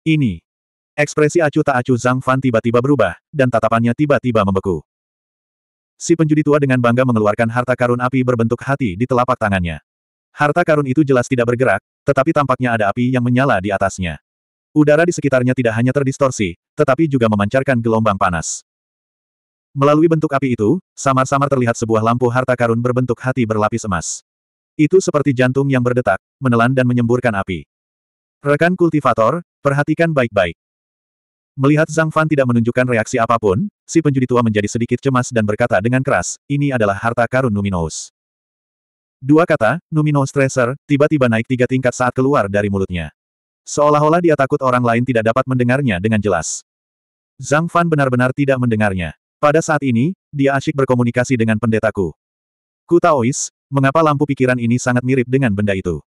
Ini. Ekspresi acuh tak acuh Zhang Fan tiba-tiba berubah, dan tatapannya tiba-tiba membeku. Si penjudi tua dengan bangga mengeluarkan harta karun api berbentuk hati di telapak tangannya. Harta karun itu jelas tidak bergerak, tetapi tampaknya ada api yang menyala di atasnya. Udara di sekitarnya tidak hanya terdistorsi, tetapi juga memancarkan gelombang panas. Melalui bentuk api itu, samar-samar terlihat sebuah lampu harta karun berbentuk hati berlapis emas. Itu seperti jantung yang berdetak, menelan dan menyemburkan api. Rekan kultivator, Perhatikan baik-baik. Melihat Zhang Fan tidak menunjukkan reaksi apapun, si penjudi tua menjadi sedikit cemas dan berkata dengan keras, ini adalah harta karun Numinous. Dua kata, Numinous Treasure, tiba-tiba naik tiga tingkat saat keluar dari mulutnya. Seolah-olah dia takut orang lain tidak dapat mendengarnya dengan jelas. Zhang Fan benar-benar tidak mendengarnya. Pada saat ini, dia asyik berkomunikasi dengan pendetaku. Ku taois, mengapa lampu pikiran ini sangat mirip dengan benda itu.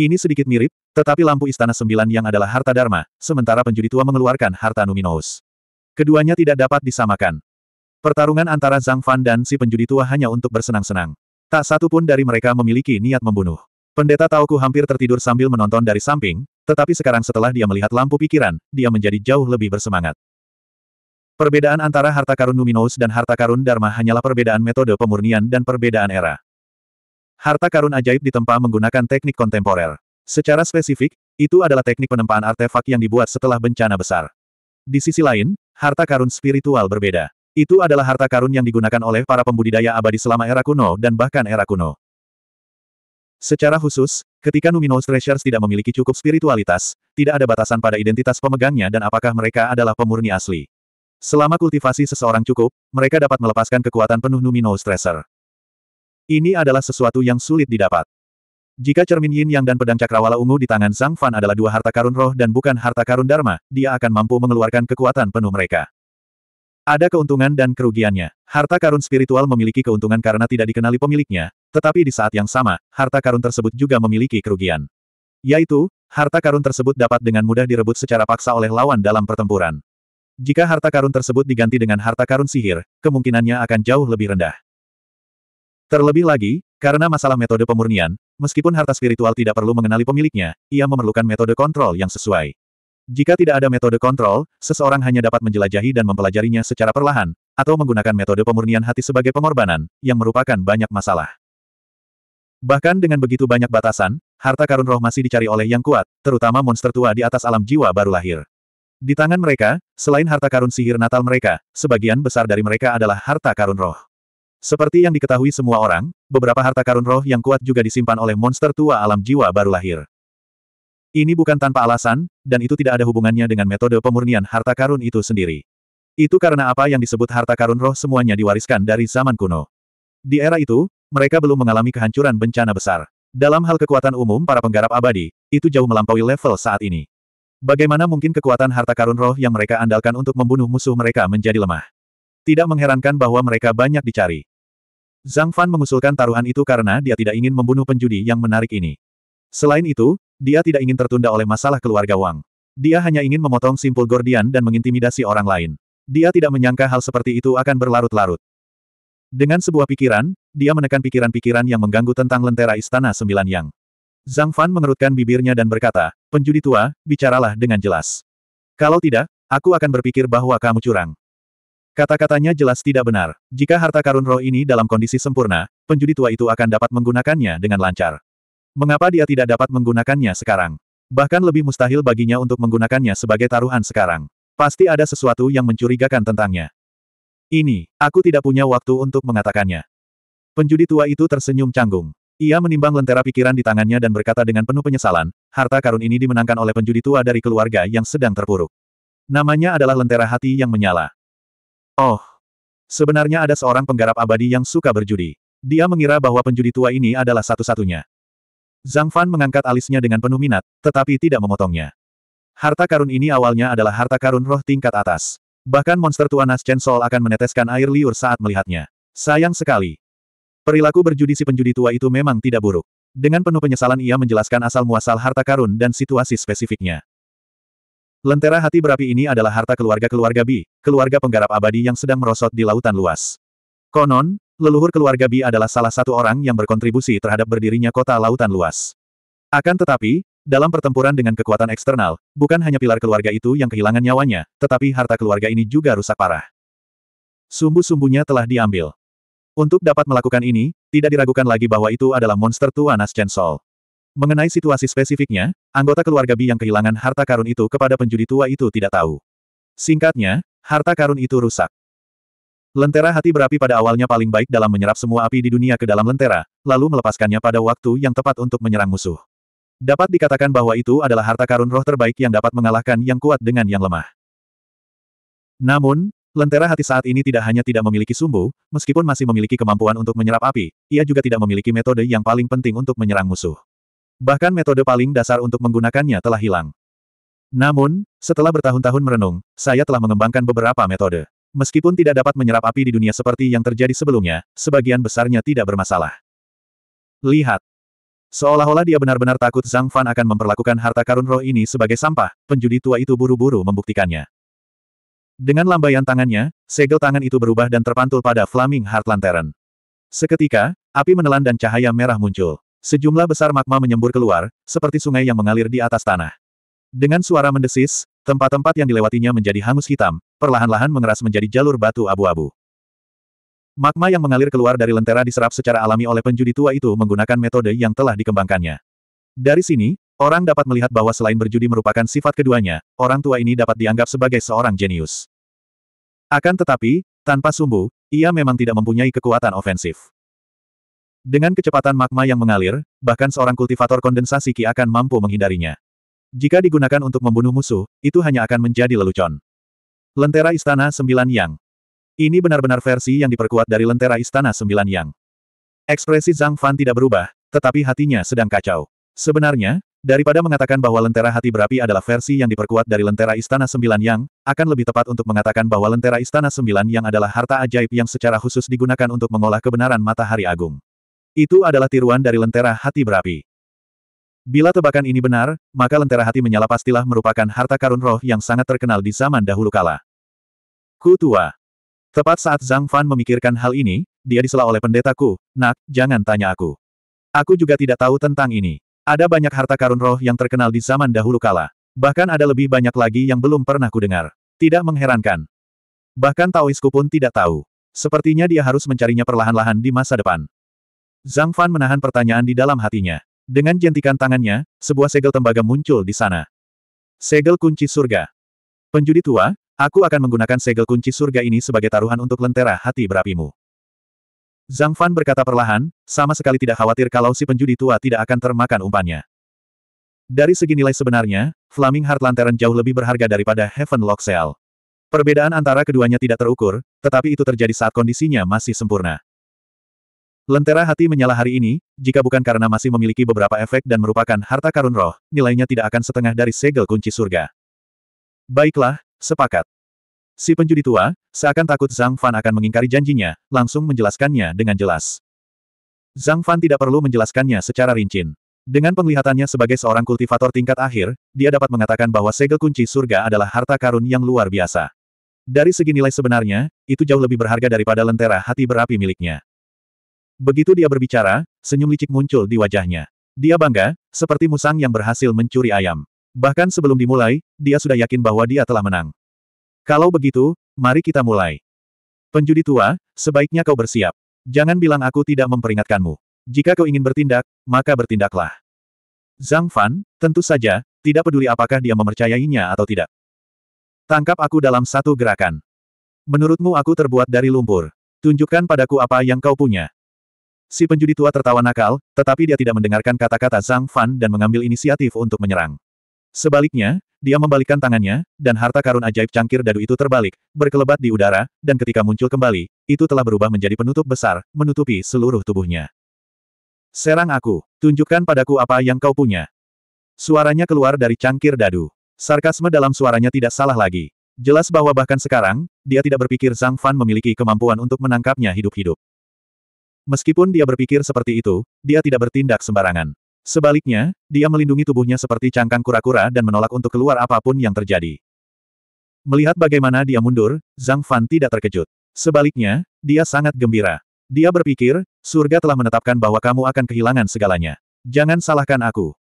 Ini sedikit mirip, tetapi lampu Istana Sembilan yang adalah harta Dharma, sementara penjudi tua mengeluarkan harta Numinous. Keduanya tidak dapat disamakan. Pertarungan antara Zhang Fan dan si penjudi tua hanya untuk bersenang-senang. Tak satu pun dari mereka memiliki niat membunuh. Pendeta Tauku hampir tertidur sambil menonton dari samping, tetapi sekarang setelah dia melihat lampu pikiran, dia menjadi jauh lebih bersemangat. Perbedaan antara harta karun Numinous dan harta karun Dharma hanyalah perbedaan metode pemurnian dan perbedaan era. Harta karun ajaib ditempa menggunakan teknik kontemporer. Secara spesifik, itu adalah teknik penempaan artefak yang dibuat setelah bencana besar. Di sisi lain, harta karun spiritual berbeda. Itu adalah harta karun yang digunakan oleh para pembudidaya abadi selama era kuno dan bahkan era kuno. Secara khusus, ketika Numinous Treasures tidak memiliki cukup spiritualitas, tidak ada batasan pada identitas pemegangnya dan apakah mereka adalah pemurni asli. Selama kultivasi seseorang cukup, mereka dapat melepaskan kekuatan penuh Numinous Treasure. Ini adalah sesuatu yang sulit didapat. Jika cermin yin yang dan pedang cakrawala ungu di tangan Zhang Fan adalah dua harta karun roh dan bukan harta karun dharma, dia akan mampu mengeluarkan kekuatan penuh mereka. Ada keuntungan dan kerugiannya. Harta karun spiritual memiliki keuntungan karena tidak dikenali pemiliknya, tetapi di saat yang sama, harta karun tersebut juga memiliki kerugian. Yaitu, harta karun tersebut dapat dengan mudah direbut secara paksa oleh lawan dalam pertempuran. Jika harta karun tersebut diganti dengan harta karun sihir, kemungkinannya akan jauh lebih rendah. Terlebih lagi, karena masalah metode pemurnian, meskipun harta spiritual tidak perlu mengenali pemiliknya, ia memerlukan metode kontrol yang sesuai. Jika tidak ada metode kontrol, seseorang hanya dapat menjelajahi dan mempelajarinya secara perlahan, atau menggunakan metode pemurnian hati sebagai pengorbanan, yang merupakan banyak masalah. Bahkan dengan begitu banyak batasan, harta karun roh masih dicari oleh yang kuat, terutama monster tua di atas alam jiwa baru lahir. Di tangan mereka, selain harta karun sihir natal mereka, sebagian besar dari mereka adalah harta karun roh. Seperti yang diketahui semua orang, beberapa harta karun roh yang kuat juga disimpan oleh monster tua alam jiwa baru lahir. Ini bukan tanpa alasan, dan itu tidak ada hubungannya dengan metode pemurnian harta karun itu sendiri. Itu karena apa yang disebut harta karun roh semuanya diwariskan dari zaman kuno. Di era itu, mereka belum mengalami kehancuran bencana besar. Dalam hal kekuatan umum para penggarap abadi, itu jauh melampaui level saat ini. Bagaimana mungkin kekuatan harta karun roh yang mereka andalkan untuk membunuh musuh mereka menjadi lemah? Tidak mengherankan bahwa mereka banyak dicari. Zhang Fan mengusulkan taruhan itu karena dia tidak ingin membunuh penjudi yang menarik ini. Selain itu, dia tidak ingin tertunda oleh masalah keluarga Wang. Dia hanya ingin memotong simpul Gordian dan mengintimidasi orang lain. Dia tidak menyangka hal seperti itu akan berlarut-larut. Dengan sebuah pikiran, dia menekan pikiran-pikiran yang mengganggu tentang lentera Istana Sembilan Yang. Zhang Fan mengerutkan bibirnya dan berkata, penjudi tua, bicaralah dengan jelas. Kalau tidak, aku akan berpikir bahwa kamu curang. Kata-katanya jelas tidak benar. Jika harta karun roh ini dalam kondisi sempurna, penjudi tua itu akan dapat menggunakannya dengan lancar. Mengapa dia tidak dapat menggunakannya sekarang? Bahkan lebih mustahil baginya untuk menggunakannya sebagai taruhan sekarang. Pasti ada sesuatu yang mencurigakan tentangnya. Ini, aku tidak punya waktu untuk mengatakannya. Penjudi tua itu tersenyum canggung. Ia menimbang lentera pikiran di tangannya dan berkata dengan penuh penyesalan, harta karun ini dimenangkan oleh penjudi tua dari keluarga yang sedang terpuruk. Namanya adalah lentera hati yang menyala. Oh. Sebenarnya ada seorang penggarap abadi yang suka berjudi. Dia mengira bahwa penjudi tua ini adalah satu-satunya. Zhang Fan mengangkat alisnya dengan penuh minat, tetapi tidak memotongnya. Harta karun ini awalnya adalah harta karun roh tingkat atas. Bahkan monster tua Nas Chen Sol akan meneteskan air liur saat melihatnya. Sayang sekali. Perilaku berjudi si penjudi tua itu memang tidak buruk. Dengan penuh penyesalan ia menjelaskan asal-muasal harta karun dan situasi spesifiknya. Lentera hati berapi ini adalah harta keluarga-keluarga Bi, keluarga penggarap abadi yang sedang merosot di lautan luas. Konon, leluhur keluarga Bi adalah salah satu orang yang berkontribusi terhadap berdirinya kota lautan luas. Akan tetapi, dalam pertempuran dengan kekuatan eksternal, bukan hanya pilar keluarga itu yang kehilangan nyawanya, tetapi harta keluarga ini juga rusak parah. Sumbu-sumbunya telah diambil. Untuk dapat melakukan ini, tidak diragukan lagi bahwa itu adalah monster tua Nas Chen Sol. Mengenai situasi spesifiknya, anggota keluarga Bi yang kehilangan harta karun itu kepada penjudi tua itu tidak tahu. Singkatnya, harta karun itu rusak. Lentera hati berapi pada awalnya paling baik dalam menyerap semua api di dunia ke dalam lentera, lalu melepaskannya pada waktu yang tepat untuk menyerang musuh. Dapat dikatakan bahwa itu adalah harta karun roh terbaik yang dapat mengalahkan yang kuat dengan yang lemah. Namun, lentera hati saat ini tidak hanya tidak memiliki sumbu, meskipun masih memiliki kemampuan untuk menyerap api, ia juga tidak memiliki metode yang paling penting untuk menyerang musuh. Bahkan metode paling dasar untuk menggunakannya telah hilang. Namun, setelah bertahun-tahun merenung, saya telah mengembangkan beberapa metode. Meskipun tidak dapat menyerap api di dunia seperti yang terjadi sebelumnya, sebagian besarnya tidak bermasalah. Lihat. Seolah-olah dia benar-benar takut Zhang Fan akan memperlakukan harta karun roh ini sebagai sampah, penjudi tua itu buru-buru membuktikannya. Dengan lambaian tangannya, segel tangan itu berubah dan terpantul pada Flaming Heart Lantern. Seketika, api menelan dan cahaya merah muncul. Sejumlah besar magma menyembur keluar, seperti sungai yang mengalir di atas tanah. Dengan suara mendesis, tempat-tempat yang dilewatinya menjadi hangus hitam, perlahan-lahan mengeras menjadi jalur batu abu-abu. Magma yang mengalir keluar dari lentera diserap secara alami oleh penjudi tua itu menggunakan metode yang telah dikembangkannya. Dari sini, orang dapat melihat bahwa selain berjudi merupakan sifat keduanya, orang tua ini dapat dianggap sebagai seorang jenius. Akan tetapi, tanpa sumbu, ia memang tidak mempunyai kekuatan ofensif. Dengan kecepatan magma yang mengalir, bahkan seorang kultivator kondensasi Ki akan mampu menghindarinya. Jika digunakan untuk membunuh musuh, itu hanya akan menjadi lelucon. Lentera Istana Sembilan Yang Ini benar-benar versi yang diperkuat dari Lentera Istana Sembilan Yang. Ekspresi Zhang Fan tidak berubah, tetapi hatinya sedang kacau. Sebenarnya, daripada mengatakan bahwa Lentera Hati Berapi adalah versi yang diperkuat dari Lentera Istana Sembilan Yang, akan lebih tepat untuk mengatakan bahwa Lentera Istana Sembilan Yang adalah harta ajaib yang secara khusus digunakan untuk mengolah kebenaran matahari agung. Itu adalah tiruan dari lentera hati berapi. Bila tebakan ini benar, maka lentera hati menyala pastilah merupakan harta karun roh yang sangat terkenal di zaman dahulu kala. Tua. Tepat saat Zhang Fan memikirkan hal ini, dia disela oleh pendetaku, Nak, jangan tanya aku. Aku juga tidak tahu tentang ini. Ada banyak harta karun roh yang terkenal di zaman dahulu kala. Bahkan ada lebih banyak lagi yang belum pernah dengar. Tidak mengherankan. Bahkan Taoisku pun tidak tahu. Sepertinya dia harus mencarinya perlahan-lahan di masa depan. Zhang Fan menahan pertanyaan di dalam hatinya. Dengan jentikan tangannya, sebuah segel tembaga muncul di sana. Segel kunci surga. Penjudi tua, aku akan menggunakan segel kunci surga ini sebagai taruhan untuk lentera hati berapimu. Zhang Fan berkata perlahan, sama sekali tidak khawatir kalau si penjudi tua tidak akan termakan umpannya. Dari segi nilai sebenarnya, Flaming Heart Lantern jauh lebih berharga daripada Heaven Lock Seal. Perbedaan antara keduanya tidak terukur, tetapi itu terjadi saat kondisinya masih sempurna. Lentera hati menyala hari ini, jika bukan karena masih memiliki beberapa efek dan merupakan harta karun roh, nilainya tidak akan setengah dari segel kunci surga. Baiklah, sepakat. Si penjudi tua, seakan takut Zhang Fan akan mengingkari janjinya, langsung menjelaskannya dengan jelas. Zhang Fan tidak perlu menjelaskannya secara rinci. Dengan penglihatannya sebagai seorang kultivator tingkat akhir, dia dapat mengatakan bahwa segel kunci surga adalah harta karun yang luar biasa. Dari segi nilai sebenarnya, itu jauh lebih berharga daripada lentera hati berapi miliknya. Begitu dia berbicara, senyum licik muncul di wajahnya. Dia bangga, seperti musang yang berhasil mencuri ayam. Bahkan sebelum dimulai, dia sudah yakin bahwa dia telah menang. Kalau begitu, mari kita mulai. Penjudi tua, sebaiknya kau bersiap. Jangan bilang aku tidak memperingatkanmu. Jika kau ingin bertindak, maka bertindaklah. Zhang Fan, tentu saja, tidak peduli apakah dia memercayainya atau tidak. Tangkap aku dalam satu gerakan. Menurutmu aku terbuat dari lumpur. Tunjukkan padaku apa yang kau punya. Si penjudi tua tertawa nakal, tetapi dia tidak mendengarkan kata-kata Zhang Fan dan mengambil inisiatif untuk menyerang. Sebaliknya, dia membalikkan tangannya, dan harta karun ajaib cangkir dadu itu terbalik, berkelebat di udara, dan ketika muncul kembali, itu telah berubah menjadi penutup besar, menutupi seluruh tubuhnya. Serang aku, tunjukkan padaku apa yang kau punya. Suaranya keluar dari cangkir dadu. Sarkasme dalam suaranya tidak salah lagi. Jelas bahwa bahkan sekarang, dia tidak berpikir Zhang Fan memiliki kemampuan untuk menangkapnya hidup-hidup. Meskipun dia berpikir seperti itu, dia tidak bertindak sembarangan. Sebaliknya, dia melindungi tubuhnya seperti cangkang kura-kura dan menolak untuk keluar apapun yang terjadi. Melihat bagaimana dia mundur, Zhang Fan tidak terkejut. Sebaliknya, dia sangat gembira. Dia berpikir, surga telah menetapkan bahwa kamu akan kehilangan segalanya. Jangan salahkan aku.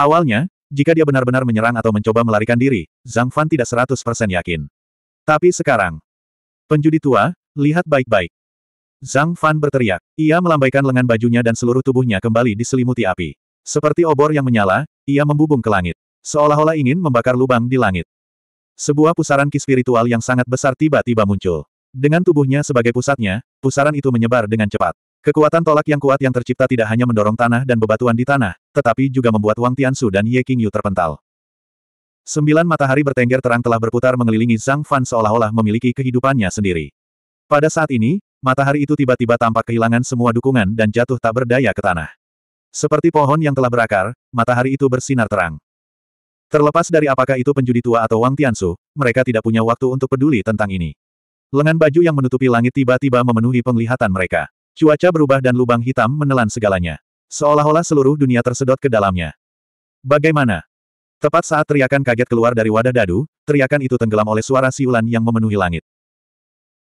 Awalnya, jika dia benar-benar menyerang atau mencoba melarikan diri, Zhang Fan tidak 100% yakin. Tapi sekarang, penjudi tua, lihat baik-baik. Zhang Fan berteriak. Ia melambaikan lengan bajunya dan seluruh tubuhnya kembali diselimuti api. Seperti obor yang menyala, ia membubung ke langit. Seolah-olah ingin membakar lubang di langit. Sebuah pusaran ki spiritual yang sangat besar tiba-tiba muncul. Dengan tubuhnya sebagai pusatnya, pusaran itu menyebar dengan cepat. Kekuatan tolak yang kuat yang tercipta tidak hanya mendorong tanah dan bebatuan di tanah, tetapi juga membuat Wang Tiansu dan Ye Qingyu terpental. Sembilan matahari bertengger terang telah berputar mengelilingi Zhang Fan seolah-olah memiliki kehidupannya sendiri. Pada saat ini, matahari itu tiba-tiba tampak kehilangan semua dukungan dan jatuh tak berdaya ke tanah. Seperti pohon yang telah berakar, matahari itu bersinar terang. Terlepas dari apakah itu penjudi tua atau Wang Tiansu, mereka tidak punya waktu untuk peduli tentang ini. Lengan baju yang menutupi langit tiba-tiba memenuhi penglihatan mereka. Cuaca berubah dan lubang hitam menelan segalanya. Seolah-olah seluruh dunia tersedot ke dalamnya. Bagaimana? Tepat saat teriakan kaget keluar dari wadah dadu, teriakan itu tenggelam oleh suara siulan yang memenuhi langit.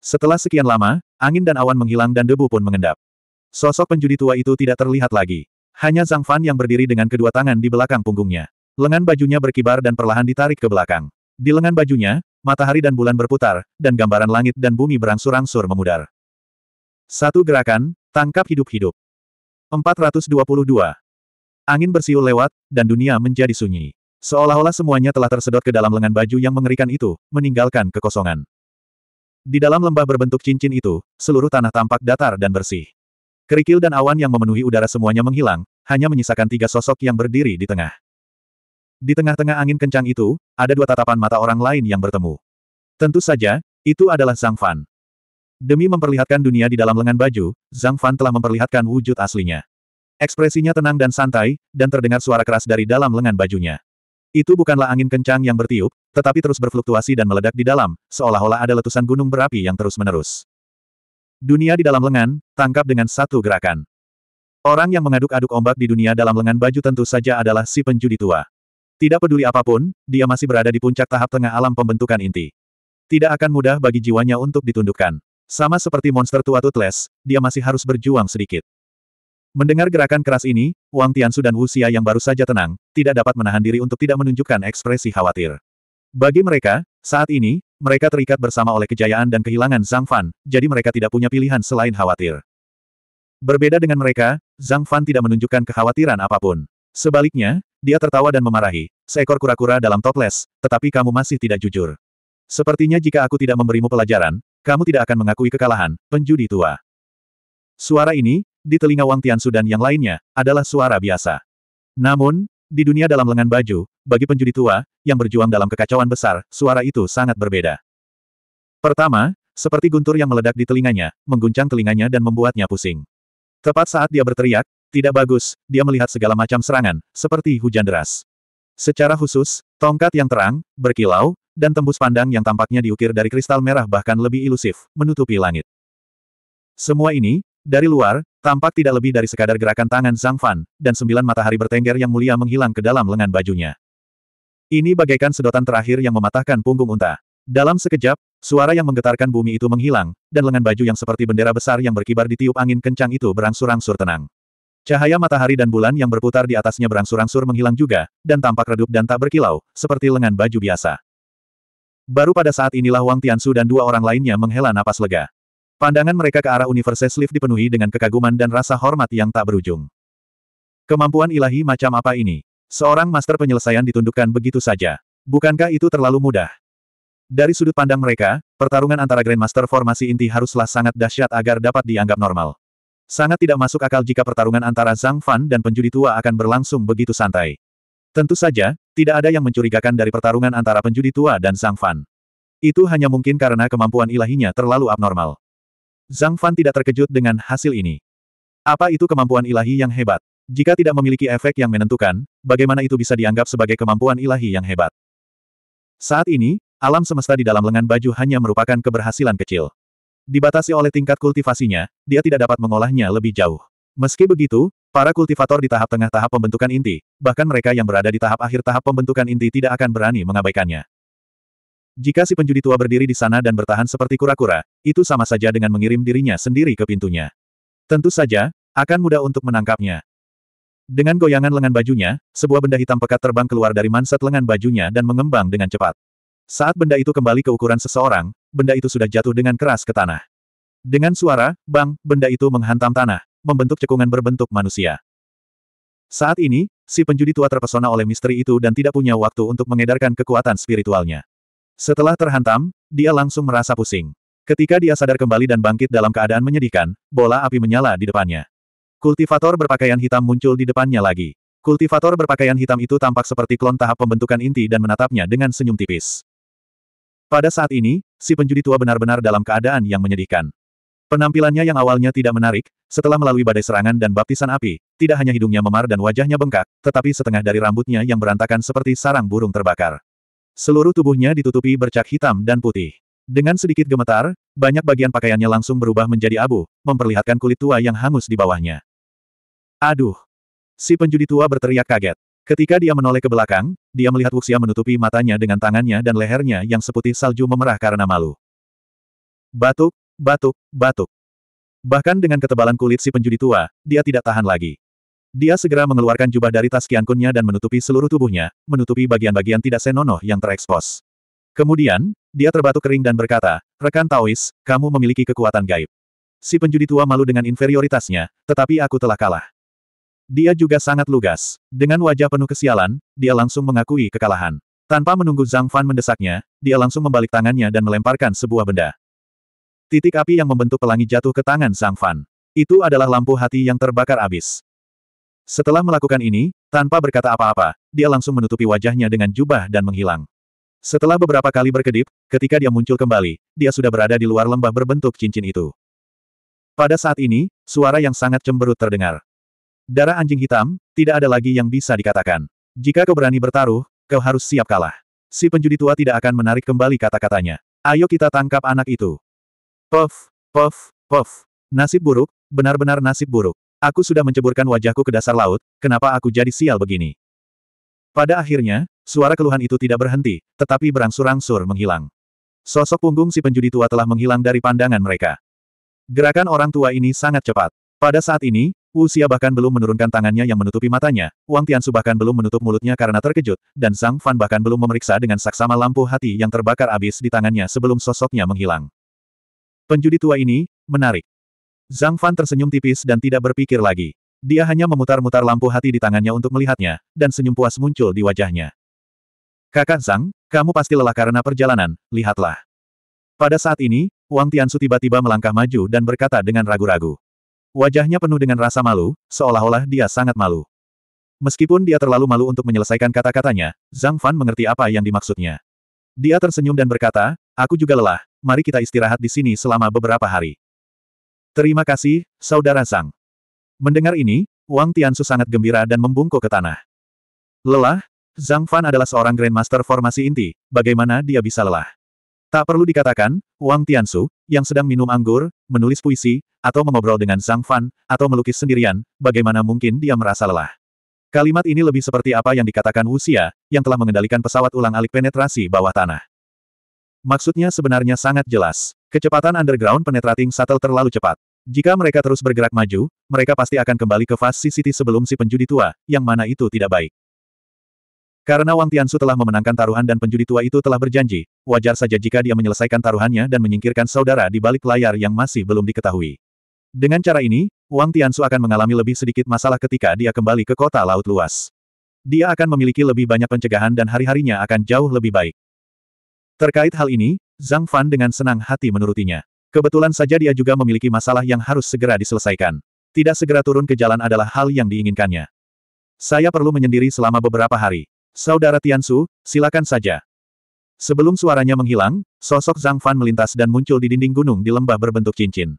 Setelah sekian lama, angin dan awan menghilang dan debu pun mengendap. Sosok penjudi tua itu tidak terlihat lagi. Hanya Zhang Fan yang berdiri dengan kedua tangan di belakang punggungnya. Lengan bajunya berkibar dan perlahan ditarik ke belakang. Di lengan bajunya, matahari dan bulan berputar, dan gambaran langit dan bumi berangsur-angsur memudar. Satu gerakan, tangkap hidup-hidup. 422. Angin bersiul lewat, dan dunia menjadi sunyi. Seolah-olah semuanya telah tersedot ke dalam lengan baju yang mengerikan itu, meninggalkan kekosongan. Di dalam lembah berbentuk cincin itu, seluruh tanah tampak datar dan bersih. Kerikil dan awan yang memenuhi udara semuanya menghilang, hanya menyisakan tiga sosok yang berdiri di tengah. Di tengah-tengah angin kencang itu, ada dua tatapan mata orang lain yang bertemu. Tentu saja, itu adalah Zhang Fan. Demi memperlihatkan dunia di dalam lengan baju, Zhang Fan telah memperlihatkan wujud aslinya. Ekspresinya tenang dan santai, dan terdengar suara keras dari dalam lengan bajunya. Itu bukanlah angin kencang yang bertiup, tetapi terus berfluktuasi dan meledak di dalam, seolah-olah ada letusan gunung berapi yang terus-menerus. Dunia di dalam lengan, tangkap dengan satu gerakan. Orang yang mengaduk-aduk ombak di dunia dalam lengan baju tentu saja adalah si penjudi tua. Tidak peduli apapun, dia masih berada di puncak tahap tengah alam pembentukan inti. Tidak akan mudah bagi jiwanya untuk ditundukkan. Sama seperti monster tua Tutles, dia masih harus berjuang sedikit. Mendengar gerakan keras ini, Wang Tiansu dan Wu Xia yang baru saja tenang, tidak dapat menahan diri untuk tidak menunjukkan ekspresi khawatir. Bagi mereka, saat ini, mereka terikat bersama oleh kejayaan dan kehilangan Zhang Fan, jadi mereka tidak punya pilihan selain khawatir. Berbeda dengan mereka, Zhang Fan tidak menunjukkan kekhawatiran apapun. Sebaliknya, dia tertawa dan memarahi, seekor kura-kura dalam toples, tetapi kamu masih tidak jujur. Sepertinya jika aku tidak memberimu pelajaran, kamu tidak akan mengakui kekalahan, penjudi tua. Suara ini, di telinga Wang Tian Sudan yang lainnya, adalah suara biasa. Namun, di dunia dalam lengan baju, bagi penjudi tua, yang berjuang dalam kekacauan besar, suara itu sangat berbeda. Pertama, seperti guntur yang meledak di telinganya, mengguncang telinganya dan membuatnya pusing. Tepat saat dia berteriak, tidak bagus, dia melihat segala macam serangan, seperti hujan deras. Secara khusus, tongkat yang terang, berkilau, dan tembus pandang yang tampaknya diukir dari kristal merah bahkan lebih ilusif, menutupi langit. Semua ini, dari luar, Tampak tidak lebih dari sekadar gerakan tangan Zhang Fan, dan sembilan matahari bertengger yang mulia menghilang ke dalam lengan bajunya. Ini bagaikan sedotan terakhir yang mematahkan punggung unta. Dalam sekejap, suara yang menggetarkan bumi itu menghilang, dan lengan baju yang seperti bendera besar yang berkibar di tiup angin kencang itu berangsur-angsur tenang. Cahaya matahari dan bulan yang berputar di atasnya berangsur-angsur menghilang juga, dan tampak redup dan tak berkilau, seperti lengan baju biasa. Baru pada saat inilah Wang Tiansu dan dua orang lainnya menghela napas lega. Pandangan mereka ke arah Universe Sleeve dipenuhi dengan kekaguman dan rasa hormat yang tak berujung. Kemampuan ilahi macam apa ini? Seorang master penyelesaian ditundukkan begitu saja. Bukankah itu terlalu mudah? Dari sudut pandang mereka, pertarungan antara Grandmaster formasi inti haruslah sangat dahsyat agar dapat dianggap normal. Sangat tidak masuk akal jika pertarungan antara Zhang Fan dan penjudi tua akan berlangsung begitu santai. Tentu saja, tidak ada yang mencurigakan dari pertarungan antara penjudi tua dan Zhang Fan. Itu hanya mungkin karena kemampuan ilahinya terlalu abnormal. Zhang Fan tidak terkejut dengan hasil ini. Apa itu kemampuan ilahi yang hebat? Jika tidak memiliki efek yang menentukan, bagaimana itu bisa dianggap sebagai kemampuan ilahi yang hebat? Saat ini, alam semesta di dalam lengan baju hanya merupakan keberhasilan kecil. Dibatasi oleh tingkat kultivasinya, dia tidak dapat mengolahnya lebih jauh. Meski begitu, para kultivator di tahap tengah tahap pembentukan inti, bahkan mereka yang berada di tahap akhir tahap pembentukan inti tidak akan berani mengabaikannya. Jika si penjudi tua berdiri di sana dan bertahan seperti kura-kura, itu sama saja dengan mengirim dirinya sendiri ke pintunya. Tentu saja, akan mudah untuk menangkapnya. Dengan goyangan lengan bajunya, sebuah benda hitam pekat terbang keluar dari manset lengan bajunya dan mengembang dengan cepat. Saat benda itu kembali ke ukuran seseorang, benda itu sudah jatuh dengan keras ke tanah. Dengan suara, bang, benda itu menghantam tanah, membentuk cekungan berbentuk manusia. Saat ini, si penjudi tua terpesona oleh misteri itu dan tidak punya waktu untuk mengedarkan kekuatan spiritualnya. Setelah terhantam, dia langsung merasa pusing. Ketika dia sadar kembali dan bangkit dalam keadaan menyedihkan, bola api menyala di depannya. Kultivator berpakaian hitam muncul di depannya lagi. Kultivator berpakaian hitam itu tampak seperti klon tahap pembentukan inti dan menatapnya dengan senyum tipis. Pada saat ini, si penjudi tua benar-benar dalam keadaan yang menyedihkan. Penampilannya yang awalnya tidak menarik, setelah melalui badai serangan dan baptisan api, tidak hanya hidungnya memar dan wajahnya bengkak, tetapi setengah dari rambutnya yang berantakan seperti sarang burung terbakar. Seluruh tubuhnya ditutupi bercak hitam dan putih. Dengan sedikit gemetar, banyak bagian pakaiannya langsung berubah menjadi abu, memperlihatkan kulit tua yang hangus di bawahnya. Aduh! Si penjudi tua berteriak kaget. Ketika dia menoleh ke belakang, dia melihat Wuxia menutupi matanya dengan tangannya dan lehernya yang seputih salju memerah karena malu. Batuk, batuk, batuk. Bahkan dengan ketebalan kulit si penjudi tua, dia tidak tahan lagi. Dia segera mengeluarkan jubah dari tas kiankunnya dan menutupi seluruh tubuhnya, menutupi bagian-bagian tidak senonoh yang terekspos. Kemudian, dia terbatuk kering dan berkata, Rekan Taois, kamu memiliki kekuatan gaib. Si penjudi tua malu dengan inferioritasnya, tetapi aku telah kalah. Dia juga sangat lugas. Dengan wajah penuh kesialan, dia langsung mengakui kekalahan. Tanpa menunggu Zhang Fan mendesaknya, dia langsung membalik tangannya dan melemparkan sebuah benda. Titik api yang membentuk pelangi jatuh ke tangan Zhang Fan. Itu adalah lampu hati yang terbakar abis. Setelah melakukan ini, tanpa berkata apa-apa, dia langsung menutupi wajahnya dengan jubah dan menghilang. Setelah beberapa kali berkedip, ketika dia muncul kembali, dia sudah berada di luar lembah berbentuk cincin itu. Pada saat ini, suara yang sangat cemberut terdengar. Darah anjing hitam, tidak ada lagi yang bisa dikatakan. Jika kau berani bertaruh, kau harus siap kalah. Si penjudi tua tidak akan menarik kembali kata-katanya. Ayo kita tangkap anak itu. Puff, puff, puff. Nasib buruk, benar-benar nasib buruk. Aku sudah menceburkan wajahku ke dasar laut, kenapa aku jadi sial begini? Pada akhirnya, suara keluhan itu tidak berhenti, tetapi berangsur-angsur menghilang. Sosok punggung si penjudi tua telah menghilang dari pandangan mereka. Gerakan orang tua ini sangat cepat. Pada saat ini, Wu Xia bahkan belum menurunkan tangannya yang menutupi matanya, Wang Tian bahkan belum menutup mulutnya karena terkejut, dan Sang Fan bahkan belum memeriksa dengan saksama lampu hati yang terbakar abis di tangannya sebelum sosoknya menghilang. Penjudi tua ini, menarik. Zhang Fan tersenyum tipis dan tidak berpikir lagi. Dia hanya memutar-mutar lampu hati di tangannya untuk melihatnya, dan senyum puas muncul di wajahnya. Kakak Zhang, kamu pasti lelah karena perjalanan, lihatlah. Pada saat ini, Wang Tiansu tiba-tiba melangkah maju dan berkata dengan ragu-ragu. Wajahnya penuh dengan rasa malu, seolah-olah dia sangat malu. Meskipun dia terlalu malu untuk menyelesaikan kata-katanya, Zhang Fan mengerti apa yang dimaksudnya. Dia tersenyum dan berkata, Aku juga lelah, mari kita istirahat di sini selama beberapa hari. Terima kasih, Saudara Sang. Mendengar ini, Wang Tiansu sangat gembira dan membungkuk ke tanah. Lelah? Zhang Fan adalah seorang Grandmaster formasi inti, bagaimana dia bisa lelah? Tak perlu dikatakan, Wang Tiansu, yang sedang minum anggur, menulis puisi, atau mengobrol dengan Zhang Fan, atau melukis sendirian, bagaimana mungkin dia merasa lelah? Kalimat ini lebih seperti apa yang dikatakan Wuxia, yang telah mengendalikan pesawat ulang alik penetrasi bawah tanah. Maksudnya sebenarnya sangat jelas. Kecepatan underground penetrating shuttle terlalu cepat. Jika mereka terus bergerak maju, mereka pasti akan kembali ke fase City sebelum si penjudi tua, yang mana itu tidak baik. Karena Wang Tiansu telah memenangkan taruhan dan penjudi tua itu telah berjanji, wajar saja jika dia menyelesaikan taruhannya dan menyingkirkan saudara di balik layar yang masih belum diketahui. Dengan cara ini, Wang Tiansu akan mengalami lebih sedikit masalah ketika dia kembali ke kota laut luas. Dia akan memiliki lebih banyak pencegahan dan hari-harinya akan jauh lebih baik. Terkait hal ini, Zhang Fan dengan senang hati menurutinya. Kebetulan saja dia juga memiliki masalah yang harus segera diselesaikan. Tidak segera turun ke jalan adalah hal yang diinginkannya. Saya perlu menyendiri selama beberapa hari. Saudara Tiansu, silakan saja. Sebelum suaranya menghilang, sosok Zhang Fan melintas dan muncul di dinding gunung di lembah berbentuk cincin.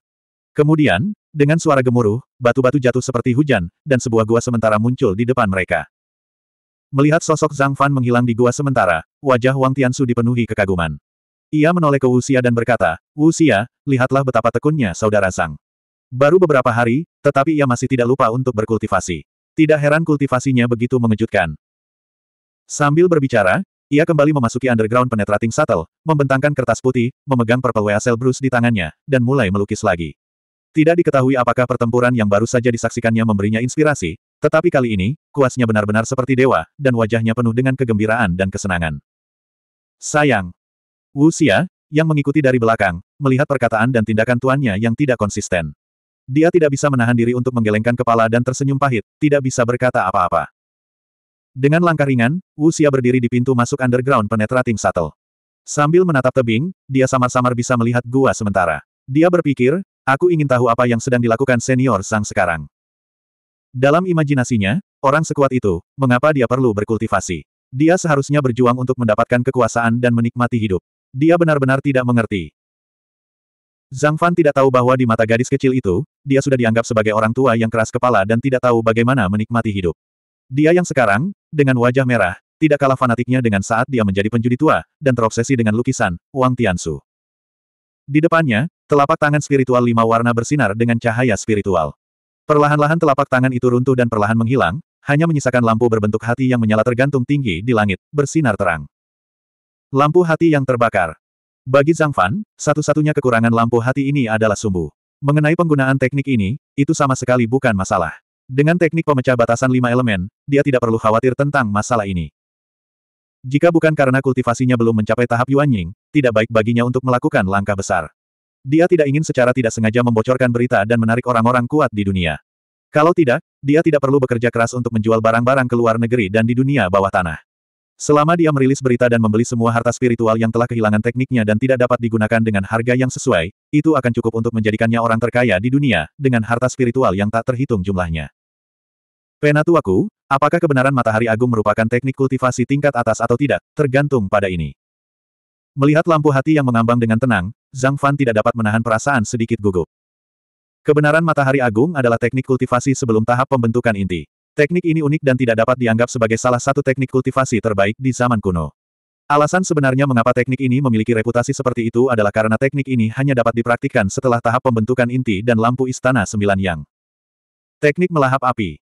Kemudian, dengan suara gemuruh, batu-batu jatuh seperti hujan, dan sebuah gua sementara muncul di depan mereka. Melihat sosok Zhang Fan menghilang di gua sementara, wajah Wang Tiansu dipenuhi kekaguman. Ia menoleh ke Wuxia dan berkata, Wuxia, lihatlah betapa tekunnya saudara Zhang. Baru beberapa hari, tetapi ia masih tidak lupa untuk berkultivasi. Tidak heran kultivasinya begitu mengejutkan. Sambil berbicara, ia kembali memasuki underground penetrating shuttle, membentangkan kertas putih, memegang purple weasel Bruce di tangannya, dan mulai melukis lagi. Tidak diketahui apakah pertempuran yang baru saja disaksikannya memberinya inspirasi, tetapi kali ini, kuasnya benar-benar seperti dewa, dan wajahnya penuh dengan kegembiraan dan kesenangan. Sayang. Wu Xia, yang mengikuti dari belakang, melihat perkataan dan tindakan tuannya yang tidak konsisten. Dia tidak bisa menahan diri untuk menggelengkan kepala dan tersenyum pahit, tidak bisa berkata apa-apa. Dengan langkah ringan, Wu Xia berdiri di pintu masuk underground penetrating shuttle. Sambil menatap tebing, dia samar-samar bisa melihat gua sementara. Dia berpikir, aku ingin tahu apa yang sedang dilakukan senior sang sekarang. Dalam imajinasinya, orang sekuat itu, mengapa dia perlu berkultivasi? Dia seharusnya berjuang untuk mendapatkan kekuasaan dan menikmati hidup. Dia benar-benar tidak mengerti. Zhang Fan tidak tahu bahwa di mata gadis kecil itu, dia sudah dianggap sebagai orang tua yang keras kepala dan tidak tahu bagaimana menikmati hidup. Dia yang sekarang, dengan wajah merah, tidak kalah fanatiknya dengan saat dia menjadi penjudi tua, dan terobsesi dengan lukisan, Wang Tiansu. Di depannya, telapak tangan spiritual lima warna bersinar dengan cahaya spiritual. Perlahan-lahan telapak tangan itu runtuh dan perlahan menghilang, hanya menyisakan lampu berbentuk hati yang menyala tergantung tinggi di langit, bersinar terang. Lampu hati yang terbakar. Bagi Zhang Fan, satu-satunya kekurangan lampu hati ini adalah sumbu. Mengenai penggunaan teknik ini, itu sama sekali bukan masalah. Dengan teknik pemecah batasan lima elemen, dia tidak perlu khawatir tentang masalah ini. Jika bukan karena kultivasinya belum mencapai tahap Yuan Ying, tidak baik baginya untuk melakukan langkah besar dia tidak ingin secara tidak sengaja membocorkan berita dan menarik orang-orang kuat di dunia. Kalau tidak, dia tidak perlu bekerja keras untuk menjual barang-barang ke luar negeri dan di dunia bawah tanah. Selama dia merilis berita dan membeli semua harta spiritual yang telah kehilangan tekniknya dan tidak dapat digunakan dengan harga yang sesuai, itu akan cukup untuk menjadikannya orang terkaya di dunia, dengan harta spiritual yang tak terhitung jumlahnya. Penatuaku, apakah kebenaran matahari agung merupakan teknik kultivasi tingkat atas atau tidak, tergantung pada ini. Melihat lampu hati yang mengambang dengan tenang, Zhang Fan tidak dapat menahan perasaan sedikit gugup. Kebenaran matahari agung adalah teknik kultivasi sebelum tahap pembentukan inti. Teknik ini unik dan tidak dapat dianggap sebagai salah satu teknik kultivasi terbaik di zaman kuno. Alasan sebenarnya mengapa teknik ini memiliki reputasi seperti itu adalah karena teknik ini hanya dapat dipraktikkan setelah tahap pembentukan inti dan lampu istana sembilan yang. Teknik melahap api.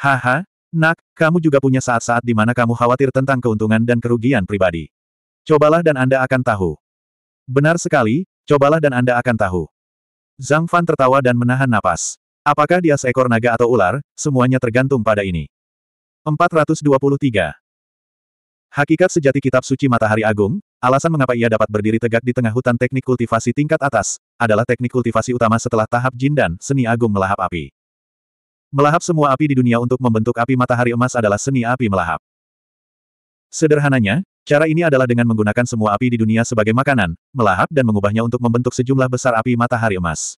Haha, nak, kamu juga punya saat-saat di mana kamu khawatir tentang keuntungan dan kerugian pribadi. Cobalah dan Anda akan tahu. Benar sekali, cobalah dan Anda akan tahu. Zhang Fan tertawa dan menahan napas. Apakah dia seekor naga atau ular, semuanya tergantung pada ini. 423. Hakikat sejati Kitab Suci Matahari Agung, alasan mengapa ia dapat berdiri tegak di tengah hutan teknik kultivasi tingkat atas, adalah teknik kultivasi utama setelah tahap jin dan seni agung melahap api. Melahap semua api di dunia untuk membentuk api matahari emas adalah seni api melahap. Sederhananya, Cara ini adalah dengan menggunakan semua api di dunia sebagai makanan, melahap dan mengubahnya untuk membentuk sejumlah besar api matahari emas.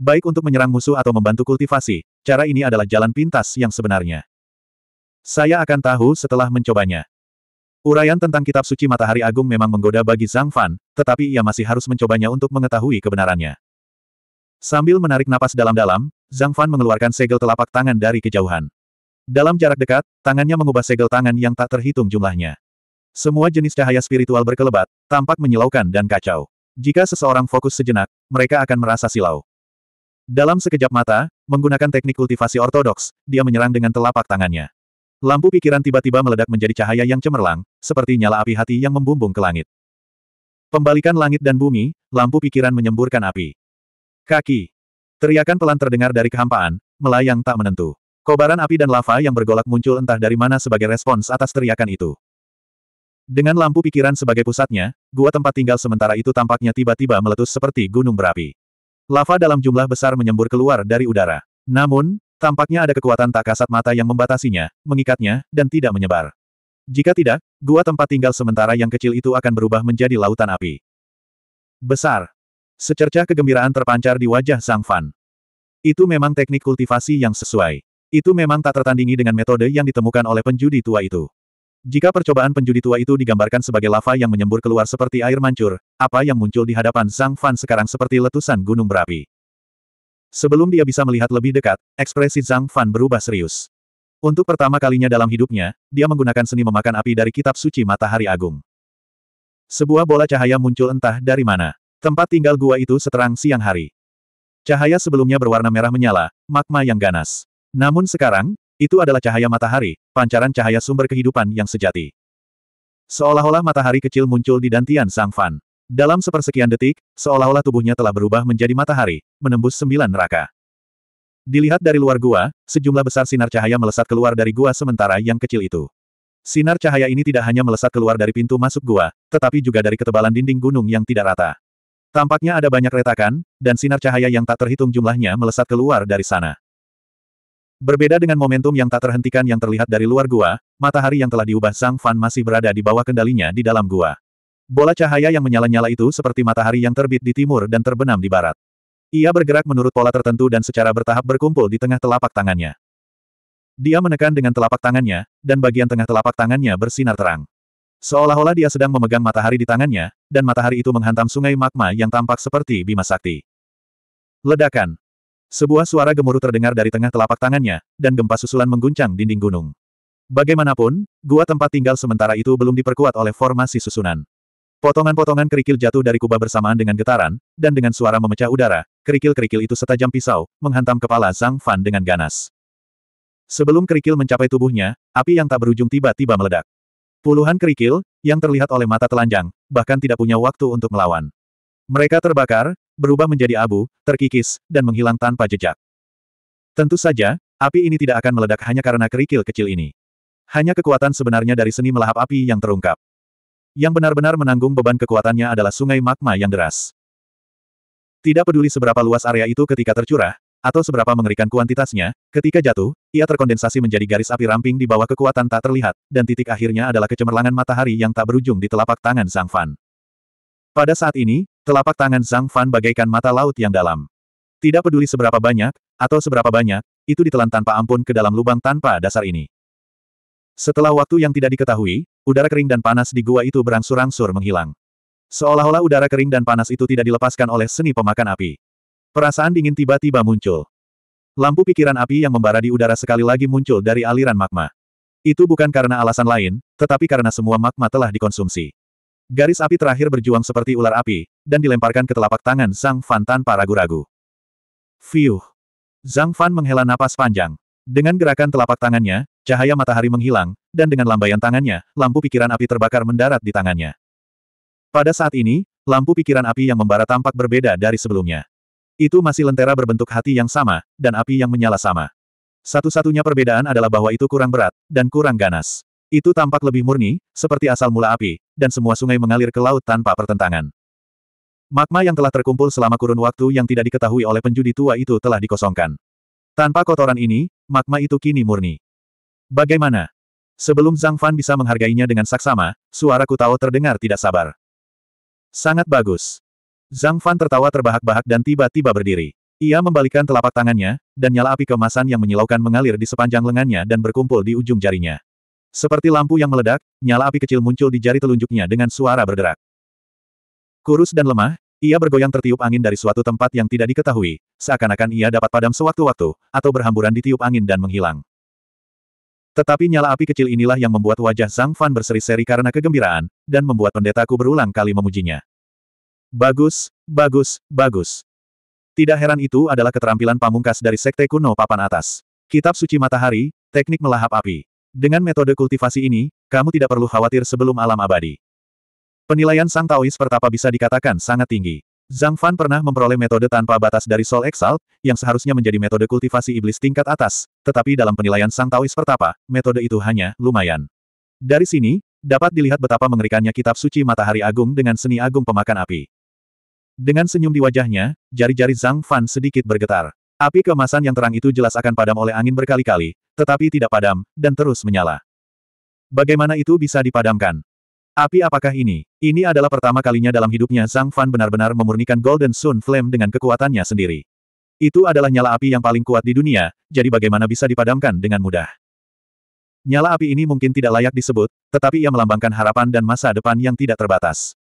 Baik untuk menyerang musuh atau membantu kultivasi, cara ini adalah jalan pintas yang sebenarnya. Saya akan tahu setelah mencobanya. Urayan tentang kitab suci Matahari Agung memang menggoda bagi Zhang Fan, tetapi ia masih harus mencobanya untuk mengetahui kebenarannya. Sambil menarik napas dalam-dalam, Zhang Fan mengeluarkan segel telapak tangan dari kejauhan. Dalam jarak dekat, tangannya mengubah segel tangan yang tak terhitung jumlahnya. Semua jenis cahaya spiritual berkelebat, tampak menyilaukan dan kacau. Jika seseorang fokus sejenak, mereka akan merasa silau. Dalam sekejap mata, menggunakan teknik kultivasi ortodoks, dia menyerang dengan telapak tangannya. Lampu pikiran tiba-tiba meledak menjadi cahaya yang cemerlang, seperti nyala api hati yang membumbung ke langit. Pembalikan langit dan bumi, lampu pikiran menyemburkan api. Kaki. Teriakan pelan terdengar dari kehampaan, melayang tak menentu. Kobaran api dan lava yang bergolak muncul entah dari mana sebagai respons atas teriakan itu. Dengan lampu pikiran sebagai pusatnya, gua tempat tinggal sementara itu tampaknya tiba-tiba meletus seperti gunung berapi. Lava dalam jumlah besar menyembur keluar dari udara. Namun, tampaknya ada kekuatan tak kasat mata yang membatasinya, mengikatnya, dan tidak menyebar. Jika tidak, gua tempat tinggal sementara yang kecil itu akan berubah menjadi lautan api. Besar. Secercah kegembiraan terpancar di wajah Sang Fan. Itu memang teknik kultivasi yang sesuai. Itu memang tak tertandingi dengan metode yang ditemukan oleh penjudi tua itu. Jika percobaan penjudi tua itu digambarkan sebagai lava yang menyembur keluar seperti air mancur, apa yang muncul di hadapan Zhang Fan sekarang seperti letusan gunung berapi. Sebelum dia bisa melihat lebih dekat, ekspresi Zhang Fan berubah serius. Untuk pertama kalinya dalam hidupnya, dia menggunakan seni memakan api dari kitab suci Matahari Agung. Sebuah bola cahaya muncul entah dari mana. Tempat tinggal gua itu seterang siang hari. Cahaya sebelumnya berwarna merah menyala, magma yang ganas. Namun sekarang, itu adalah cahaya matahari, pancaran cahaya sumber kehidupan yang sejati. Seolah-olah matahari kecil muncul di dantian Sang Fan. Dalam sepersekian detik, seolah-olah tubuhnya telah berubah menjadi matahari, menembus sembilan neraka. Dilihat dari luar gua, sejumlah besar sinar cahaya melesat keluar dari gua sementara yang kecil itu. Sinar cahaya ini tidak hanya melesat keluar dari pintu masuk gua, tetapi juga dari ketebalan dinding gunung yang tidak rata. Tampaknya ada banyak retakan, dan sinar cahaya yang tak terhitung jumlahnya melesat keluar dari sana. Berbeda dengan momentum yang tak terhentikan yang terlihat dari luar gua, matahari yang telah diubah Sang Fan masih berada di bawah kendalinya di dalam gua. Bola cahaya yang menyala-nyala itu seperti matahari yang terbit di timur dan terbenam di barat. Ia bergerak menurut pola tertentu dan secara bertahap berkumpul di tengah telapak tangannya. Dia menekan dengan telapak tangannya, dan bagian tengah telapak tangannya bersinar terang. Seolah-olah dia sedang memegang matahari di tangannya, dan matahari itu menghantam sungai magma yang tampak seperti bima sakti. Ledakan. Sebuah suara gemuruh terdengar dari tengah telapak tangannya, dan gempa susulan mengguncang dinding gunung. Bagaimanapun, gua tempat tinggal sementara itu belum diperkuat oleh formasi susunan. Potongan-potongan kerikil jatuh dari kubah bersamaan dengan getaran, dan dengan suara memecah udara, kerikil-kerikil itu setajam pisau, menghantam kepala Zhang Fan dengan ganas. Sebelum kerikil mencapai tubuhnya, api yang tak berujung tiba-tiba meledak. Puluhan kerikil, yang terlihat oleh mata telanjang, bahkan tidak punya waktu untuk melawan. Mereka terbakar, berubah menjadi abu, terkikis, dan menghilang tanpa jejak. Tentu saja, api ini tidak akan meledak hanya karena kerikil kecil ini. Hanya kekuatan sebenarnya dari seni melahap api yang terungkap. Yang benar-benar menanggung beban kekuatannya adalah sungai magma yang deras. Tidak peduli seberapa luas area itu ketika tercurah, atau seberapa mengerikan kuantitasnya, ketika jatuh, ia terkondensasi menjadi garis api ramping di bawah kekuatan tak terlihat, dan titik akhirnya adalah kecemerlangan matahari yang tak berujung di telapak tangan Zhang Fan. Pada saat ini, Telapak tangan Zhang Fan bagaikan mata laut yang dalam. Tidak peduli seberapa banyak, atau seberapa banyak, itu ditelan tanpa ampun ke dalam lubang tanpa dasar ini. Setelah waktu yang tidak diketahui, udara kering dan panas di gua itu berangsur-angsur menghilang. Seolah-olah udara kering dan panas itu tidak dilepaskan oleh seni pemakan api. Perasaan dingin tiba-tiba muncul. Lampu pikiran api yang membara di udara sekali lagi muncul dari aliran magma. Itu bukan karena alasan lain, tetapi karena semua magma telah dikonsumsi. Garis api terakhir berjuang seperti ular api, dan dilemparkan ke telapak tangan Zhang Fan tanpa ragu-ragu. Fiuh! Zhang Fan menghela napas panjang. Dengan gerakan telapak tangannya, cahaya matahari menghilang, dan dengan lambaian tangannya, lampu pikiran api terbakar mendarat di tangannya. Pada saat ini, lampu pikiran api yang membara tampak berbeda dari sebelumnya. Itu masih lentera berbentuk hati yang sama, dan api yang menyala sama. Satu-satunya perbedaan adalah bahwa itu kurang berat, dan kurang ganas. Itu tampak lebih murni, seperti asal mula api, dan semua sungai mengalir ke laut tanpa pertentangan. Magma yang telah terkumpul selama kurun waktu yang tidak diketahui oleh penjudi tua itu telah dikosongkan. Tanpa kotoran ini, magma itu kini murni. Bagaimana? Sebelum Zhang Fan bisa menghargainya dengan saksama, suara Kutao terdengar tidak sabar. Sangat bagus. Zhang Fan tertawa terbahak-bahak dan tiba-tiba berdiri. Ia membalikkan telapak tangannya, dan nyala api kemasan yang menyilaukan mengalir di sepanjang lengannya dan berkumpul di ujung jarinya. Seperti lampu yang meledak, nyala api kecil muncul di jari telunjuknya dengan suara berderak. Kurus dan lemah, ia bergoyang tertiup angin dari suatu tempat yang tidak diketahui, seakan-akan ia dapat padam sewaktu-waktu, atau berhamburan ditiup angin dan menghilang. Tetapi nyala api kecil inilah yang membuat wajah Zhang Fan berseri-seri karena kegembiraan, dan membuat pendetaku berulang kali memujinya. Bagus, bagus, bagus. Tidak heran itu adalah keterampilan pamungkas dari Sekte Kuno Papan Atas. Kitab Suci Matahari, Teknik Melahap Api. Dengan metode kultivasi ini, kamu tidak perlu khawatir sebelum alam abadi. Penilaian Sang Taois pertapa bisa dikatakan sangat tinggi. Zhang Fan pernah memperoleh metode tanpa batas dari Soul Exalt, yang seharusnya menjadi metode kultivasi iblis tingkat atas, tetapi dalam penilaian Sang Taois pertapa, metode itu hanya lumayan. Dari sini, dapat dilihat betapa mengerikannya kitab suci Matahari Agung dengan seni agung pemakan api. Dengan senyum di wajahnya, jari-jari Zhang Fan sedikit bergetar. Api kemasan yang terang itu jelas akan padam oleh angin berkali-kali, tetapi tidak padam, dan terus menyala. Bagaimana itu bisa dipadamkan? Api apakah ini? Ini adalah pertama kalinya dalam hidupnya Zhang Fan benar-benar memurnikan Golden Sun Flame dengan kekuatannya sendiri. Itu adalah nyala api yang paling kuat di dunia, jadi bagaimana bisa dipadamkan dengan mudah? Nyala api ini mungkin tidak layak disebut, tetapi ia melambangkan harapan dan masa depan yang tidak terbatas.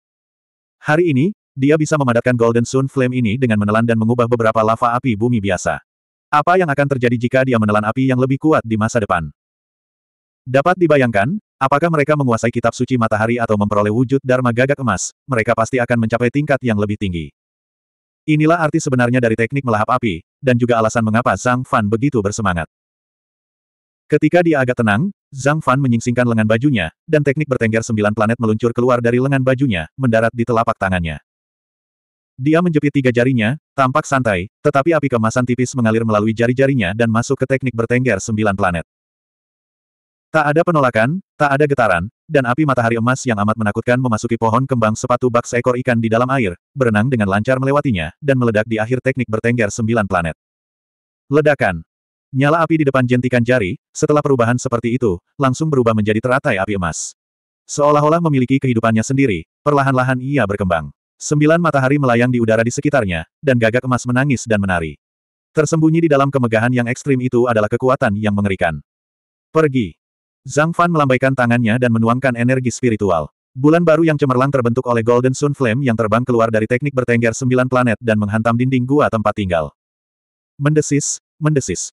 Hari ini, dia bisa memadatkan Golden Sun Flame ini dengan menelan dan mengubah beberapa lava api bumi biasa. Apa yang akan terjadi jika dia menelan api yang lebih kuat di masa depan? Dapat dibayangkan, apakah mereka menguasai kitab suci matahari atau memperoleh wujud Dharma gagak emas, mereka pasti akan mencapai tingkat yang lebih tinggi. Inilah arti sebenarnya dari teknik melahap api, dan juga alasan mengapa Zhang Fan begitu bersemangat. Ketika dia agak tenang, Zhang Fan menyingsingkan lengan bajunya, dan teknik bertengger sembilan planet meluncur keluar dari lengan bajunya, mendarat di telapak tangannya. Dia menjepit tiga jarinya, tampak santai, tetapi api kemasan tipis mengalir melalui jari-jarinya dan masuk ke teknik bertengger sembilan planet. Tak ada penolakan, tak ada getaran, dan api matahari emas yang amat menakutkan memasuki pohon kembang sepatu bak seekor ikan di dalam air, berenang dengan lancar melewatinya, dan meledak di akhir teknik bertengger sembilan planet. Ledakan. Nyala api di depan jentikan jari, setelah perubahan seperti itu, langsung berubah menjadi teratai api emas. Seolah-olah memiliki kehidupannya sendiri, perlahan-lahan ia berkembang. Sembilan matahari melayang di udara di sekitarnya, dan gagak emas menangis dan menari. Tersembunyi di dalam kemegahan yang ekstrim itu adalah kekuatan yang mengerikan. Pergi. Zhang Fan melambaikan tangannya dan menuangkan energi spiritual. Bulan baru yang cemerlang terbentuk oleh Golden Sun Flame yang terbang keluar dari teknik bertengger sembilan planet dan menghantam dinding gua tempat tinggal. Mendesis, mendesis.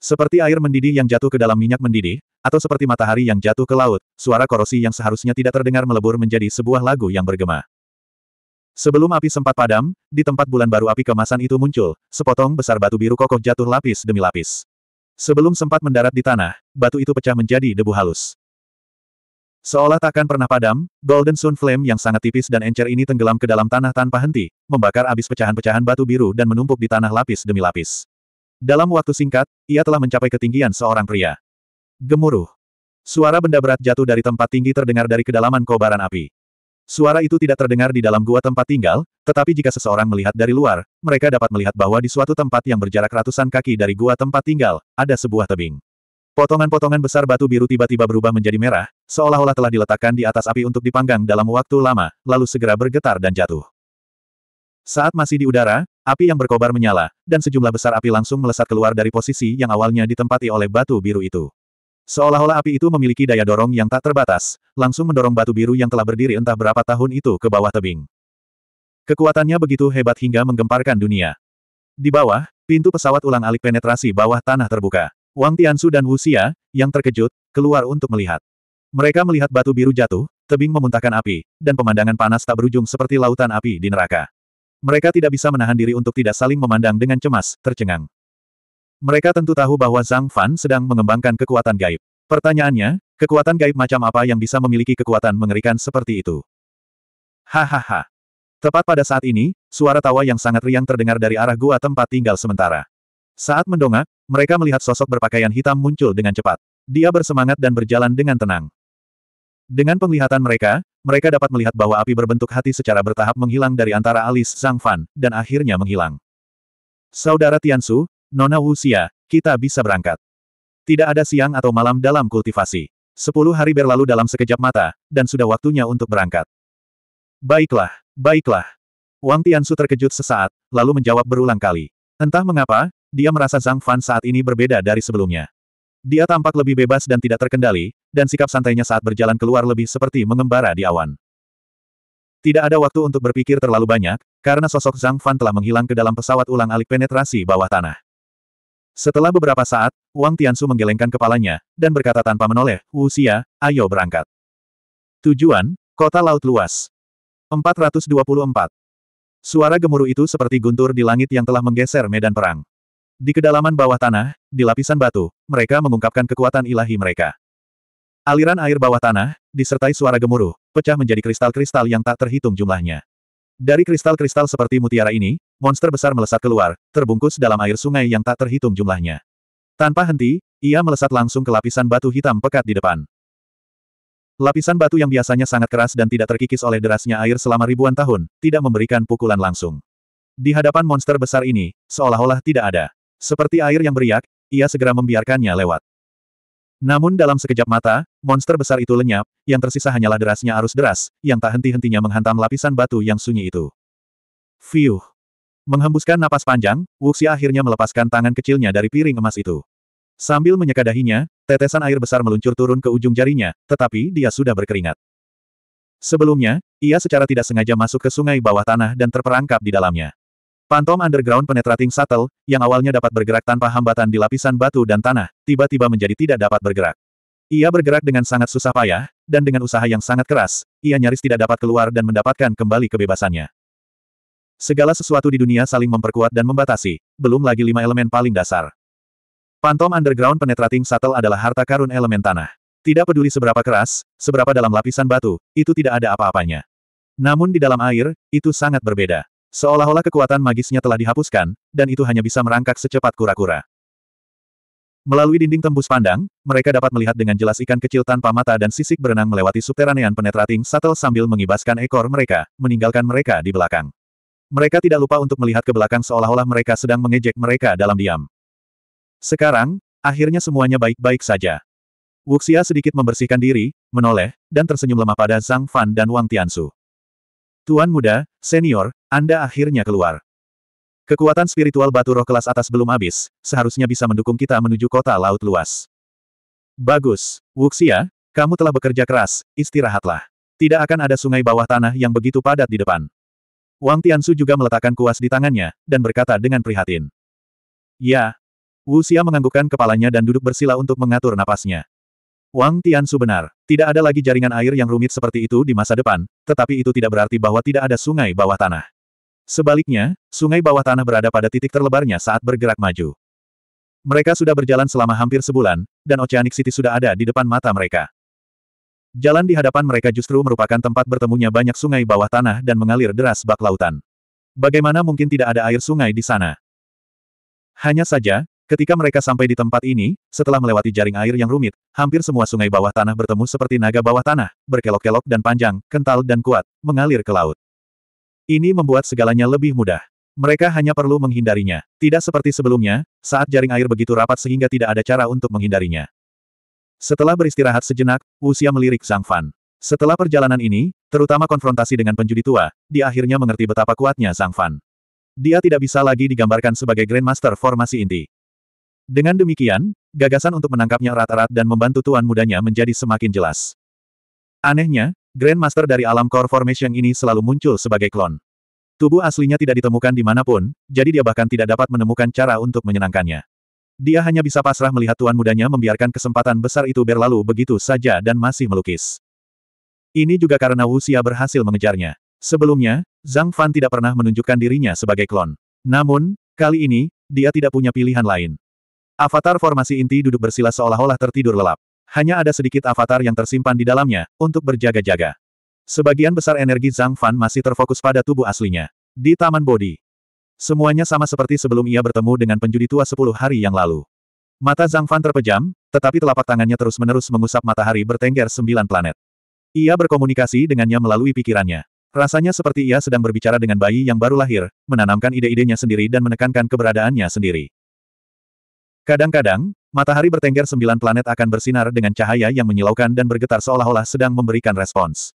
Seperti air mendidih yang jatuh ke dalam minyak mendidih, atau seperti matahari yang jatuh ke laut, suara korosi yang seharusnya tidak terdengar melebur menjadi sebuah lagu yang bergema. Sebelum api sempat padam, di tempat bulan baru api kemasan itu muncul, sepotong besar batu biru kokoh jatuh lapis demi lapis. Sebelum sempat mendarat di tanah, batu itu pecah menjadi debu halus. Seolah takkan pernah padam, Golden Sun Flame yang sangat tipis dan encer ini tenggelam ke dalam tanah tanpa henti, membakar abis pecahan-pecahan batu biru dan menumpuk di tanah lapis demi lapis. Dalam waktu singkat, ia telah mencapai ketinggian seorang pria. Gemuruh. Suara benda berat jatuh dari tempat tinggi terdengar dari kedalaman kobaran api. Suara itu tidak terdengar di dalam gua tempat tinggal, tetapi jika seseorang melihat dari luar, mereka dapat melihat bahwa di suatu tempat yang berjarak ratusan kaki dari gua tempat tinggal, ada sebuah tebing. Potongan-potongan besar batu biru tiba-tiba berubah menjadi merah, seolah-olah telah diletakkan di atas api untuk dipanggang dalam waktu lama, lalu segera bergetar dan jatuh. Saat masih di udara, api yang berkobar menyala, dan sejumlah besar api langsung melesat keluar dari posisi yang awalnya ditempati oleh batu biru itu. Seolah-olah api itu memiliki daya dorong yang tak terbatas, langsung mendorong batu biru yang telah berdiri entah berapa tahun itu ke bawah tebing. Kekuatannya begitu hebat hingga menggemparkan dunia. Di bawah, pintu pesawat ulang-alik penetrasi bawah tanah terbuka. Wang Tiansu dan Wu Xia, yang terkejut, keluar untuk melihat. Mereka melihat batu biru jatuh, tebing memuntahkan api, dan pemandangan panas tak berujung seperti lautan api di neraka. Mereka tidak bisa menahan diri untuk tidak saling memandang dengan cemas, tercengang. Mereka tentu tahu bahwa Zhang Fan sedang mengembangkan kekuatan gaib. Pertanyaannya, kekuatan gaib macam apa yang bisa memiliki kekuatan mengerikan seperti itu? Hahaha. Tepat pada saat ini, suara tawa yang sangat riang terdengar dari arah gua tempat tinggal sementara. Saat mendongak, mereka melihat sosok berpakaian hitam muncul dengan cepat. Dia bersemangat dan berjalan dengan tenang. Dengan penglihatan mereka, mereka dapat melihat bahwa api berbentuk hati secara bertahap menghilang dari antara alis Zhang Fan, dan akhirnya menghilang. Saudara Tian Su. Nona Wuxia, kita bisa berangkat. Tidak ada siang atau malam dalam kultivasi. Sepuluh hari berlalu dalam sekejap mata, dan sudah waktunya untuk berangkat. Baiklah, baiklah. Wang Tiansu terkejut sesaat, lalu menjawab berulang kali. Entah mengapa, dia merasa Zhang Fan saat ini berbeda dari sebelumnya. Dia tampak lebih bebas dan tidak terkendali, dan sikap santainya saat berjalan keluar lebih seperti mengembara di awan. Tidak ada waktu untuk berpikir terlalu banyak, karena sosok Zhang Fan telah menghilang ke dalam pesawat ulang alik penetrasi bawah tanah. Setelah beberapa saat, Wang Tiansu menggelengkan kepalanya, dan berkata tanpa menoleh, "Wu Xia, ayo berangkat. Tujuan, Kota Laut Luas. 424. Suara gemuruh itu seperti guntur di langit yang telah menggeser medan perang. Di kedalaman bawah tanah, di lapisan batu, mereka mengungkapkan kekuatan ilahi mereka. Aliran air bawah tanah, disertai suara gemuruh, pecah menjadi kristal-kristal yang tak terhitung jumlahnya. Dari kristal-kristal seperti mutiara ini, monster besar melesat keluar, terbungkus dalam air sungai yang tak terhitung jumlahnya. Tanpa henti, ia melesat langsung ke lapisan batu hitam pekat di depan. Lapisan batu yang biasanya sangat keras dan tidak terkikis oleh derasnya air selama ribuan tahun, tidak memberikan pukulan langsung. Di hadapan monster besar ini, seolah-olah tidak ada. Seperti air yang beriak, ia segera membiarkannya lewat. Namun dalam sekejap mata, monster besar itu lenyap, yang tersisa hanyalah derasnya arus deras, yang tak henti-hentinya menghantam lapisan batu yang sunyi itu. Fiuh! Menghembuskan napas panjang, Wuxi akhirnya melepaskan tangan kecilnya dari piring emas itu. Sambil menyeka dahinya, tetesan air besar meluncur turun ke ujung jarinya, tetapi dia sudah berkeringat. Sebelumnya, ia secara tidak sengaja masuk ke sungai bawah tanah dan terperangkap di dalamnya. Pantom underground penetrating shuttle, yang awalnya dapat bergerak tanpa hambatan di lapisan batu dan tanah, tiba-tiba menjadi tidak dapat bergerak. Ia bergerak dengan sangat susah payah, dan dengan usaha yang sangat keras, ia nyaris tidak dapat keluar dan mendapatkan kembali kebebasannya. Segala sesuatu di dunia saling memperkuat dan membatasi, belum lagi lima elemen paling dasar. Pantom underground penetrating shuttle adalah harta karun elemen tanah. Tidak peduli seberapa keras, seberapa dalam lapisan batu, itu tidak ada apa-apanya. Namun di dalam air, itu sangat berbeda. Seolah-olah kekuatan magisnya telah dihapuskan, dan itu hanya bisa merangkak secepat kura-kura. Melalui dinding tembus pandang, mereka dapat melihat dengan jelas ikan kecil tanpa mata dan sisik berenang melewati subteranean penetrating satel sambil mengibaskan ekor mereka, meninggalkan mereka di belakang. Mereka tidak lupa untuk melihat ke belakang seolah-olah mereka sedang mengejek mereka dalam diam. Sekarang, akhirnya semuanya baik-baik saja. Wuxia sedikit membersihkan diri, menoleh, dan tersenyum lemah pada Zhang Fan dan Wang Tiansu. Tuan muda, senior, Anda akhirnya keluar. Kekuatan spiritual batu roh kelas atas belum habis, seharusnya bisa mendukung kita menuju kota laut luas. Bagus, Wuxia, kamu telah bekerja keras, istirahatlah. Tidak akan ada sungai bawah tanah yang begitu padat di depan. Wang Tiansu juga meletakkan kuas di tangannya, dan berkata dengan prihatin. Ya. Wuxia menganggukkan kepalanya dan duduk bersila untuk mengatur napasnya. Wang Tian Su benar, tidak ada lagi jaringan air yang rumit seperti itu di masa depan, tetapi itu tidak berarti bahwa tidak ada sungai bawah tanah. Sebaliknya, sungai bawah tanah berada pada titik terlebarnya saat bergerak maju. Mereka sudah berjalan selama hampir sebulan, dan Oceanic City sudah ada di depan mata mereka. Jalan di hadapan mereka justru merupakan tempat bertemunya banyak sungai bawah tanah dan mengalir deras bak lautan. Bagaimana mungkin tidak ada air sungai di sana? Hanya saja, Ketika mereka sampai di tempat ini, setelah melewati jaring air yang rumit, hampir semua sungai bawah tanah bertemu seperti naga bawah tanah, berkelok-kelok dan panjang, kental dan kuat, mengalir ke laut. Ini membuat segalanya lebih mudah. Mereka hanya perlu menghindarinya. Tidak seperti sebelumnya, saat jaring air begitu rapat sehingga tidak ada cara untuk menghindarinya. Setelah beristirahat sejenak, Usia melirik Zhang Fan. Setelah perjalanan ini, terutama konfrontasi dengan penjudi tua, dia akhirnya mengerti betapa kuatnya Zhang Fan. Dia tidak bisa lagi digambarkan sebagai Grandmaster formasi inti. Dengan demikian, gagasan untuk menangkapnya erat-erat dan membantu tuan mudanya menjadi semakin jelas. Anehnya, Grandmaster dari alam Core Formation ini selalu muncul sebagai klon. Tubuh aslinya tidak ditemukan di dimanapun, jadi dia bahkan tidak dapat menemukan cara untuk menyenangkannya. Dia hanya bisa pasrah melihat tuan mudanya membiarkan kesempatan besar itu berlalu begitu saja dan masih melukis. Ini juga karena usia berhasil mengejarnya. Sebelumnya, Zhang Fan tidak pernah menunjukkan dirinya sebagai klon. Namun, kali ini, dia tidak punya pilihan lain. Avatar formasi inti duduk bersila seolah-olah tertidur lelap. Hanya ada sedikit avatar yang tersimpan di dalamnya, untuk berjaga-jaga. Sebagian besar energi Zhang Fan masih terfokus pada tubuh aslinya. Di Taman Bodi. Semuanya sama seperti sebelum ia bertemu dengan penjudi tua sepuluh hari yang lalu. Mata Zhang Fan terpejam, tetapi telapak tangannya terus-menerus mengusap matahari bertengger sembilan planet. Ia berkomunikasi dengannya melalui pikirannya. Rasanya seperti ia sedang berbicara dengan bayi yang baru lahir, menanamkan ide-idenya sendiri dan menekankan keberadaannya sendiri. Kadang-kadang, matahari bertengger sembilan planet akan bersinar dengan cahaya yang menyilaukan dan bergetar seolah-olah sedang memberikan respons.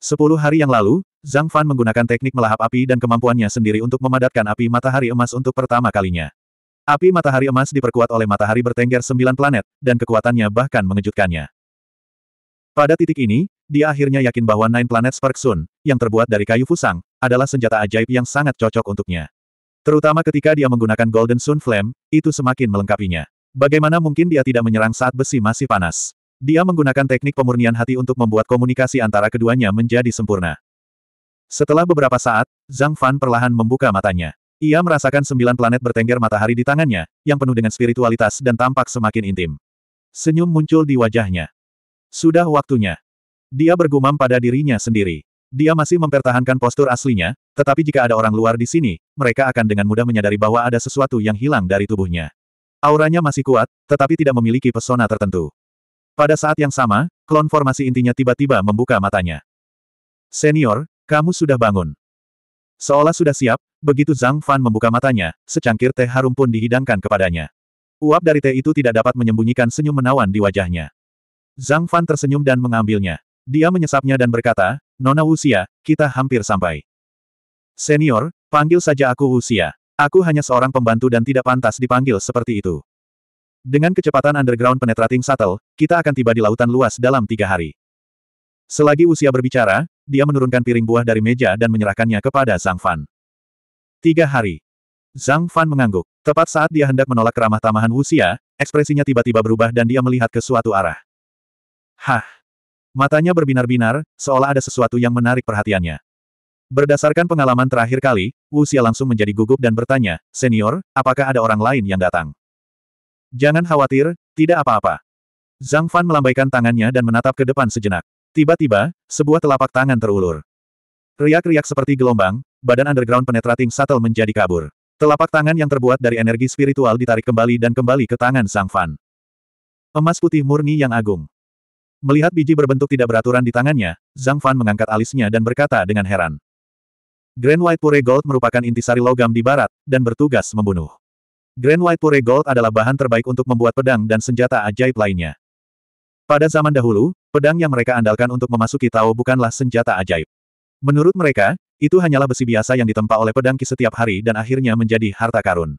Sepuluh hari yang lalu, Zhang Fan menggunakan teknik melahap api dan kemampuannya sendiri untuk memadatkan api matahari emas untuk pertama kalinya. Api matahari emas diperkuat oleh matahari bertengger sembilan planet, dan kekuatannya bahkan mengejutkannya. Pada titik ini, dia akhirnya yakin bahwa Nine Planet Spark Sun, yang terbuat dari kayu fusang, adalah senjata ajaib yang sangat cocok untuknya. Terutama ketika dia menggunakan Golden Sun Flame, itu semakin melengkapinya. Bagaimana mungkin dia tidak menyerang saat besi masih panas? Dia menggunakan teknik pemurnian hati untuk membuat komunikasi antara keduanya menjadi sempurna. Setelah beberapa saat, Zhang Fan perlahan membuka matanya. Ia merasakan sembilan planet bertengger matahari di tangannya, yang penuh dengan spiritualitas dan tampak semakin intim. Senyum muncul di wajahnya. Sudah waktunya. Dia bergumam pada dirinya sendiri. Dia masih mempertahankan postur aslinya, tetapi jika ada orang luar di sini, mereka akan dengan mudah menyadari bahwa ada sesuatu yang hilang dari tubuhnya. Auranya masih kuat, tetapi tidak memiliki pesona tertentu. Pada saat yang sama, klon formasi intinya tiba-tiba membuka matanya. Senior, kamu sudah bangun. Seolah sudah siap, begitu Zhang Fan membuka matanya, secangkir teh harum pun dihidangkan kepadanya. Uap dari teh itu tidak dapat menyembunyikan senyum menawan di wajahnya. Zhang Fan tersenyum dan mengambilnya. Dia menyesapnya dan berkata, Nona Usia, kita hampir sampai. Senior, panggil saja aku Usia. Aku hanya seorang pembantu dan tidak pantas dipanggil seperti itu. Dengan kecepatan underground penetrating shuttle, kita akan tiba di lautan luas dalam tiga hari. Selagi Usia berbicara, dia menurunkan piring buah dari meja dan menyerahkannya kepada Zhang Fan. Tiga hari. Zhang Fan mengangguk. Tepat saat dia hendak menolak keramah tamahan Usia, ekspresinya tiba-tiba berubah dan dia melihat ke suatu arah. Hah! Matanya berbinar-binar, seolah ada sesuatu yang menarik perhatiannya. Berdasarkan pengalaman terakhir kali, Wu Xia langsung menjadi gugup dan bertanya, Senior, apakah ada orang lain yang datang? Jangan khawatir, tidak apa-apa. Zhang Fan melambaikan tangannya dan menatap ke depan sejenak. Tiba-tiba, sebuah telapak tangan terulur. Riak-riak seperti gelombang, badan underground penetrating shuttle menjadi kabur. Telapak tangan yang terbuat dari energi spiritual ditarik kembali dan kembali ke tangan Zhang Fan. Emas putih murni yang agung. Melihat biji berbentuk tidak beraturan di tangannya, Zhang Fan mengangkat alisnya dan berkata dengan heran. Grand White Pure Gold merupakan intisari logam di barat, dan bertugas membunuh. Grand White Pure Gold adalah bahan terbaik untuk membuat pedang dan senjata ajaib lainnya. Pada zaman dahulu, pedang yang mereka andalkan untuk memasuki Tao bukanlah senjata ajaib. Menurut mereka, itu hanyalah besi biasa yang ditempa oleh pedang ki setiap hari dan akhirnya menjadi harta karun.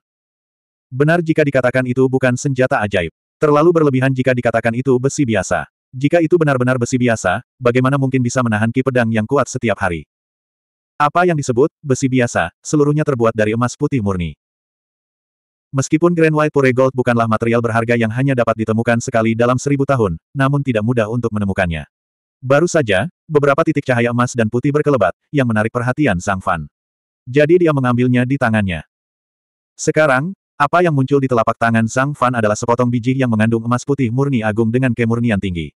Benar jika dikatakan itu bukan senjata ajaib. Terlalu berlebihan jika dikatakan itu besi biasa. Jika itu benar-benar besi biasa, bagaimana mungkin bisa menahan ki pedang yang kuat setiap hari? Apa yang disebut, besi biasa, seluruhnya terbuat dari emas putih murni. Meskipun Grand White Pure Gold bukanlah material berharga yang hanya dapat ditemukan sekali dalam seribu tahun, namun tidak mudah untuk menemukannya. Baru saja, beberapa titik cahaya emas dan putih berkelebat, yang menarik perhatian Sang Fan. Jadi dia mengambilnya di tangannya. Sekarang, apa yang muncul di telapak tangan Sang Fan adalah sepotong biji yang mengandung emas putih murni agung dengan kemurnian tinggi.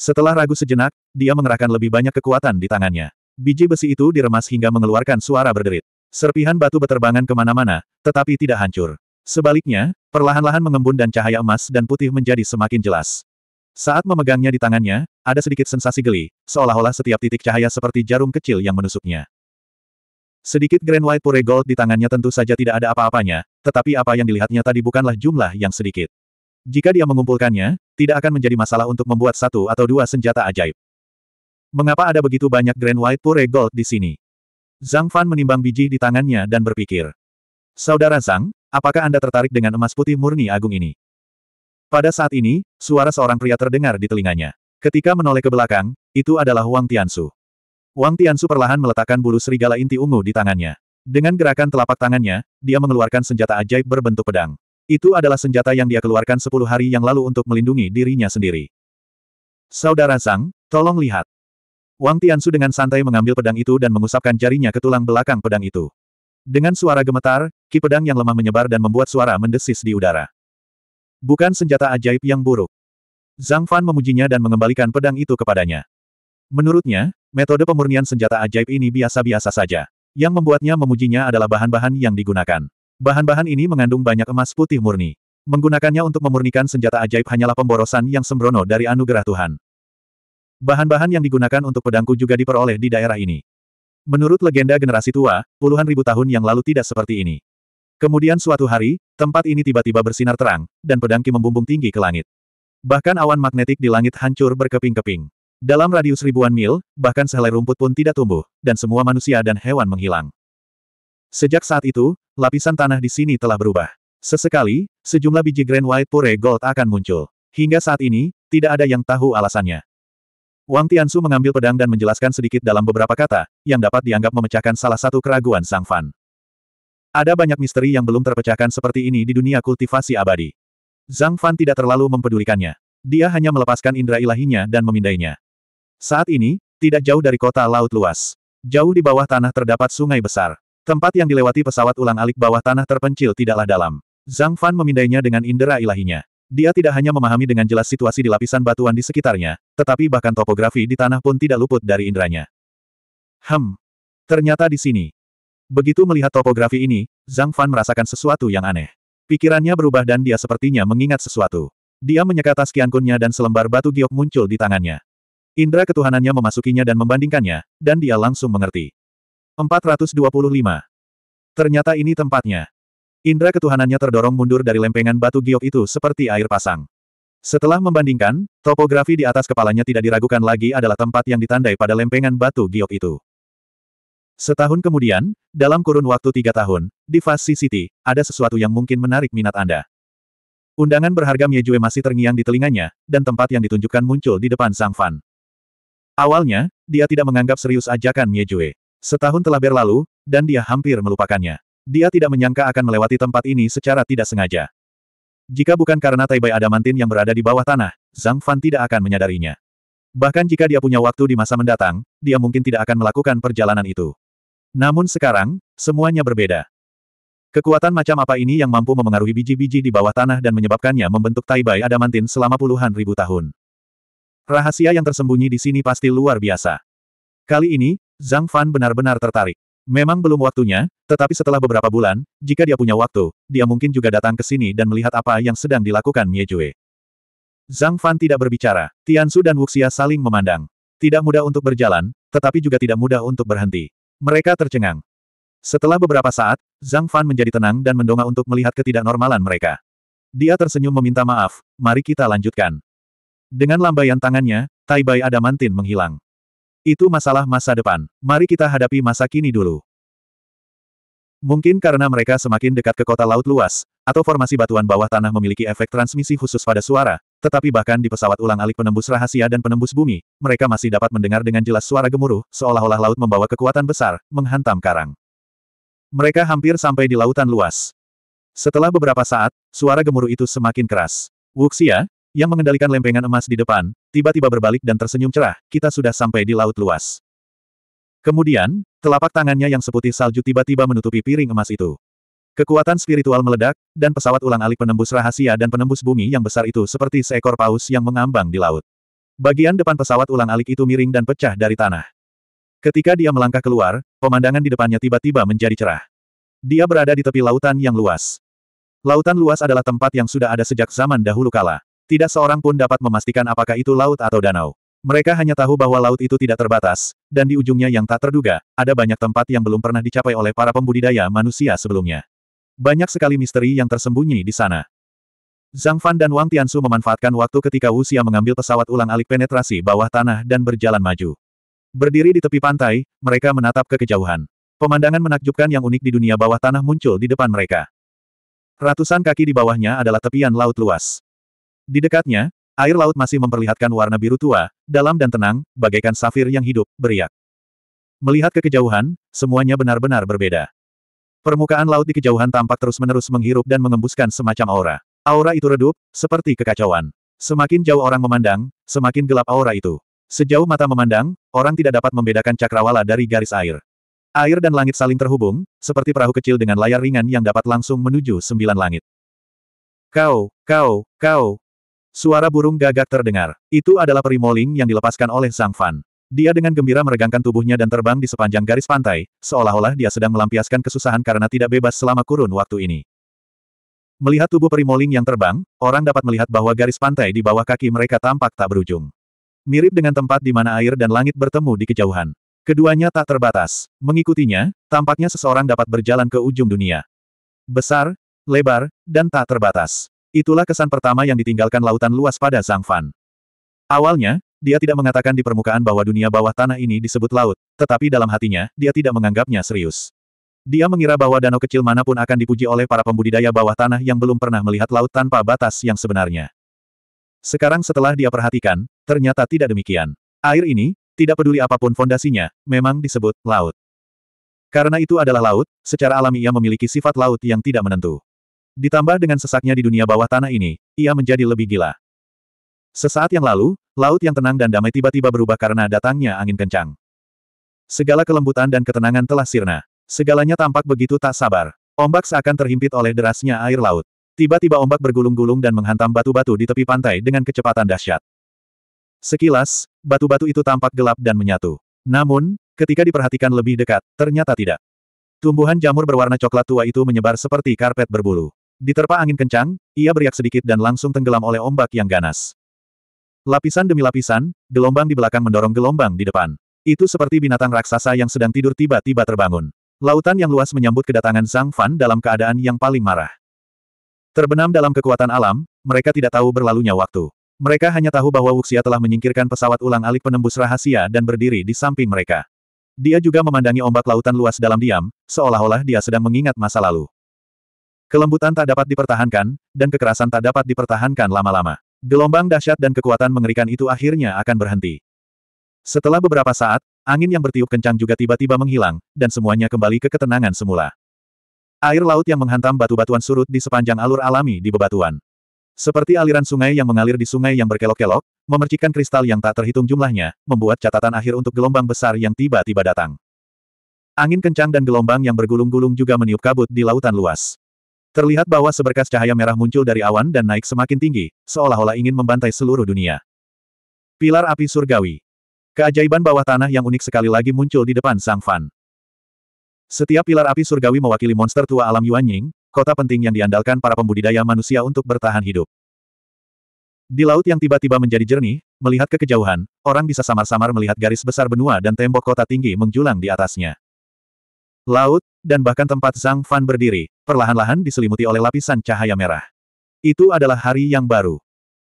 Setelah ragu sejenak, dia mengerahkan lebih banyak kekuatan di tangannya. Biji besi itu diremas hingga mengeluarkan suara berderit. Serpihan batu beterbangan kemana-mana, tetapi tidak hancur. Sebaliknya, perlahan-lahan mengembun dan cahaya emas dan putih menjadi semakin jelas. Saat memegangnya di tangannya, ada sedikit sensasi geli, seolah-olah setiap titik cahaya seperti jarum kecil yang menusuknya. Sedikit Grand White Pure Gold di tangannya tentu saja tidak ada apa-apanya, tetapi apa yang dilihatnya tadi bukanlah jumlah yang sedikit. Jika dia mengumpulkannya, tidak akan menjadi masalah untuk membuat satu atau dua senjata ajaib. Mengapa ada begitu banyak Grand White Pure Gold di sini? Zhang Fan menimbang biji di tangannya dan berpikir. Saudara Zhang, apakah Anda tertarik dengan emas putih murni agung ini? Pada saat ini, suara seorang pria terdengar di telinganya. Ketika menoleh ke belakang, itu adalah Wang Tiansu. Wang Tiansu perlahan meletakkan bulu serigala inti ungu di tangannya. Dengan gerakan telapak tangannya, dia mengeluarkan senjata ajaib berbentuk pedang. Itu adalah senjata yang dia keluarkan sepuluh hari yang lalu untuk melindungi dirinya sendiri. Saudara Zhang, tolong lihat. Wang Tiansu dengan santai mengambil pedang itu dan mengusapkan jarinya ke tulang belakang pedang itu. Dengan suara gemetar, ki pedang yang lemah menyebar dan membuat suara mendesis di udara. Bukan senjata ajaib yang buruk. Zhang Fan memujinya dan mengembalikan pedang itu kepadanya. Menurutnya, Metode pemurnian senjata ajaib ini biasa-biasa saja. Yang membuatnya memujinya adalah bahan-bahan yang digunakan. Bahan-bahan ini mengandung banyak emas putih murni. Menggunakannya untuk memurnikan senjata ajaib hanyalah pemborosan yang sembrono dari anugerah Tuhan. Bahan-bahan yang digunakan untuk pedangku juga diperoleh di daerah ini. Menurut legenda generasi tua, puluhan ribu tahun yang lalu tidak seperti ini. Kemudian suatu hari, tempat ini tiba-tiba bersinar terang, dan pedangki membumbung tinggi ke langit. Bahkan awan magnetik di langit hancur berkeping-keping. Dalam radius ribuan mil, bahkan sehelai rumput pun tidak tumbuh, dan semua manusia dan hewan menghilang. Sejak saat itu, lapisan tanah di sini telah berubah. Sesekali, sejumlah biji Grand White Pure Gold akan muncul. Hingga saat ini, tidak ada yang tahu alasannya. Wang Tiansu mengambil pedang dan menjelaskan sedikit dalam beberapa kata, yang dapat dianggap memecahkan salah satu keraguan Sang Fan. Ada banyak misteri yang belum terpecahkan seperti ini di dunia kultivasi abadi. Zhang Fan tidak terlalu mempedulikannya. Dia hanya melepaskan indera ilahinya dan memindainya. Saat ini, tidak jauh dari kota laut luas. Jauh di bawah tanah terdapat sungai besar. Tempat yang dilewati pesawat ulang-alik bawah tanah terpencil tidaklah dalam. Zhang Fan memindainya dengan indera ilahinya. Dia tidak hanya memahami dengan jelas situasi di lapisan batuan di sekitarnya, tetapi bahkan topografi di tanah pun tidak luput dari inderanya. Hem. Ternyata di sini. Begitu melihat topografi ini, Zhang Fan merasakan sesuatu yang aneh. Pikirannya berubah dan dia sepertinya mengingat sesuatu. Dia menyeka tas kiankunnya dan selembar batu giok muncul di tangannya. Indra ketuhanannya memasukinya dan membandingkannya, dan dia langsung mengerti. 425. Ternyata ini tempatnya. Indra ketuhanannya terdorong mundur dari lempengan batu giok itu seperti air pasang. Setelah membandingkan, topografi di atas kepalanya tidak diragukan lagi adalah tempat yang ditandai pada lempengan batu giok itu. Setahun kemudian, dalam kurun waktu tiga tahun, di Fasi City, ada sesuatu yang mungkin menarik minat Anda. Undangan berharga Miejue masih terngiang di telinganya, dan tempat yang ditunjukkan muncul di depan Sang Fan. Awalnya, dia tidak menganggap serius ajakan Jue. Setahun telah berlalu, dan dia hampir melupakannya. Dia tidak menyangka akan melewati tempat ini secara tidak sengaja. Jika bukan karena Taibai Adamantin yang berada di bawah tanah, Zhang Fan tidak akan menyadarinya. Bahkan jika dia punya waktu di masa mendatang, dia mungkin tidak akan melakukan perjalanan itu. Namun sekarang, semuanya berbeda. Kekuatan macam apa ini yang mampu memengaruhi biji-biji di bawah tanah dan menyebabkannya membentuk Taibai Adamantin selama puluhan ribu tahun. Rahasia yang tersembunyi di sini pasti luar biasa. Kali ini, Zhang Fan benar-benar tertarik. Memang belum waktunya, tetapi setelah beberapa bulan, jika dia punya waktu, dia mungkin juga datang ke sini dan melihat apa yang sedang dilakukan Mie Jue. Zhang Fan tidak berbicara, Tian Su dan Wuxia saling memandang. Tidak mudah untuk berjalan, tetapi juga tidak mudah untuk berhenti. Mereka tercengang. Setelah beberapa saat, Zhang Fan menjadi tenang dan mendongak untuk melihat ketidaknormalan mereka. Dia tersenyum meminta maaf, mari kita lanjutkan. Dengan lambaian tangannya, Tai Taibai Adamantin menghilang. Itu masalah masa depan. Mari kita hadapi masa kini dulu. Mungkin karena mereka semakin dekat ke kota laut luas, atau formasi batuan bawah tanah memiliki efek transmisi khusus pada suara, tetapi bahkan di pesawat ulang-alik penembus rahasia dan penembus bumi, mereka masih dapat mendengar dengan jelas suara gemuruh, seolah-olah laut membawa kekuatan besar, menghantam karang. Mereka hampir sampai di lautan luas. Setelah beberapa saat, suara gemuruh itu semakin keras. Wuxia, yang mengendalikan lempengan emas di depan, tiba-tiba berbalik dan tersenyum cerah, kita sudah sampai di laut luas. Kemudian, telapak tangannya yang seputih salju tiba-tiba menutupi piring emas itu. Kekuatan spiritual meledak, dan pesawat ulang-alik penembus rahasia dan penembus bumi yang besar itu seperti seekor paus yang mengambang di laut. Bagian depan pesawat ulang-alik itu miring dan pecah dari tanah. Ketika dia melangkah keluar, pemandangan di depannya tiba-tiba menjadi cerah. Dia berada di tepi lautan yang luas. Lautan luas adalah tempat yang sudah ada sejak zaman dahulu kala. Tidak seorang pun dapat memastikan apakah itu laut atau danau. Mereka hanya tahu bahwa laut itu tidak terbatas, dan di ujungnya yang tak terduga, ada banyak tempat yang belum pernah dicapai oleh para pembudidaya manusia sebelumnya. Banyak sekali misteri yang tersembunyi di sana. Zhang Fan dan Wang Tiansu memanfaatkan waktu ketika Wu Xia mengambil pesawat ulang-alik penetrasi bawah tanah dan berjalan maju. Berdiri di tepi pantai, mereka menatap ke kejauhan. Pemandangan menakjubkan yang unik di dunia bawah tanah muncul di depan mereka. Ratusan kaki di bawahnya adalah tepian laut luas. Di dekatnya, air laut masih memperlihatkan warna biru tua, dalam dan tenang, bagaikan safir yang hidup, beriak. Melihat ke kejauhan, semuanya benar-benar berbeda. Permukaan laut di kejauhan tampak terus-menerus menghirup dan mengembuskan semacam aura. Aura itu redup, seperti kekacauan. Semakin jauh orang memandang, semakin gelap aura itu. Sejauh mata memandang, orang tidak dapat membedakan cakrawala dari garis air. Air dan langit saling terhubung, seperti perahu kecil dengan layar ringan yang dapat langsung menuju sembilan langit. Kau, kau, kau, Suara burung gagak terdengar. Itu adalah peri perimoling yang dilepaskan oleh Zhang Fan. Dia dengan gembira meregangkan tubuhnya dan terbang di sepanjang garis pantai, seolah-olah dia sedang melampiaskan kesusahan karena tidak bebas selama kurun waktu ini. Melihat tubuh peri perimoling yang terbang, orang dapat melihat bahwa garis pantai di bawah kaki mereka tampak tak berujung. Mirip dengan tempat di mana air dan langit bertemu di kejauhan. Keduanya tak terbatas. Mengikutinya, tampaknya seseorang dapat berjalan ke ujung dunia. Besar, lebar, dan tak terbatas. Itulah kesan pertama yang ditinggalkan lautan luas pada Zhang Fan. Awalnya, dia tidak mengatakan di permukaan bahwa dunia bawah tanah ini disebut laut, tetapi dalam hatinya, dia tidak menganggapnya serius. Dia mengira bahwa danau kecil manapun akan dipuji oleh para pembudidaya bawah tanah yang belum pernah melihat laut tanpa batas yang sebenarnya. Sekarang setelah dia perhatikan, ternyata tidak demikian. Air ini, tidak peduli apapun fondasinya, memang disebut laut. Karena itu adalah laut, secara alami ia memiliki sifat laut yang tidak menentu. Ditambah dengan sesaknya di dunia bawah tanah ini, ia menjadi lebih gila. Sesaat yang lalu, laut yang tenang dan damai tiba-tiba berubah karena datangnya angin kencang. Segala kelembutan dan ketenangan telah sirna. Segalanya tampak begitu tak sabar. Ombak seakan terhimpit oleh derasnya air laut. Tiba-tiba ombak bergulung-gulung dan menghantam batu-batu di tepi pantai dengan kecepatan dahsyat. Sekilas, batu-batu itu tampak gelap dan menyatu. Namun, ketika diperhatikan lebih dekat, ternyata tidak. Tumbuhan jamur berwarna coklat tua itu menyebar seperti karpet berbulu. Diterpa angin kencang, ia beriak sedikit dan langsung tenggelam oleh ombak yang ganas. Lapisan demi lapisan, gelombang di belakang mendorong gelombang di depan. Itu seperti binatang raksasa yang sedang tidur tiba-tiba terbangun. Lautan yang luas menyambut kedatangan Zhang Fan dalam keadaan yang paling marah. Terbenam dalam kekuatan alam, mereka tidak tahu berlalunya waktu. Mereka hanya tahu bahwa Wuxia telah menyingkirkan pesawat ulang-alik penembus rahasia dan berdiri di samping mereka. Dia juga memandangi ombak lautan luas dalam diam, seolah-olah dia sedang mengingat masa lalu. Kelembutan tak dapat dipertahankan, dan kekerasan tak dapat dipertahankan lama-lama. Gelombang dahsyat dan kekuatan mengerikan itu akhirnya akan berhenti. Setelah beberapa saat, angin yang bertiup kencang juga tiba-tiba menghilang, dan semuanya kembali ke ketenangan semula. Air laut yang menghantam batu-batuan surut di sepanjang alur alami di bebatuan. Seperti aliran sungai yang mengalir di sungai yang berkelok-kelok, memercikkan kristal yang tak terhitung jumlahnya, membuat catatan akhir untuk gelombang besar yang tiba-tiba datang. Angin kencang dan gelombang yang bergulung-gulung juga meniup kabut di lautan luas. Terlihat bahwa seberkas cahaya merah muncul dari awan dan naik semakin tinggi, seolah-olah ingin membantai seluruh dunia. Pilar api surgawi. Keajaiban bawah tanah yang unik sekali lagi muncul di depan Sang Fan. Setiap pilar api surgawi mewakili monster tua alam Yuan Ying, kota penting yang diandalkan para pembudidaya manusia untuk bertahan hidup. Di laut yang tiba-tiba menjadi jernih, melihat ke kejauhan, orang bisa samar-samar melihat garis besar benua dan tembok kota tinggi menjulang di atasnya laut, dan bahkan tempat Zhang Fan berdiri, perlahan-lahan diselimuti oleh lapisan cahaya merah. Itu adalah hari yang baru.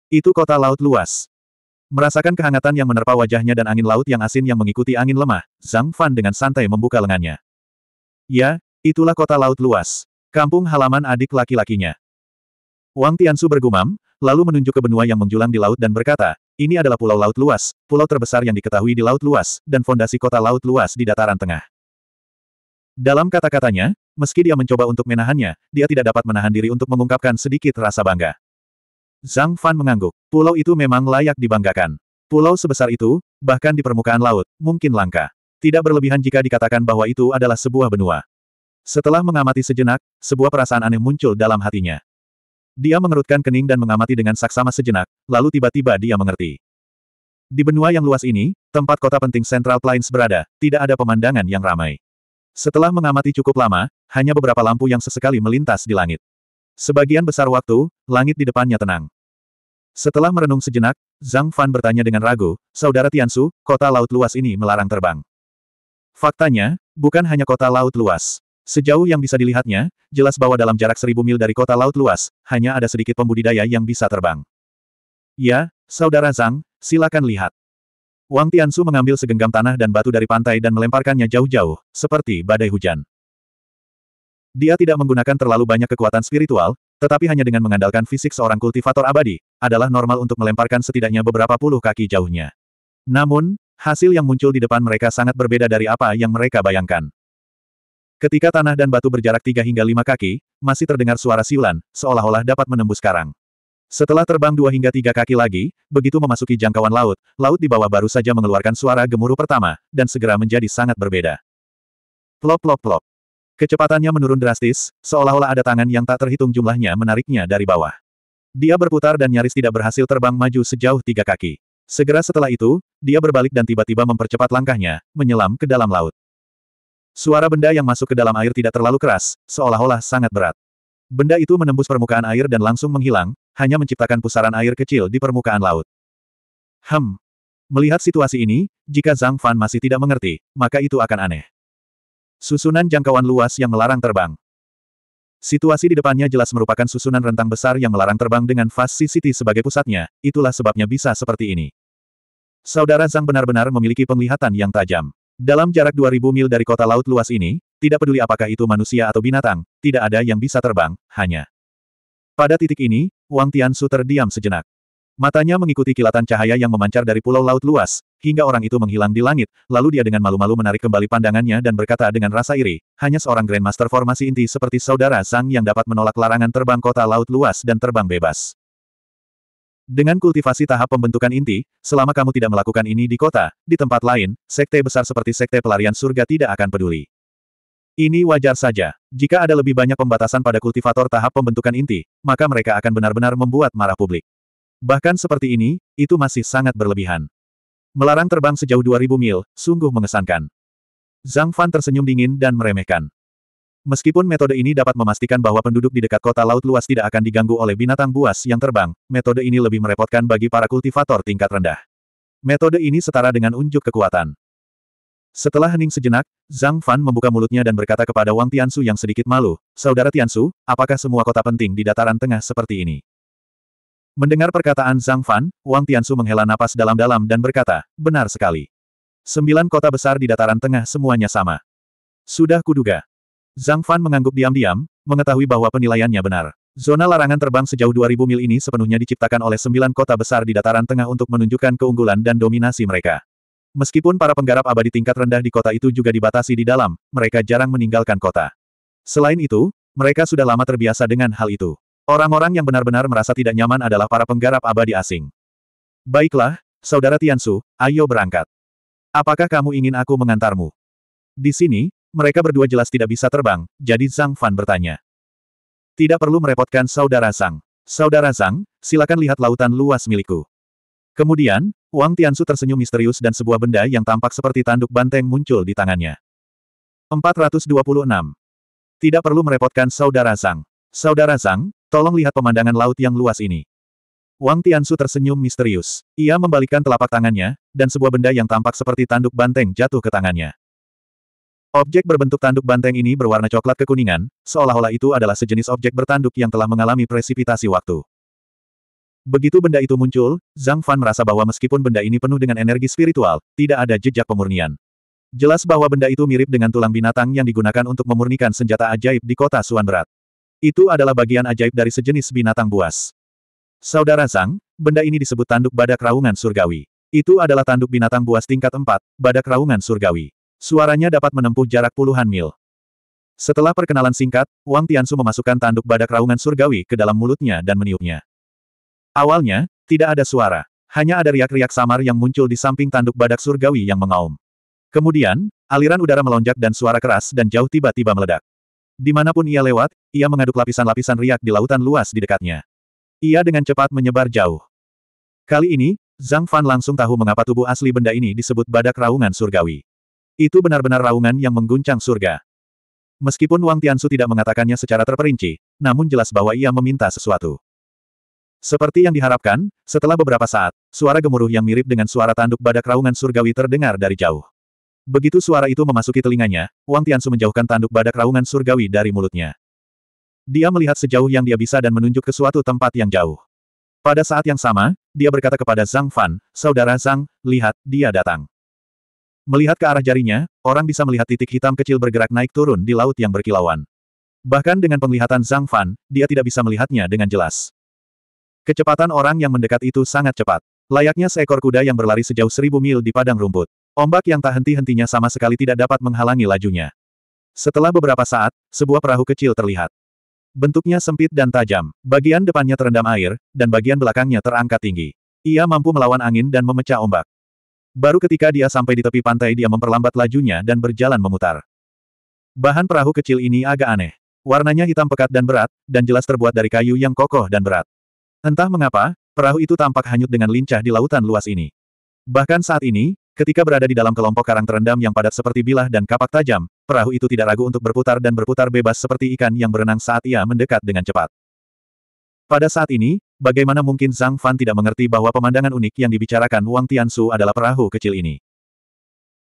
Itu kota laut luas. Merasakan kehangatan yang menerpa wajahnya dan angin laut yang asin yang mengikuti angin lemah, Zhang Fan dengan santai membuka lengannya. Ya, itulah kota laut luas. Kampung halaman adik laki-lakinya. Wang Tiansu bergumam, lalu menunjuk ke benua yang menjulang di laut dan berkata, ini adalah pulau laut luas, pulau terbesar yang diketahui di laut luas, dan fondasi kota laut luas di dataran tengah. Dalam kata-katanya, meski dia mencoba untuk menahannya, dia tidak dapat menahan diri untuk mengungkapkan sedikit rasa bangga. Zhang Fan mengangguk. Pulau itu memang layak dibanggakan. Pulau sebesar itu, bahkan di permukaan laut, mungkin langka. Tidak berlebihan jika dikatakan bahwa itu adalah sebuah benua. Setelah mengamati sejenak, sebuah perasaan aneh muncul dalam hatinya. Dia mengerutkan kening dan mengamati dengan saksama sejenak, lalu tiba-tiba dia mengerti. Di benua yang luas ini, tempat kota penting Central Plains berada, tidak ada pemandangan yang ramai. Setelah mengamati cukup lama, hanya beberapa lampu yang sesekali melintas di langit. Sebagian besar waktu, langit di depannya tenang. Setelah merenung sejenak, Zhang Fan bertanya dengan ragu, Saudara Tiansu, kota laut luas ini melarang terbang. Faktanya, bukan hanya kota laut luas. Sejauh yang bisa dilihatnya, jelas bahwa dalam jarak seribu mil dari kota laut luas, hanya ada sedikit pembudidaya yang bisa terbang. Ya, Saudara Zhang, silakan lihat. Wang Tiansu mengambil segenggam tanah dan batu dari pantai dan melemparkannya jauh-jauh, seperti badai hujan. Dia tidak menggunakan terlalu banyak kekuatan spiritual, tetapi hanya dengan mengandalkan fisik seorang kultivator abadi, adalah normal untuk melemparkan setidaknya beberapa puluh kaki jauhnya. Namun, hasil yang muncul di depan mereka sangat berbeda dari apa yang mereka bayangkan. Ketika tanah dan batu berjarak tiga hingga lima kaki, masih terdengar suara siulan, seolah-olah dapat menembus karang. Setelah terbang dua hingga tiga kaki lagi, begitu memasuki jangkauan laut, laut di bawah baru saja mengeluarkan suara gemuruh pertama, dan segera menjadi sangat berbeda. Plop plop plop. Kecepatannya menurun drastis, seolah-olah ada tangan yang tak terhitung jumlahnya menariknya dari bawah. Dia berputar dan nyaris tidak berhasil terbang maju sejauh tiga kaki. Segera setelah itu, dia berbalik dan tiba-tiba mempercepat langkahnya, menyelam ke dalam laut. Suara benda yang masuk ke dalam air tidak terlalu keras, seolah-olah sangat berat. Benda itu menembus permukaan air dan langsung menghilang, hanya menciptakan pusaran air kecil di permukaan laut. Hem. Melihat situasi ini, jika Zhang Fan masih tidak mengerti, maka itu akan aneh. Susunan jangkauan luas yang melarang terbang. Situasi di depannya jelas merupakan susunan rentang besar yang melarang terbang dengan Fast City sebagai pusatnya, itulah sebabnya bisa seperti ini. Saudara Zhang benar-benar memiliki penglihatan yang tajam. Dalam jarak 2000 mil dari kota laut luas ini, tidak peduli apakah itu manusia atau binatang, tidak ada yang bisa terbang, hanya. Pada titik ini, Wang Tiansu terdiam sejenak. Matanya mengikuti kilatan cahaya yang memancar dari pulau laut luas, hingga orang itu menghilang di langit, lalu dia dengan malu-malu menarik kembali pandangannya dan berkata dengan rasa iri, hanya seorang Grandmaster formasi inti seperti saudara Sang yang dapat menolak larangan terbang kota laut luas dan terbang bebas. Dengan kultivasi tahap pembentukan inti, selama kamu tidak melakukan ini di kota, di tempat lain, sekte besar seperti sekte pelarian surga tidak akan peduli. Ini wajar saja. Jika ada lebih banyak pembatasan pada kultivator tahap pembentukan inti, maka mereka akan benar-benar membuat marah publik. Bahkan seperti ini, itu masih sangat berlebihan. Melarang terbang sejauh 2000 mil, sungguh mengesankan. Zhang Fan tersenyum dingin dan meremehkan. Meskipun metode ini dapat memastikan bahwa penduduk di dekat kota laut luas tidak akan diganggu oleh binatang buas yang terbang, metode ini lebih merepotkan bagi para kultivator tingkat rendah. Metode ini setara dengan unjuk kekuatan. Setelah hening sejenak, Zhang Fan membuka mulutnya dan berkata kepada Wang Tiansu yang sedikit malu, Saudara Tiansu, apakah semua kota penting di dataran tengah seperti ini? Mendengar perkataan Zhang Fan, Wang Tiansu menghela napas dalam-dalam dan berkata, benar sekali. Sembilan kota besar di dataran tengah semuanya sama. Sudah kuduga. Zhang Fan mengangguk diam-diam, mengetahui bahwa penilaiannya benar. Zona larangan terbang sejauh 2000 mil ini sepenuhnya diciptakan oleh sembilan kota besar di dataran tengah untuk menunjukkan keunggulan dan dominasi mereka. Meskipun para penggarap abadi tingkat rendah di kota itu juga dibatasi di dalam, mereka jarang meninggalkan kota. Selain itu, mereka sudah lama terbiasa dengan hal itu. Orang-orang yang benar-benar merasa tidak nyaman adalah para penggarap abadi asing. Baiklah, Saudara Tiansu, ayo berangkat. Apakah kamu ingin aku mengantarmu? Di sini, mereka berdua jelas tidak bisa terbang, jadi Zhang Fan bertanya. Tidak perlu merepotkan Saudara Zhang. Saudara Zhang, silakan lihat lautan luas milikku. Kemudian, Wang Tiansu tersenyum misterius dan sebuah benda yang tampak seperti tanduk banteng muncul di tangannya. 426. Tidak perlu merepotkan Saudara Zhang. Saudara Zhang, tolong lihat pemandangan laut yang luas ini. Wang Tiansu tersenyum misterius. Ia membalikkan telapak tangannya, dan sebuah benda yang tampak seperti tanduk banteng jatuh ke tangannya. Objek berbentuk tanduk banteng ini berwarna coklat kekuningan, seolah-olah itu adalah sejenis objek bertanduk yang telah mengalami presipitasi waktu. Begitu benda itu muncul, Zhang Fan merasa bahwa meskipun benda ini penuh dengan energi spiritual, tidak ada jejak pemurnian. Jelas bahwa benda itu mirip dengan tulang binatang yang digunakan untuk memurnikan senjata ajaib di kota Suan Berat. Itu adalah bagian ajaib dari sejenis binatang buas. Saudara Zhang, benda ini disebut tanduk badak raungan surgawi. Itu adalah tanduk binatang buas tingkat 4, badak raungan surgawi. Suaranya dapat menempuh jarak puluhan mil. Setelah perkenalan singkat, Wang Tiansu memasukkan tanduk badak raungan surgawi ke dalam mulutnya dan meniupnya. Awalnya, tidak ada suara. Hanya ada riak-riak samar yang muncul di samping tanduk badak surgawi yang mengaum. Kemudian, aliran udara melonjak dan suara keras dan jauh tiba-tiba meledak. Dimanapun ia lewat, ia mengaduk lapisan-lapisan riak di lautan luas di dekatnya. Ia dengan cepat menyebar jauh. Kali ini, Zhang Fan langsung tahu mengapa tubuh asli benda ini disebut badak raungan surgawi. Itu benar-benar raungan yang mengguncang surga. Meskipun Wang Tiansu tidak mengatakannya secara terperinci, namun jelas bahwa ia meminta sesuatu. Seperti yang diharapkan, setelah beberapa saat, suara gemuruh yang mirip dengan suara tanduk badak raungan surgawi terdengar dari jauh. Begitu suara itu memasuki telinganya, Wang Tiansu menjauhkan tanduk badak raungan surgawi dari mulutnya. Dia melihat sejauh yang dia bisa dan menunjuk ke suatu tempat yang jauh. Pada saat yang sama, dia berkata kepada Zhang Fan, Saudara Zhang, lihat, dia datang. Melihat ke arah jarinya, orang bisa melihat titik hitam kecil bergerak naik turun di laut yang berkilauan. Bahkan dengan penglihatan Zhang Fan, dia tidak bisa melihatnya dengan jelas. Kecepatan orang yang mendekat itu sangat cepat. Layaknya seekor kuda yang berlari sejauh seribu mil di padang rumput. Ombak yang tak henti-hentinya sama sekali tidak dapat menghalangi lajunya. Setelah beberapa saat, sebuah perahu kecil terlihat. Bentuknya sempit dan tajam, bagian depannya terendam air, dan bagian belakangnya terangkat tinggi. Ia mampu melawan angin dan memecah ombak. Baru ketika dia sampai di tepi pantai dia memperlambat lajunya dan berjalan memutar. Bahan perahu kecil ini agak aneh. Warnanya hitam pekat dan berat, dan jelas terbuat dari kayu yang kokoh dan berat. Entah mengapa, perahu itu tampak hanyut dengan lincah di lautan luas ini. Bahkan saat ini, ketika berada di dalam kelompok karang terendam yang padat seperti bilah dan kapak tajam, perahu itu tidak ragu untuk berputar dan berputar bebas seperti ikan yang berenang saat ia mendekat dengan cepat. Pada saat ini, bagaimana mungkin Zhang Fan tidak mengerti bahwa pemandangan unik yang dibicarakan Wang Tiansu adalah perahu kecil ini.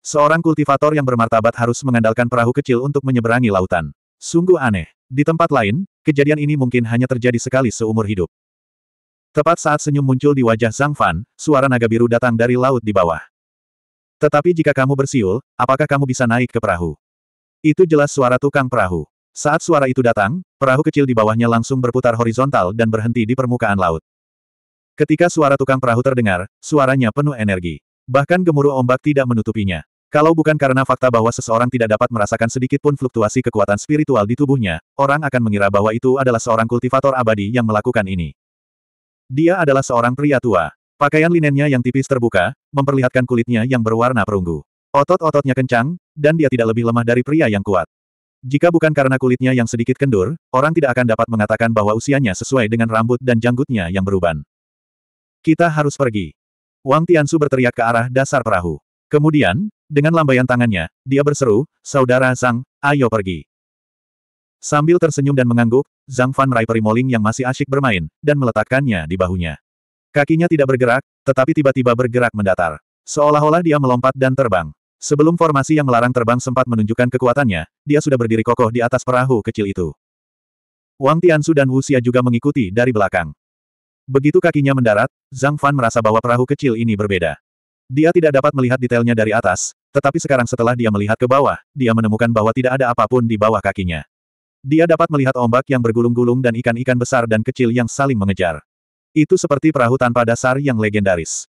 Seorang kultivator yang bermartabat harus mengandalkan perahu kecil untuk menyeberangi lautan. Sungguh aneh. Di tempat lain, kejadian ini mungkin hanya terjadi sekali seumur hidup. Tepat saat senyum muncul di wajah Zhang Fan, suara naga biru datang dari laut di bawah. Tetapi jika kamu bersiul, apakah kamu bisa naik ke perahu? Itu jelas suara tukang perahu. Saat suara itu datang, perahu kecil di bawahnya langsung berputar horizontal dan berhenti di permukaan laut. Ketika suara tukang perahu terdengar, suaranya penuh energi. Bahkan gemuruh ombak tidak menutupinya. Kalau bukan karena fakta bahwa seseorang tidak dapat merasakan sedikit pun fluktuasi kekuatan spiritual di tubuhnya, orang akan mengira bahwa itu adalah seorang kultivator abadi yang melakukan ini. Dia adalah seorang pria tua. Pakaian linennya yang tipis terbuka, memperlihatkan kulitnya yang berwarna perunggu. Otot-ototnya kencang, dan dia tidak lebih lemah dari pria yang kuat. Jika bukan karena kulitnya yang sedikit kendur, orang tidak akan dapat mengatakan bahwa usianya sesuai dengan rambut dan janggutnya yang beruban. Kita harus pergi. Wang Tiansu berteriak ke arah dasar perahu. Kemudian, dengan lambaian tangannya, dia berseru, Saudara Zhang, ayo pergi. Sambil tersenyum dan mengangguk, Zhang Fan meraih perimoling yang masih asyik bermain, dan meletakkannya di bahunya. Kakinya tidak bergerak, tetapi tiba-tiba bergerak mendatar. Seolah-olah dia melompat dan terbang. Sebelum formasi yang melarang terbang sempat menunjukkan kekuatannya, dia sudah berdiri kokoh di atas perahu kecil itu. Wang Tiansu dan Wu Xia juga mengikuti dari belakang. Begitu kakinya mendarat, Zhang Fan merasa bahwa perahu kecil ini berbeda. Dia tidak dapat melihat detailnya dari atas, tetapi sekarang setelah dia melihat ke bawah, dia menemukan bahwa tidak ada apapun di bawah kakinya. Dia dapat melihat ombak yang bergulung-gulung dan ikan-ikan besar dan kecil yang saling mengejar. Itu seperti perahu tanpa dasar yang legendaris.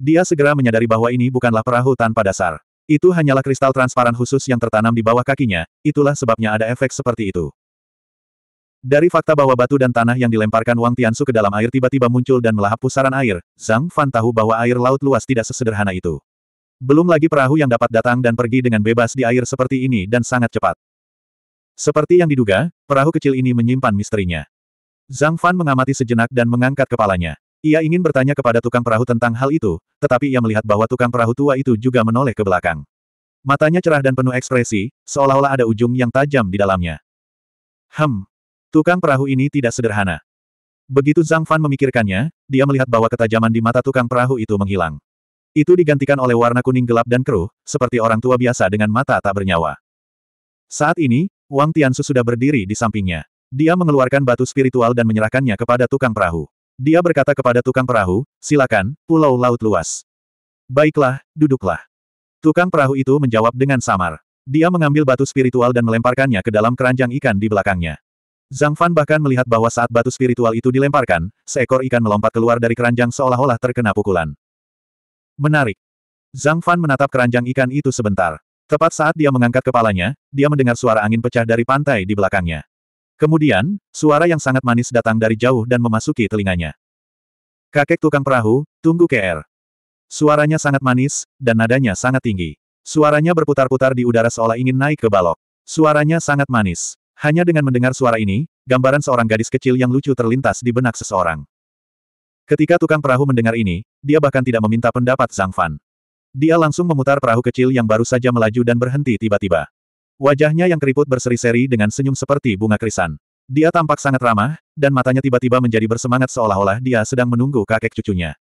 Dia segera menyadari bahwa ini bukanlah perahu tanpa dasar. Itu hanyalah kristal transparan khusus yang tertanam di bawah kakinya, itulah sebabnya ada efek seperti itu. Dari fakta bahwa batu dan tanah yang dilemparkan Wang Tiansu ke dalam air tiba-tiba muncul dan melahap pusaran air, Zhang Fan tahu bahwa air laut luas tidak sesederhana itu. Belum lagi perahu yang dapat datang dan pergi dengan bebas di air seperti ini dan sangat cepat. Seperti yang diduga, perahu kecil ini menyimpan misterinya. Zhang Fan mengamati sejenak dan mengangkat kepalanya. Ia ingin bertanya kepada tukang perahu tentang hal itu, tetapi ia melihat bahwa tukang perahu tua itu juga menoleh ke belakang. Matanya cerah dan penuh ekspresi, seolah-olah ada ujung yang tajam di dalamnya. Hem, tukang perahu ini tidak sederhana. Begitu Zhang Fan memikirkannya, dia melihat bahwa ketajaman di mata tukang perahu itu menghilang. Itu digantikan oleh warna kuning gelap dan keruh, seperti orang tua biasa dengan mata tak bernyawa. Saat ini, Wang Tiansu sudah berdiri di sampingnya. Dia mengeluarkan batu spiritual dan menyerahkannya kepada tukang perahu. Dia berkata kepada tukang perahu, silakan, pulau laut luas. Baiklah, duduklah. Tukang perahu itu menjawab dengan samar. Dia mengambil batu spiritual dan melemparkannya ke dalam keranjang ikan di belakangnya. Zhang Fan bahkan melihat bahwa saat batu spiritual itu dilemparkan, seekor ikan melompat keluar dari keranjang seolah-olah terkena pukulan. Menarik. Zhang Fan menatap keranjang ikan itu sebentar. Tepat saat dia mengangkat kepalanya, dia mendengar suara angin pecah dari pantai di belakangnya. Kemudian, suara yang sangat manis datang dari jauh dan memasuki telinganya. Kakek tukang perahu, tunggu KR. Suaranya sangat manis, dan nadanya sangat tinggi. Suaranya berputar-putar di udara seolah ingin naik ke balok. Suaranya sangat manis. Hanya dengan mendengar suara ini, gambaran seorang gadis kecil yang lucu terlintas di benak seseorang. Ketika tukang perahu mendengar ini, dia bahkan tidak meminta pendapat Zhang Fan. Dia langsung memutar perahu kecil yang baru saja melaju dan berhenti tiba-tiba. Wajahnya yang keriput berseri-seri dengan senyum seperti bunga krisan. Dia tampak sangat ramah, dan matanya tiba-tiba menjadi bersemangat seolah-olah dia sedang menunggu kakek cucunya.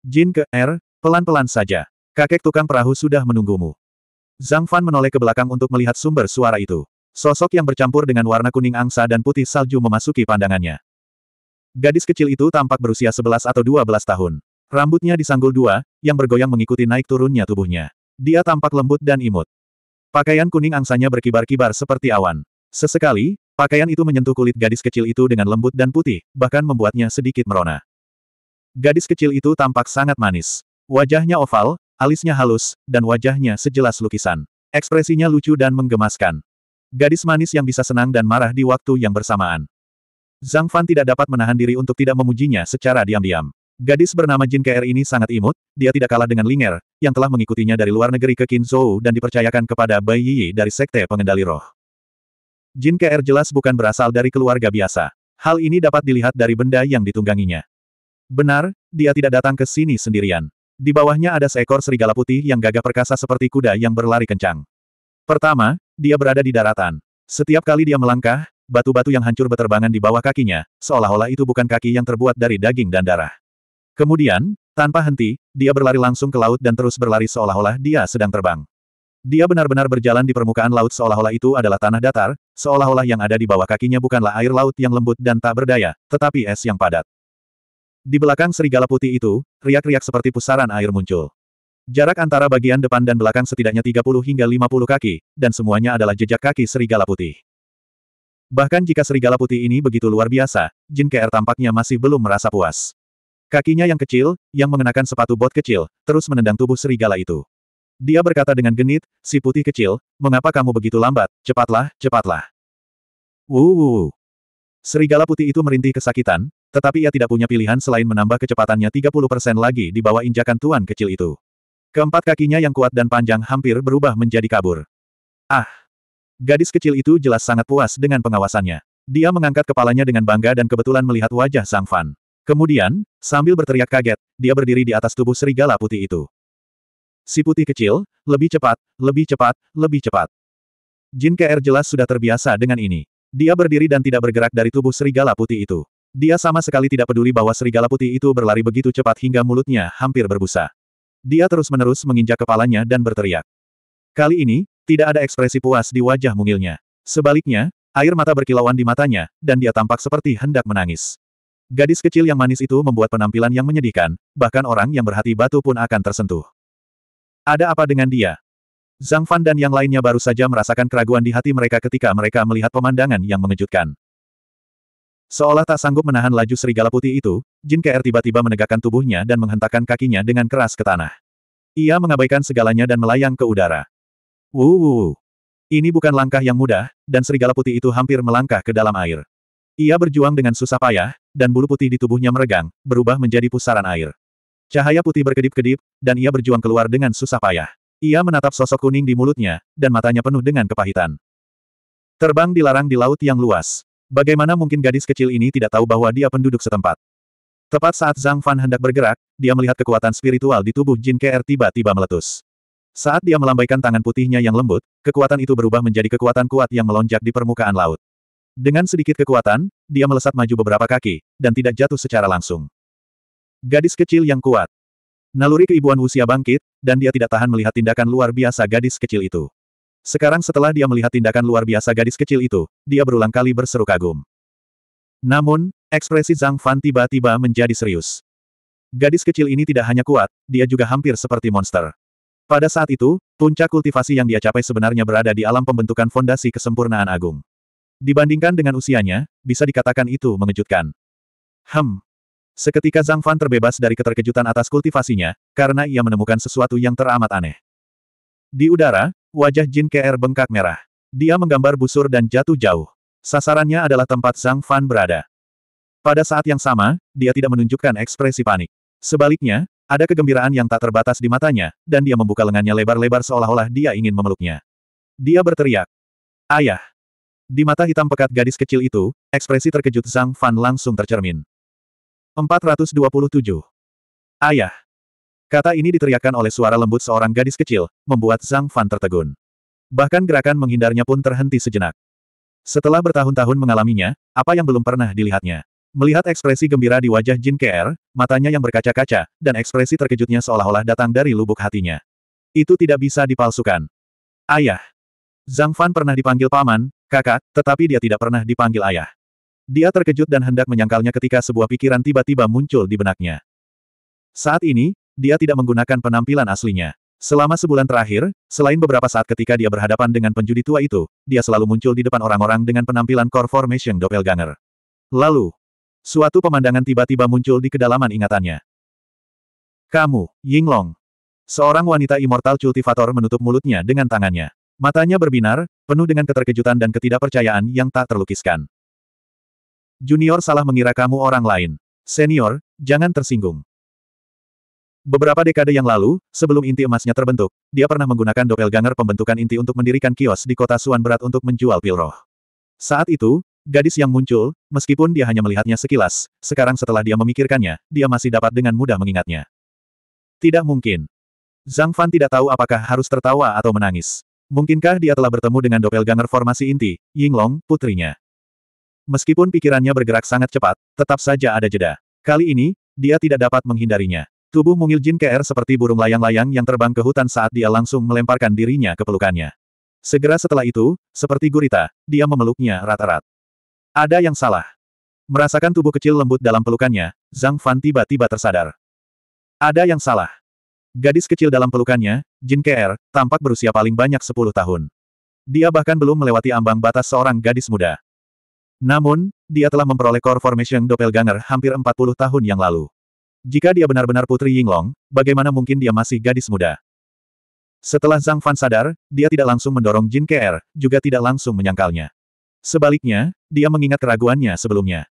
Jin ke R, er, pelan-pelan saja. Kakek tukang perahu sudah menunggumu. Zhang Fan menoleh ke belakang untuk melihat sumber suara itu. Sosok yang bercampur dengan warna kuning angsa dan putih salju memasuki pandangannya. Gadis kecil itu tampak berusia 11 atau 12 tahun. Rambutnya disanggul dua, yang bergoyang mengikuti naik turunnya tubuhnya. Dia tampak lembut dan imut. Pakaian kuning angsanya berkibar-kibar seperti awan. Sesekali, pakaian itu menyentuh kulit gadis kecil itu dengan lembut dan putih, bahkan membuatnya sedikit merona. Gadis kecil itu tampak sangat manis. Wajahnya oval, alisnya halus, dan wajahnya sejelas lukisan. Ekspresinya lucu dan menggemaskan. Gadis manis yang bisa senang dan marah di waktu yang bersamaan. Zhang Fan tidak dapat menahan diri untuk tidak memujinya secara diam-diam. Gadis bernama Jin KR ini sangat imut, dia tidak kalah dengan Linger, yang telah mengikutinya dari luar negeri ke Kinzhou dan dipercayakan kepada Bai Yi dari Sekte Pengendali Roh. Jin KR jelas bukan berasal dari keluarga biasa. Hal ini dapat dilihat dari benda yang ditungganginya. Benar, dia tidak datang ke sini sendirian. Di bawahnya ada seekor serigala putih yang gagah perkasa seperti kuda yang berlari kencang. Pertama, dia berada di daratan. Setiap kali dia melangkah, batu-batu yang hancur berterbangan di bawah kakinya, seolah-olah itu bukan kaki yang terbuat dari daging dan darah. Kemudian, tanpa henti, dia berlari langsung ke laut dan terus berlari seolah-olah dia sedang terbang. Dia benar-benar berjalan di permukaan laut seolah-olah itu adalah tanah datar, seolah-olah yang ada di bawah kakinya bukanlah air laut yang lembut dan tak berdaya, tetapi es yang padat. Di belakang serigala putih itu, riak-riak seperti pusaran air muncul. Jarak antara bagian depan dan belakang setidaknya 30 hingga 50 kaki, dan semuanya adalah jejak kaki serigala putih. Bahkan jika serigala putih ini begitu luar biasa, Jin KR tampaknya masih belum merasa puas. Kakinya yang kecil, yang mengenakan sepatu bot kecil, terus menendang tubuh serigala itu. Dia berkata dengan genit, si putih kecil, mengapa kamu begitu lambat, cepatlah, cepatlah. Wuuu. Serigala putih itu merintih kesakitan, tetapi ia tidak punya pilihan selain menambah kecepatannya 30% lagi di bawah injakan tuan kecil itu. Keempat kakinya yang kuat dan panjang hampir berubah menjadi kabur. Ah! Gadis kecil itu jelas sangat puas dengan pengawasannya. Dia mengangkat kepalanya dengan bangga dan kebetulan melihat wajah sang Fan. Kemudian, sambil berteriak kaget, dia berdiri di atas tubuh serigala putih itu. Si putih kecil, lebih cepat, lebih cepat, lebih cepat. Jin KR jelas sudah terbiasa dengan ini. Dia berdiri dan tidak bergerak dari tubuh serigala putih itu. Dia sama sekali tidak peduli bahwa serigala putih itu berlari begitu cepat hingga mulutnya hampir berbusa. Dia terus-menerus menginjak kepalanya dan berteriak. Kali ini, tidak ada ekspresi puas di wajah mungilnya. Sebaliknya, air mata berkilauan di matanya, dan dia tampak seperti hendak menangis. Gadis kecil yang manis itu membuat penampilan yang menyedihkan, bahkan orang yang berhati batu pun akan tersentuh. Ada apa dengan dia? Zhang Fan dan yang lainnya baru saja merasakan keraguan di hati mereka ketika mereka melihat pemandangan yang mengejutkan. Seolah tak sanggup menahan laju serigala putih itu, Jin KR tiba-tiba menegakkan tubuhnya dan menghentakkan kakinya dengan keras ke tanah. Ia mengabaikan segalanya dan melayang ke udara. Wuh, ini bukan langkah yang mudah, dan serigala putih itu hampir melangkah ke dalam air. Ia berjuang dengan susah payah, dan bulu putih di tubuhnya meregang, berubah menjadi pusaran air. Cahaya putih berkedip-kedip, dan ia berjuang keluar dengan susah payah. Ia menatap sosok kuning di mulutnya, dan matanya penuh dengan kepahitan. Terbang dilarang di laut yang luas. Bagaimana mungkin gadis kecil ini tidak tahu bahwa dia penduduk setempat? Tepat saat Zhang Fan hendak bergerak, dia melihat kekuatan spiritual di tubuh Jin KR tiba-tiba meletus. Saat dia melambaikan tangan putihnya yang lembut, kekuatan itu berubah menjadi kekuatan kuat yang melonjak di permukaan laut. Dengan sedikit kekuatan, dia melesat maju beberapa kaki, dan tidak jatuh secara langsung. Gadis kecil yang kuat. Naluri keibuan usia bangkit, dan dia tidak tahan melihat tindakan luar biasa gadis kecil itu. Sekarang setelah dia melihat tindakan luar biasa gadis kecil itu, dia berulang kali berseru kagum. Namun, ekspresi Zhang Fan tiba-tiba menjadi serius. Gadis kecil ini tidak hanya kuat, dia juga hampir seperti monster. Pada saat itu, puncak kultivasi yang dia capai sebenarnya berada di alam pembentukan fondasi kesempurnaan agung. Dibandingkan dengan usianya, bisa dikatakan itu mengejutkan. Hem. Seketika Zhang Fan terbebas dari keterkejutan atas kultivasinya, karena ia menemukan sesuatu yang teramat aneh. Di udara, wajah Jin Ke'er bengkak merah. Dia menggambar busur dan jatuh jauh. Sasarannya adalah tempat Zhang Fan berada. Pada saat yang sama, dia tidak menunjukkan ekspresi panik. Sebaliknya, ada kegembiraan yang tak terbatas di matanya, dan dia membuka lengannya lebar-lebar seolah-olah dia ingin memeluknya. Dia berteriak, Ayah! Di mata hitam pekat gadis kecil itu, ekspresi terkejut Zhang Fan langsung tercermin. 427. Ayah. Kata ini diteriakkan oleh suara lembut seorang gadis kecil, membuat Zhang Fan tertegun. Bahkan gerakan menghindarnya pun terhenti sejenak. Setelah bertahun-tahun mengalaminya, apa yang belum pernah dilihatnya? Melihat ekspresi gembira di wajah Jin KR, matanya yang berkaca-kaca, dan ekspresi terkejutnya seolah-olah datang dari lubuk hatinya. Itu tidak bisa dipalsukan. Ayah. Zhang Fan pernah dipanggil paman, kakak, tetapi dia tidak pernah dipanggil ayah. Dia terkejut dan hendak menyangkalnya ketika sebuah pikiran tiba-tiba muncul di benaknya. Saat ini, dia tidak menggunakan penampilan aslinya. Selama sebulan terakhir, selain beberapa saat ketika dia berhadapan dengan penjudi tua itu, dia selalu muncul di depan orang-orang dengan penampilan core formation doppelganger. Lalu, suatu pemandangan tiba-tiba muncul di kedalaman ingatannya. Kamu, Ying Long. Seorang wanita immortal cultivator menutup mulutnya dengan tangannya. Matanya berbinar, penuh dengan keterkejutan dan ketidakpercayaan yang tak terlukiskan. Junior salah mengira kamu orang lain. Senior, jangan tersinggung. Beberapa dekade yang lalu, sebelum inti emasnya terbentuk, dia pernah menggunakan doppelganger pembentukan inti untuk mendirikan kios di kota Suan Berat untuk menjual pil roh. Saat itu, gadis yang muncul, meskipun dia hanya melihatnya sekilas, sekarang setelah dia memikirkannya, dia masih dapat dengan mudah mengingatnya. Tidak mungkin. Zhang Fan tidak tahu apakah harus tertawa atau menangis. Mungkinkah dia telah bertemu dengan doppelganger formasi inti, Yinglong, putrinya? Meskipun pikirannya bergerak sangat cepat, tetap saja ada jeda. Kali ini, dia tidak dapat menghindarinya. Tubuh mungil Jin KR er seperti burung layang-layang yang terbang ke hutan saat dia langsung melemparkan dirinya ke pelukannya. Segera setelah itu, seperti gurita, dia memeluknya rata-rat. Ada yang salah. Merasakan tubuh kecil lembut dalam pelukannya, Zhang Fan tiba-tiba tersadar. Ada yang salah. Gadis kecil dalam pelukannya, Jin Ker, tampak berusia paling banyak 10 tahun. Dia bahkan belum melewati ambang batas seorang gadis muda. Namun, dia telah memperoleh core formation doppelganger hampir 40 tahun yang lalu. Jika dia benar-benar putri Yinglong, bagaimana mungkin dia masih gadis muda? Setelah Zhang Fan sadar, dia tidak langsung mendorong Jin Ker, juga tidak langsung menyangkalnya. Sebaliknya, dia mengingat keraguannya sebelumnya.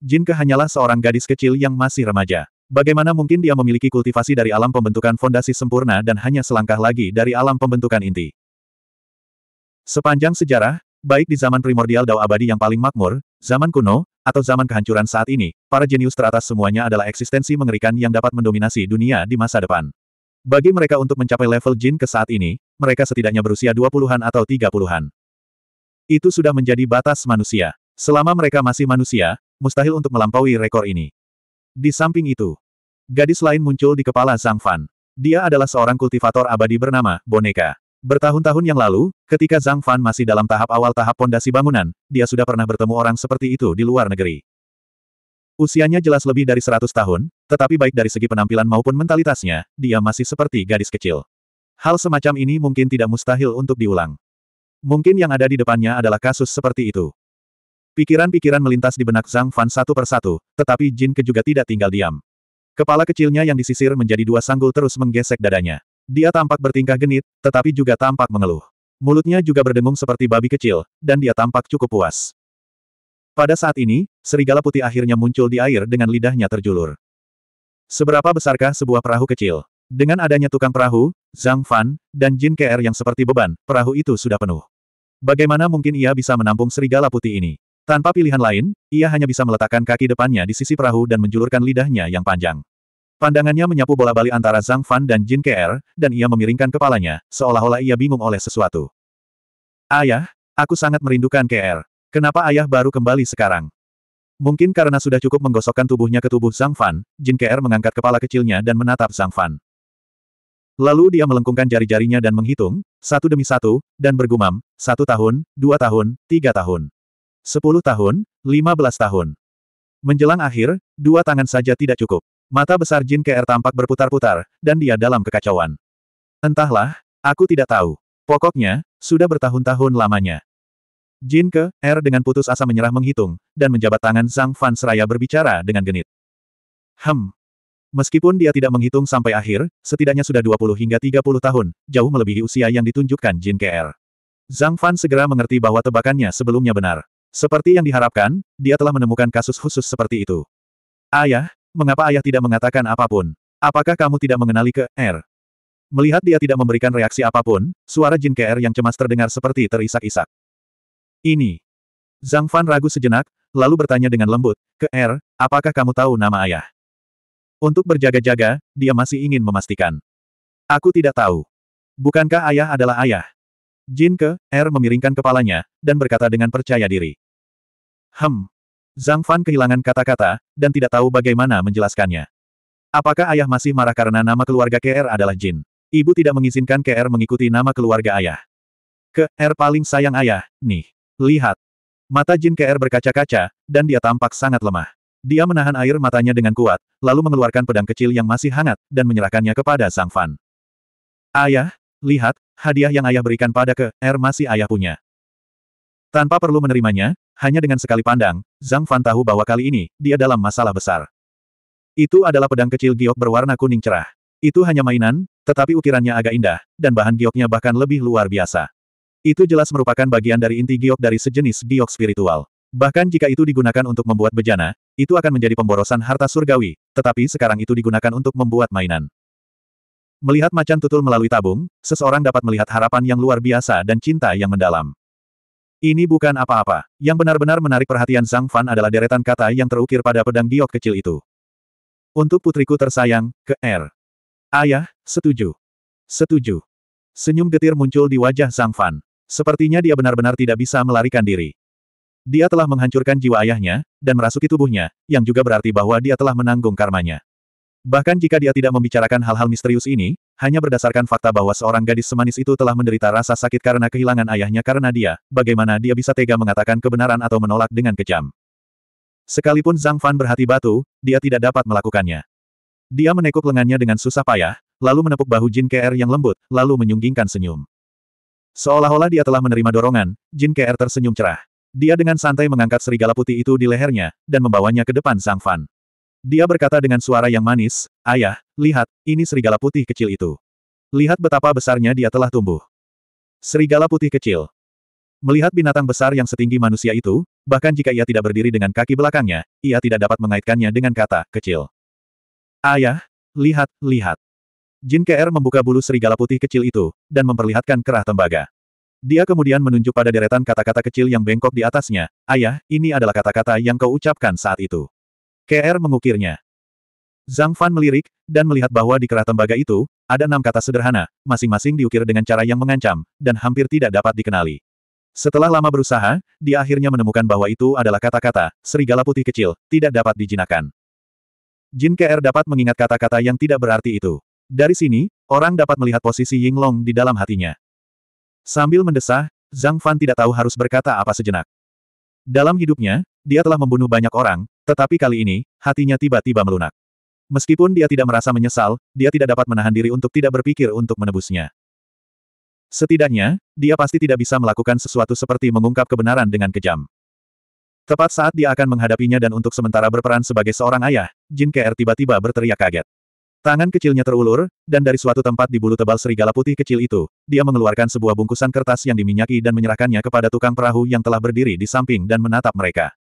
Jin Ke hanyalah seorang gadis kecil yang masih remaja. Bagaimana mungkin dia memiliki kultivasi dari alam pembentukan fondasi sempurna dan hanya selangkah lagi dari alam pembentukan inti? Sepanjang sejarah, baik di zaman primordial Dao abadi yang paling makmur, zaman kuno, atau zaman kehancuran saat ini, para jenius teratas semuanya adalah eksistensi mengerikan yang dapat mendominasi dunia di masa depan. Bagi mereka untuk mencapai level jin ke saat ini, mereka setidaknya berusia 20-an atau 30-an. Itu sudah menjadi batas manusia. Selama mereka masih manusia, mustahil untuk melampaui rekor ini. Di samping itu, gadis lain muncul di kepala Zhang Fan. Dia adalah seorang kultivator abadi bernama Boneka. Bertahun-tahun yang lalu, ketika Zhang Fan masih dalam tahap awal tahap pondasi bangunan, dia sudah pernah bertemu orang seperti itu di luar negeri. Usianya jelas lebih dari 100 tahun, tetapi baik dari segi penampilan maupun mentalitasnya, dia masih seperti gadis kecil. Hal semacam ini mungkin tidak mustahil untuk diulang. Mungkin yang ada di depannya adalah kasus seperti itu. Pikiran-pikiran melintas di benak Zhang Fan satu persatu, tetapi Jin Ke juga tidak tinggal diam. Kepala kecilnya yang disisir menjadi dua sanggul terus menggesek dadanya. Dia tampak bertingkah genit, tetapi juga tampak mengeluh. Mulutnya juga berdengung seperti babi kecil, dan dia tampak cukup puas. Pada saat ini, serigala putih akhirnya muncul di air dengan lidahnya terjulur. Seberapa besarkah sebuah perahu kecil? Dengan adanya tukang perahu, Zhang Fan, dan Jin Ke'er yang seperti beban, perahu itu sudah penuh. Bagaimana mungkin ia bisa menampung serigala putih ini? Tanpa pilihan lain, ia hanya bisa meletakkan kaki depannya di sisi perahu dan menjulurkan lidahnya yang panjang. Pandangannya menyapu bola bali antara Zhang Fan dan Jin Ke'er, dan ia memiringkan kepalanya, seolah-olah ia bingung oleh sesuatu. Ayah, aku sangat merindukan Ke'er. Kenapa ayah baru kembali sekarang? Mungkin karena sudah cukup menggosokkan tubuhnya ke tubuh Zhang Fan, Jin Ke'er mengangkat kepala kecilnya dan menatap Zhang Fan. Lalu dia melengkungkan jari-jarinya dan menghitung, satu demi satu, dan bergumam, satu tahun, dua tahun, tiga tahun. 10 tahun, 15 tahun. Menjelang akhir, dua tangan saja tidak cukup. Mata besar Jin Ke'er tampak berputar-putar, dan dia dalam kekacauan. Entahlah, aku tidak tahu. Pokoknya, sudah bertahun-tahun lamanya. Jin Ke'er dengan putus asa menyerah menghitung, dan menjabat tangan Zhang Fan Seraya berbicara dengan genit. Hem. Meskipun dia tidak menghitung sampai akhir, setidaknya sudah 20 hingga 30 tahun, jauh melebihi usia yang ditunjukkan Jin Ke'er. Zhang Fan segera mengerti bahwa tebakannya sebelumnya benar. Seperti yang diharapkan, dia telah menemukan kasus khusus seperti itu. Ayah, mengapa ayah tidak mengatakan apapun? Apakah kamu tidak mengenali ke R? Er? Melihat dia tidak memberikan reaksi apapun, suara Jin KR er yang cemas terdengar seperti terisak-isak. Ini. Zhang Fan ragu sejenak, lalu bertanya dengan lembut, ke R, er, apakah kamu tahu nama ayah? Untuk berjaga-jaga, dia masih ingin memastikan. Aku tidak tahu. Bukankah ayah adalah ayah? Jin Ke, Er memiringkan kepalanya, dan berkata dengan percaya diri. Hem. Zhang Fan kehilangan kata-kata, dan tidak tahu bagaimana menjelaskannya. Apakah ayah masih marah karena nama keluarga KR er adalah Jin? Ibu tidak mengizinkan KR er mengikuti nama keluarga ayah. Ke, Er paling sayang ayah, nih. Lihat. Mata Jin KR er berkaca-kaca, dan dia tampak sangat lemah. Dia menahan air matanya dengan kuat, lalu mengeluarkan pedang kecil yang masih hangat, dan menyerahkannya kepada Zhang Fan. Ayah, Lihat, hadiah yang ayah berikan pada ke R er masih ayah punya. Tanpa perlu menerimanya, hanya dengan sekali pandang, Zhang Fan tahu bahwa kali ini, dia dalam masalah besar. Itu adalah pedang kecil giok berwarna kuning cerah. Itu hanya mainan, tetapi ukirannya agak indah, dan bahan gioknya bahkan lebih luar biasa. Itu jelas merupakan bagian dari inti giok dari sejenis giok spiritual. Bahkan jika itu digunakan untuk membuat bejana, itu akan menjadi pemborosan harta surgawi, tetapi sekarang itu digunakan untuk membuat mainan. Melihat macan tutul melalui tabung, seseorang dapat melihat harapan yang luar biasa dan cinta yang mendalam. Ini bukan apa-apa. Yang benar-benar menarik perhatian Zhang Fan adalah deretan kata yang terukir pada pedang giok kecil itu. Untuk putriku tersayang, ke R. Er. Ayah, setuju. Setuju. Senyum getir muncul di wajah Zhang Fan. Sepertinya dia benar-benar tidak bisa melarikan diri. Dia telah menghancurkan jiwa ayahnya, dan merasuki tubuhnya, yang juga berarti bahwa dia telah menanggung karmanya. Bahkan jika dia tidak membicarakan hal-hal misterius ini, hanya berdasarkan fakta bahwa seorang gadis semanis itu telah menderita rasa sakit karena kehilangan ayahnya karena dia, bagaimana dia bisa tega mengatakan kebenaran atau menolak dengan kejam. Sekalipun Zhang Fan berhati batu, dia tidak dapat melakukannya. Dia menekuk lengannya dengan susah payah, lalu menepuk bahu Jin KR yang lembut, lalu menyunggingkan senyum. Seolah-olah dia telah menerima dorongan, Jin KR tersenyum cerah. Dia dengan santai mengangkat serigala putih itu di lehernya, dan membawanya ke depan Zhang Fan. Dia berkata dengan suara yang manis, Ayah, lihat, ini serigala putih kecil itu. Lihat betapa besarnya dia telah tumbuh. Serigala putih kecil. Melihat binatang besar yang setinggi manusia itu, bahkan jika ia tidak berdiri dengan kaki belakangnya, ia tidak dapat mengaitkannya dengan kata, kecil. Ayah, lihat, lihat. Jin KR membuka bulu serigala putih kecil itu, dan memperlihatkan kerah tembaga. Dia kemudian menunjuk pada deretan kata-kata kecil yang bengkok di atasnya, Ayah, ini adalah kata-kata yang kau ucapkan saat itu. KR mengukirnya. Zhang Fan melirik, dan melihat bahwa di kerah tembaga itu, ada enam kata sederhana, masing-masing diukir dengan cara yang mengancam, dan hampir tidak dapat dikenali. Setelah lama berusaha, dia akhirnya menemukan bahwa itu adalah kata-kata, serigala putih kecil, tidak dapat dijinakan. Jin KR dapat mengingat kata-kata yang tidak berarti itu. Dari sini, orang dapat melihat posisi Ying Long di dalam hatinya. Sambil mendesah, Zhang Fan tidak tahu harus berkata apa sejenak. Dalam hidupnya, dia telah membunuh banyak orang, tetapi kali ini, hatinya tiba-tiba melunak. Meskipun dia tidak merasa menyesal, dia tidak dapat menahan diri untuk tidak berpikir untuk menebusnya. Setidaknya, dia pasti tidak bisa melakukan sesuatu seperti mengungkap kebenaran dengan kejam. Tepat saat dia akan menghadapinya dan untuk sementara berperan sebagai seorang ayah, Jin KR tiba-tiba berteriak kaget. Tangan kecilnya terulur, dan dari suatu tempat di bulu tebal serigala putih kecil itu, dia mengeluarkan sebuah bungkusan kertas yang diminyaki dan menyerahkannya kepada tukang perahu yang telah berdiri di samping dan menatap mereka.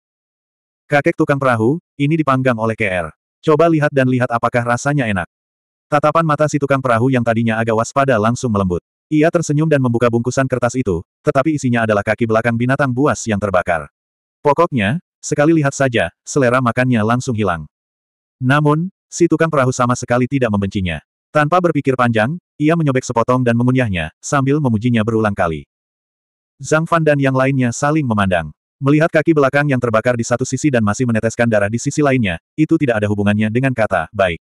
Kakek tukang perahu, ini dipanggang oleh KR. Coba lihat dan lihat apakah rasanya enak. Tatapan mata si tukang perahu yang tadinya agak waspada langsung melembut. Ia tersenyum dan membuka bungkusan kertas itu, tetapi isinya adalah kaki belakang binatang buas yang terbakar. Pokoknya, sekali lihat saja, selera makannya langsung hilang. Namun, si tukang perahu sama sekali tidak membencinya. Tanpa berpikir panjang, ia menyobek sepotong dan mengunyahnya, sambil memujinya berulang kali. Zhang Fan dan yang lainnya saling memandang. Melihat kaki belakang yang terbakar di satu sisi dan masih meneteskan darah di sisi lainnya, itu tidak ada hubungannya dengan kata, baik.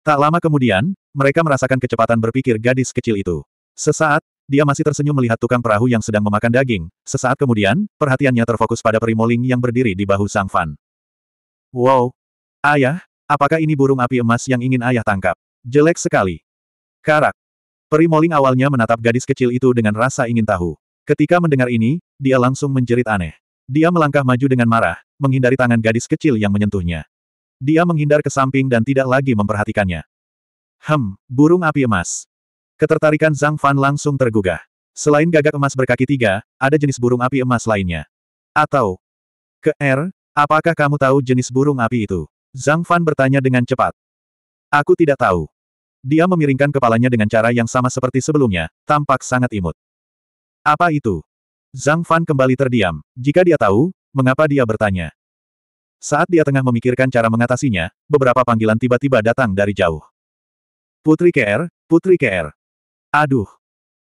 Tak lama kemudian, mereka merasakan kecepatan berpikir gadis kecil itu. Sesaat, dia masih tersenyum melihat tukang perahu yang sedang memakan daging, sesaat kemudian, perhatiannya terfokus pada perimoling yang berdiri di bahu Sang Fan. Wow! Ayah, apakah ini burung api emas yang ingin ayah tangkap? Jelek sekali. Karak. Perimoling awalnya menatap gadis kecil itu dengan rasa ingin tahu. Ketika mendengar ini, dia langsung menjerit aneh. Dia melangkah maju dengan marah, menghindari tangan gadis kecil yang menyentuhnya. Dia menghindar ke samping dan tidak lagi memperhatikannya. Hem, burung api emas. Ketertarikan Zhang Fan langsung tergugah. Selain gagak emas berkaki tiga, ada jenis burung api emas lainnya. Atau, ke R, er, apakah kamu tahu jenis burung api itu? Zhang Fan bertanya dengan cepat. Aku tidak tahu. Dia memiringkan kepalanya dengan cara yang sama seperti sebelumnya, tampak sangat imut. Apa itu? Zhang Fan kembali terdiam. Jika dia tahu, mengapa dia bertanya? Saat dia tengah memikirkan cara mengatasinya, beberapa panggilan tiba-tiba datang dari jauh. Putri KR, Putri KR. Aduh.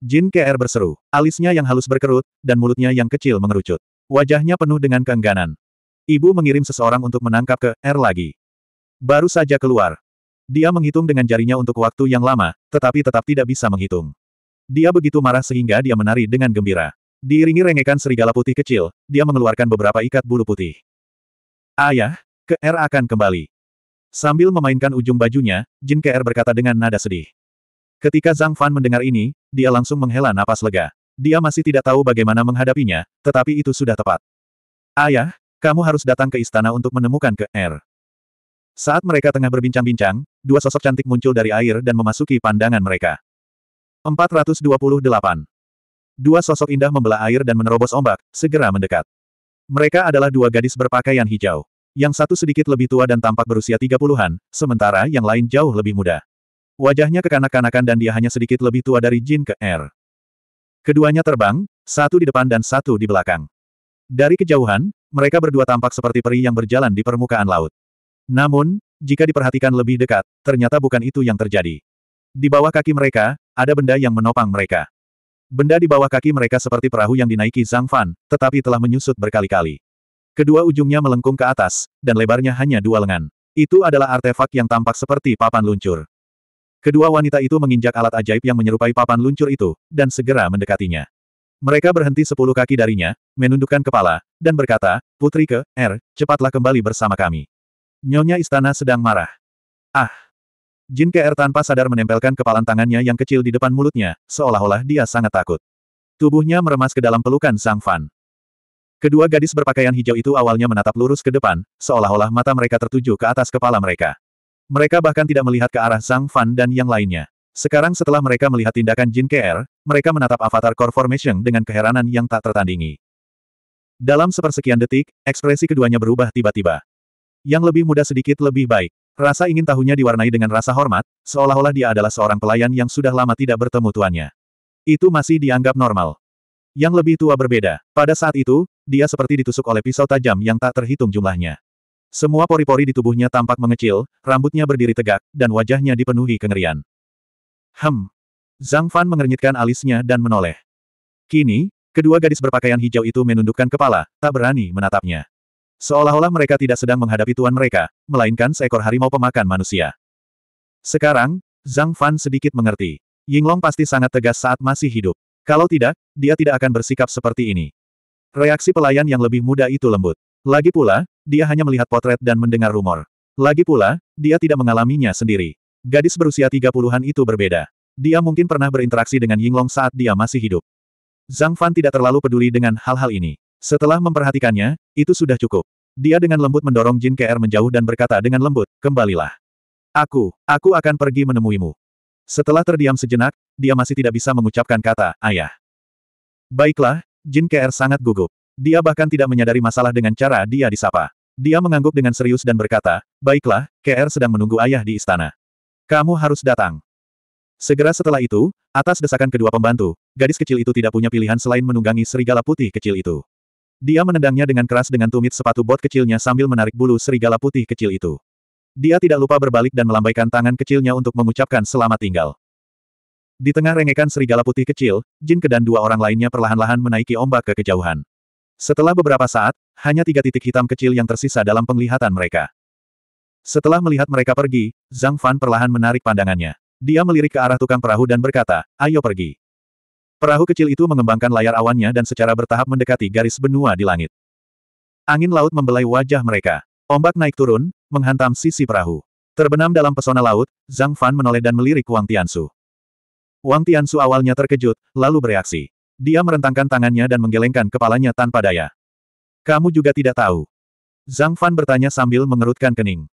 Jin KR berseru, alisnya yang halus berkerut, dan mulutnya yang kecil mengerucut. Wajahnya penuh dengan keengganan. Ibu mengirim seseorang untuk menangkap ke R lagi. Baru saja keluar. Dia menghitung dengan jarinya untuk waktu yang lama, tetapi tetap tidak bisa menghitung. Dia begitu marah sehingga dia menari dengan gembira. Diiringi rengekan serigala putih kecil, dia mengeluarkan beberapa ikat bulu putih. Ayah, ke R er akan kembali. Sambil memainkan ujung bajunya, Jin KR er berkata dengan nada sedih. Ketika Zhang Fan mendengar ini, dia langsung menghela napas lega. Dia masih tidak tahu bagaimana menghadapinya, tetapi itu sudah tepat. Ayah, kamu harus datang ke istana untuk menemukan ke R. Er. Saat mereka tengah berbincang-bincang, dua sosok cantik muncul dari air dan memasuki pandangan mereka. 428. Dua sosok indah membelah air dan menerobos ombak, segera mendekat. Mereka adalah dua gadis berpakaian hijau. Yang satu sedikit lebih tua dan tampak berusia tiga puluhan, sementara yang lain jauh lebih muda. Wajahnya kekanak-kanakan dan dia hanya sedikit lebih tua dari Jin ke R. Er. Keduanya terbang, satu di depan dan satu di belakang. Dari kejauhan, mereka berdua tampak seperti peri yang berjalan di permukaan laut. Namun, jika diperhatikan lebih dekat, ternyata bukan itu yang terjadi. Di bawah kaki mereka, ada benda yang menopang mereka. Benda di bawah kaki mereka seperti perahu yang dinaiki Zhang Fan, tetapi telah menyusut berkali-kali. Kedua ujungnya melengkung ke atas, dan lebarnya hanya dua lengan. Itu adalah artefak yang tampak seperti papan luncur. Kedua wanita itu menginjak alat ajaib yang menyerupai papan luncur itu, dan segera mendekatinya. Mereka berhenti sepuluh kaki darinya, menundukkan kepala, dan berkata, Putri ke, R, er, cepatlah kembali bersama kami. Nyonya istana sedang marah. Ah! Jin KR tanpa sadar menempelkan kepalan tangannya yang kecil di depan mulutnya, seolah-olah dia sangat takut. Tubuhnya meremas ke dalam pelukan Sang Fan. Kedua gadis berpakaian hijau itu awalnya menatap lurus ke depan, seolah-olah mata mereka tertuju ke atas kepala mereka. Mereka bahkan tidak melihat ke arah Sang Fan dan yang lainnya. Sekarang setelah mereka melihat tindakan Jin KR, mereka menatap avatar Core Formation dengan keheranan yang tak tertandingi. Dalam sepersekian detik, ekspresi keduanya berubah tiba-tiba. Yang lebih muda sedikit lebih baik. Rasa ingin tahunya diwarnai dengan rasa hormat, seolah-olah dia adalah seorang pelayan yang sudah lama tidak bertemu tuannya. Itu masih dianggap normal. Yang lebih tua berbeda. Pada saat itu, dia seperti ditusuk oleh pisau tajam yang tak terhitung jumlahnya. Semua pori-pori di tubuhnya tampak mengecil, rambutnya berdiri tegak, dan wajahnya dipenuhi kengerian. Hem. Zhang Fan mengernyitkan alisnya dan menoleh. Kini, kedua gadis berpakaian hijau itu menundukkan kepala, tak berani menatapnya. Seolah-olah mereka tidak sedang menghadapi tuan mereka, melainkan seekor harimau pemakan manusia. Sekarang, Zhang Fan sedikit mengerti. Yinglong pasti sangat tegas saat masih hidup. Kalau tidak, dia tidak akan bersikap seperti ini. Reaksi pelayan yang lebih muda itu lembut. Lagi pula, dia hanya melihat potret dan mendengar rumor. Lagi pula, dia tidak mengalaminya sendiri. Gadis berusia tiga puluhan itu berbeda. Dia mungkin pernah berinteraksi dengan Yinglong saat dia masih hidup. Zhang Fan tidak terlalu peduli dengan hal-hal ini. Setelah memperhatikannya, itu sudah cukup. Dia dengan lembut mendorong Jin KR er menjauh dan berkata dengan lembut, kembalilah. Aku, aku akan pergi menemuimu. Setelah terdiam sejenak, dia masih tidak bisa mengucapkan kata, ayah. Baiklah, Jin KR er sangat gugup. Dia bahkan tidak menyadari masalah dengan cara dia disapa. Dia mengangguk dengan serius dan berkata, baiklah, KR er sedang menunggu ayah di istana. Kamu harus datang. Segera setelah itu, atas desakan kedua pembantu, gadis kecil itu tidak punya pilihan selain menunggangi serigala putih kecil itu. Dia menendangnya dengan keras dengan tumit sepatu bot kecilnya sambil menarik bulu serigala putih kecil itu. Dia tidak lupa berbalik dan melambaikan tangan kecilnya untuk mengucapkan selamat tinggal. Di tengah rengekan serigala putih kecil, Jin Ke dan dua orang lainnya perlahan-lahan menaiki ombak ke kejauhan. Setelah beberapa saat, hanya tiga titik hitam kecil yang tersisa dalam penglihatan mereka. Setelah melihat mereka pergi, Zhang Fan perlahan menarik pandangannya. Dia melirik ke arah tukang perahu dan berkata, ayo pergi. Perahu kecil itu mengembangkan layar awannya dan secara bertahap mendekati garis benua di langit. Angin laut membelai wajah mereka. Ombak naik turun, menghantam sisi perahu. Terbenam dalam pesona laut, Zhang Fan menoleh dan melirik Wang Tiansu. Wang Tiansu awalnya terkejut, lalu bereaksi. Dia merentangkan tangannya dan menggelengkan kepalanya tanpa daya. Kamu juga tidak tahu. Zhang Fan bertanya sambil mengerutkan kening.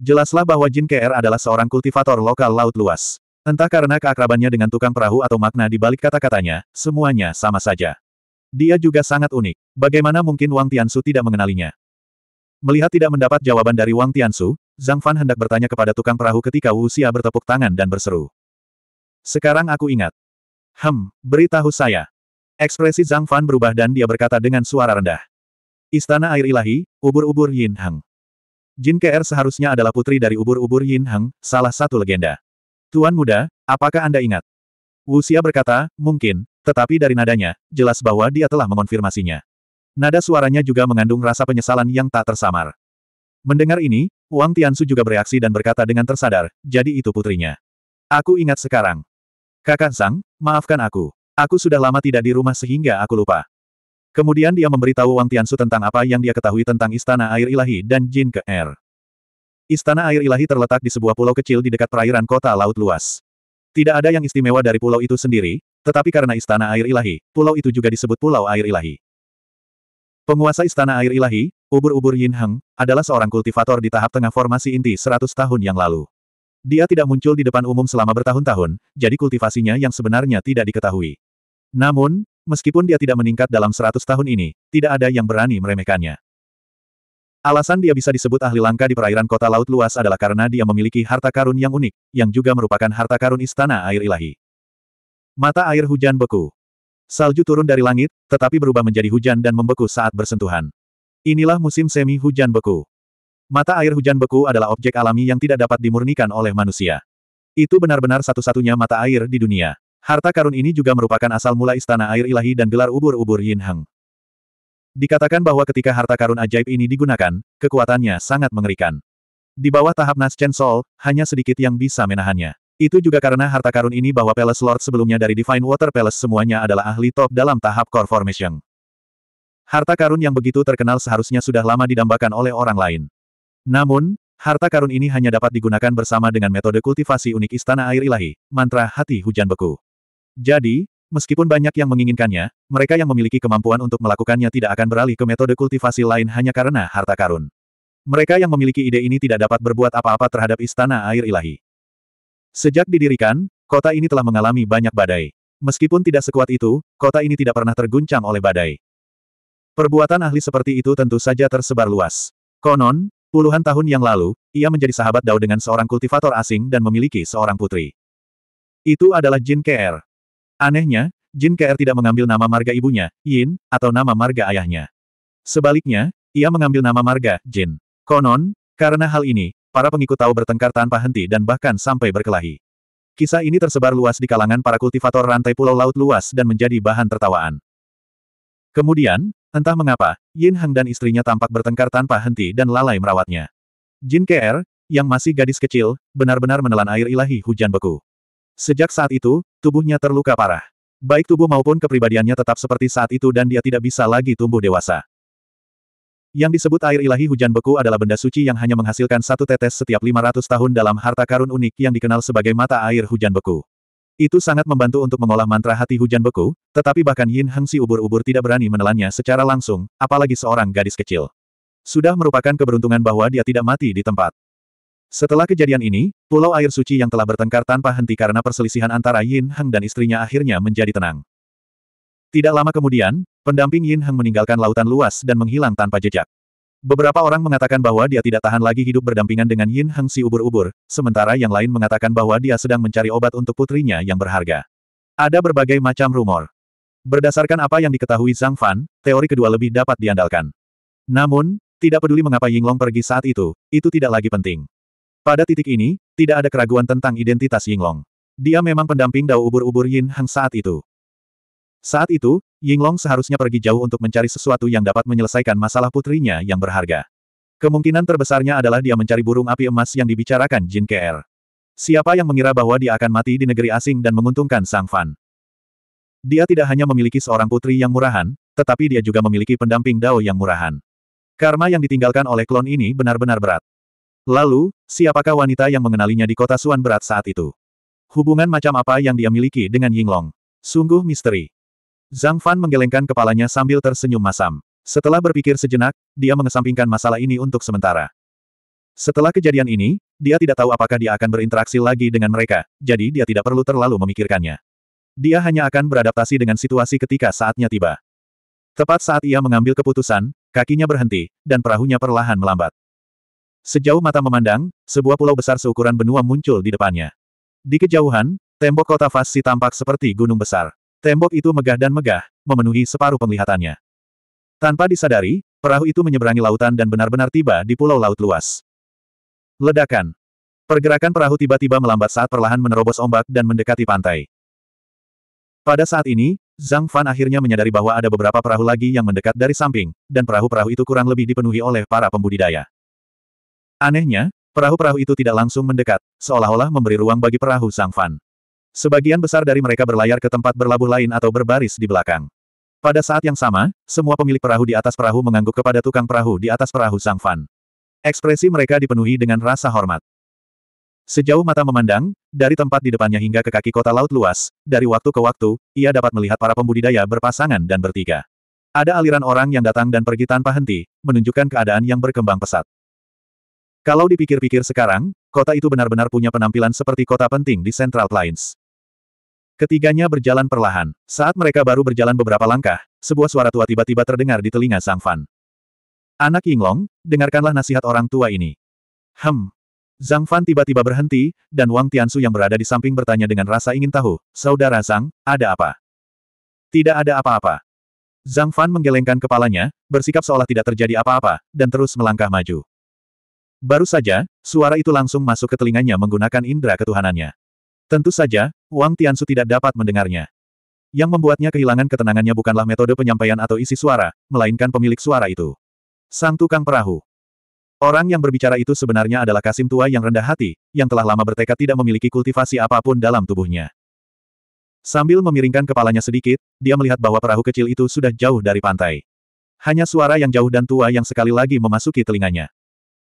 Jelaslah bahwa Jin KR er adalah seorang kultivator lokal laut luas. Entah karena keakrabannya dengan tukang perahu atau makna di balik kata-katanya, semuanya sama saja. Dia juga sangat unik. Bagaimana mungkin Wang Tiansu tidak mengenalinya? Melihat tidak mendapat jawaban dari Wang Tiansu, Zhang Fan hendak bertanya kepada tukang perahu ketika Wu Xia bertepuk tangan dan berseru. Sekarang aku ingat. Hem, beritahu saya. Ekspresi Zhang Fan berubah dan dia berkata dengan suara rendah. Istana air ilahi, ubur-ubur Yin Heng. Jin Ke'er seharusnya adalah putri dari ubur-ubur Yin Heng, salah satu legenda. Tuan muda, apakah Anda ingat? Wuxia berkata, mungkin, tetapi dari nadanya, jelas bahwa dia telah mengonfirmasinya. Nada suaranya juga mengandung rasa penyesalan yang tak tersamar. Mendengar ini, Wang Tiansu juga bereaksi dan berkata dengan tersadar, jadi itu putrinya. Aku ingat sekarang. Kakak Sang, maafkan aku. Aku sudah lama tidak di rumah sehingga aku lupa. Kemudian dia memberitahu Wang Tiansu tentang apa yang dia ketahui tentang Istana Air Ilahi dan Jin ke Er. Istana air ilahi terletak di sebuah pulau kecil di dekat perairan kota laut luas. Tidak ada yang istimewa dari pulau itu sendiri, tetapi karena istana air ilahi, pulau itu juga disebut pulau air ilahi. Penguasa istana air ilahi, ubur-ubur Yin Heng, adalah seorang kultivator di tahap tengah formasi inti 100 tahun yang lalu. Dia tidak muncul di depan umum selama bertahun-tahun, jadi kultivasinya yang sebenarnya tidak diketahui. Namun, meskipun dia tidak meningkat dalam 100 tahun ini, tidak ada yang berani meremehkannya. Alasan dia bisa disebut ahli langka di perairan kota laut luas adalah karena dia memiliki harta karun yang unik, yang juga merupakan harta karun istana air ilahi. Mata air hujan beku. Salju turun dari langit, tetapi berubah menjadi hujan dan membeku saat bersentuhan. Inilah musim semi hujan beku. Mata air hujan beku adalah objek alami yang tidak dapat dimurnikan oleh manusia. Itu benar-benar satu-satunya mata air di dunia. Harta karun ini juga merupakan asal mula istana air ilahi dan gelar ubur-ubur Yin Heng. Dikatakan bahwa ketika harta karun ajaib ini digunakan, kekuatannya sangat mengerikan. Di bawah tahap Naschen sol, hanya sedikit yang bisa menahannya. Itu juga karena harta karun ini bahwa Palace Lord sebelumnya dari Divine Water Palace semuanya adalah ahli top dalam tahap Core Formation. Harta karun yang begitu terkenal seharusnya sudah lama didambakan oleh orang lain. Namun, harta karun ini hanya dapat digunakan bersama dengan metode kultivasi unik Istana Air Ilahi, mantra hati hujan beku. Jadi, Meskipun banyak yang menginginkannya, mereka yang memiliki kemampuan untuk melakukannya tidak akan beralih ke metode kultivasi lain hanya karena harta karun. Mereka yang memiliki ide ini tidak dapat berbuat apa-apa terhadap istana air ilahi. Sejak didirikan, kota ini telah mengalami banyak badai. Meskipun tidak sekuat itu, kota ini tidak pernah terguncang oleh badai. Perbuatan ahli seperti itu tentu saja tersebar luas. Konon, puluhan tahun yang lalu, ia menjadi sahabat Dao dengan seorang kultivator asing dan memiliki seorang putri. Itu adalah Jin KR. Anehnya, Jin KR tidak mengambil nama marga ibunya, Yin, atau nama marga ayahnya. Sebaliknya, ia mengambil nama marga, Jin. Konon, karena hal ini, para pengikut tahu bertengkar tanpa henti dan bahkan sampai berkelahi. Kisah ini tersebar luas di kalangan para kultivator rantai pulau laut luas dan menjadi bahan tertawaan. Kemudian, entah mengapa, Yin Hang dan istrinya tampak bertengkar tanpa henti dan lalai merawatnya. Jin KR, yang masih gadis kecil, benar-benar menelan air ilahi hujan beku. Sejak saat itu, tubuhnya terluka parah. Baik tubuh maupun kepribadiannya tetap seperti saat itu dan dia tidak bisa lagi tumbuh dewasa. Yang disebut air ilahi hujan beku adalah benda suci yang hanya menghasilkan satu tetes setiap 500 tahun dalam harta karun unik yang dikenal sebagai mata air hujan beku. Itu sangat membantu untuk mengolah mantra hati hujan beku, tetapi bahkan Yin Hengsi ubur-ubur tidak berani menelannya secara langsung, apalagi seorang gadis kecil. Sudah merupakan keberuntungan bahwa dia tidak mati di tempat. Setelah kejadian ini, pulau air suci yang telah bertengkar tanpa henti karena perselisihan antara Yin Heng dan istrinya akhirnya menjadi tenang. Tidak lama kemudian, pendamping Yin Heng meninggalkan lautan luas dan menghilang tanpa jejak. Beberapa orang mengatakan bahwa dia tidak tahan lagi hidup berdampingan dengan Yin Heng si ubur-ubur, sementara yang lain mengatakan bahwa dia sedang mencari obat untuk putrinya yang berharga. Ada berbagai macam rumor. Berdasarkan apa yang diketahui Zhang Fan, teori kedua lebih dapat diandalkan. Namun, tidak peduli mengapa Ying Long pergi saat itu, itu tidak lagi penting. Pada titik ini, tidak ada keraguan tentang identitas Yinglong. Dia memang pendamping dao ubur-ubur Yin Hang saat itu. Saat itu, Yinglong seharusnya pergi jauh untuk mencari sesuatu yang dapat menyelesaikan masalah putrinya yang berharga. Kemungkinan terbesarnya adalah dia mencari burung api emas yang dibicarakan Jin KR. Siapa yang mengira bahwa dia akan mati di negeri asing dan menguntungkan Sang Fan? Dia tidak hanya memiliki seorang putri yang murahan, tetapi dia juga memiliki pendamping Dao yang murahan. Karma yang ditinggalkan oleh klon ini benar-benar berat. Lalu, siapakah wanita yang mengenalinya di kota Suan berat saat itu? Hubungan macam apa yang dia miliki dengan Yinglong? Sungguh misteri. Zhang Fan menggelengkan kepalanya sambil tersenyum masam. Setelah berpikir sejenak, dia mengesampingkan masalah ini untuk sementara. Setelah kejadian ini, dia tidak tahu apakah dia akan berinteraksi lagi dengan mereka, jadi dia tidak perlu terlalu memikirkannya. Dia hanya akan beradaptasi dengan situasi ketika saatnya tiba. Tepat saat ia mengambil keputusan, kakinya berhenti, dan perahunya perlahan melambat. Sejauh mata memandang, sebuah pulau besar seukuran benua muncul di depannya. Di kejauhan, tembok kota Fasi tampak seperti gunung besar. Tembok itu megah dan megah, memenuhi separuh penglihatannya. Tanpa disadari, perahu itu menyeberangi lautan dan benar-benar tiba di pulau laut luas. Ledakan. Pergerakan perahu tiba-tiba melambat saat perlahan menerobos ombak dan mendekati pantai. Pada saat ini, Zhang Fan akhirnya menyadari bahwa ada beberapa perahu lagi yang mendekat dari samping, dan perahu-perahu itu kurang lebih dipenuhi oleh para pembudidaya. Anehnya, perahu-perahu itu tidak langsung mendekat, seolah-olah memberi ruang bagi perahu Sang Fan. Sebagian besar dari mereka berlayar ke tempat berlabuh lain atau berbaris di belakang. Pada saat yang sama, semua pemilik perahu di atas perahu mengangguk kepada tukang perahu di atas perahu Sang Fan. Ekspresi mereka dipenuhi dengan rasa hormat. Sejauh mata memandang, dari tempat di depannya hingga ke kaki kota laut luas, dari waktu ke waktu, ia dapat melihat para pembudidaya berpasangan dan bertiga. Ada aliran orang yang datang dan pergi tanpa henti, menunjukkan keadaan yang berkembang pesat. Kalau dipikir-pikir sekarang, kota itu benar-benar punya penampilan seperti kota penting di Central Plains. Ketiganya berjalan perlahan. Saat mereka baru berjalan beberapa langkah, sebuah suara tua tiba-tiba terdengar di telinga Sang Fan. Anak Yinglong, dengarkanlah nasihat orang tua ini. Hem. Zhang Fan tiba-tiba berhenti, dan Wang Tiansu yang berada di samping bertanya dengan rasa ingin tahu, Saudara Zhang, ada apa? Tidak ada apa-apa. Zhang Fan menggelengkan kepalanya, bersikap seolah tidak terjadi apa-apa, dan terus melangkah maju. Baru saja, suara itu langsung masuk ke telinganya menggunakan indera ketuhanannya. Tentu saja, Wang Tiansu tidak dapat mendengarnya. Yang membuatnya kehilangan ketenangannya bukanlah metode penyampaian atau isi suara, melainkan pemilik suara itu. Sang tukang perahu. Orang yang berbicara itu sebenarnya adalah Kasim tua yang rendah hati, yang telah lama bertekad tidak memiliki kultivasi apapun dalam tubuhnya. Sambil memiringkan kepalanya sedikit, dia melihat bahwa perahu kecil itu sudah jauh dari pantai. Hanya suara yang jauh dan tua yang sekali lagi memasuki telinganya.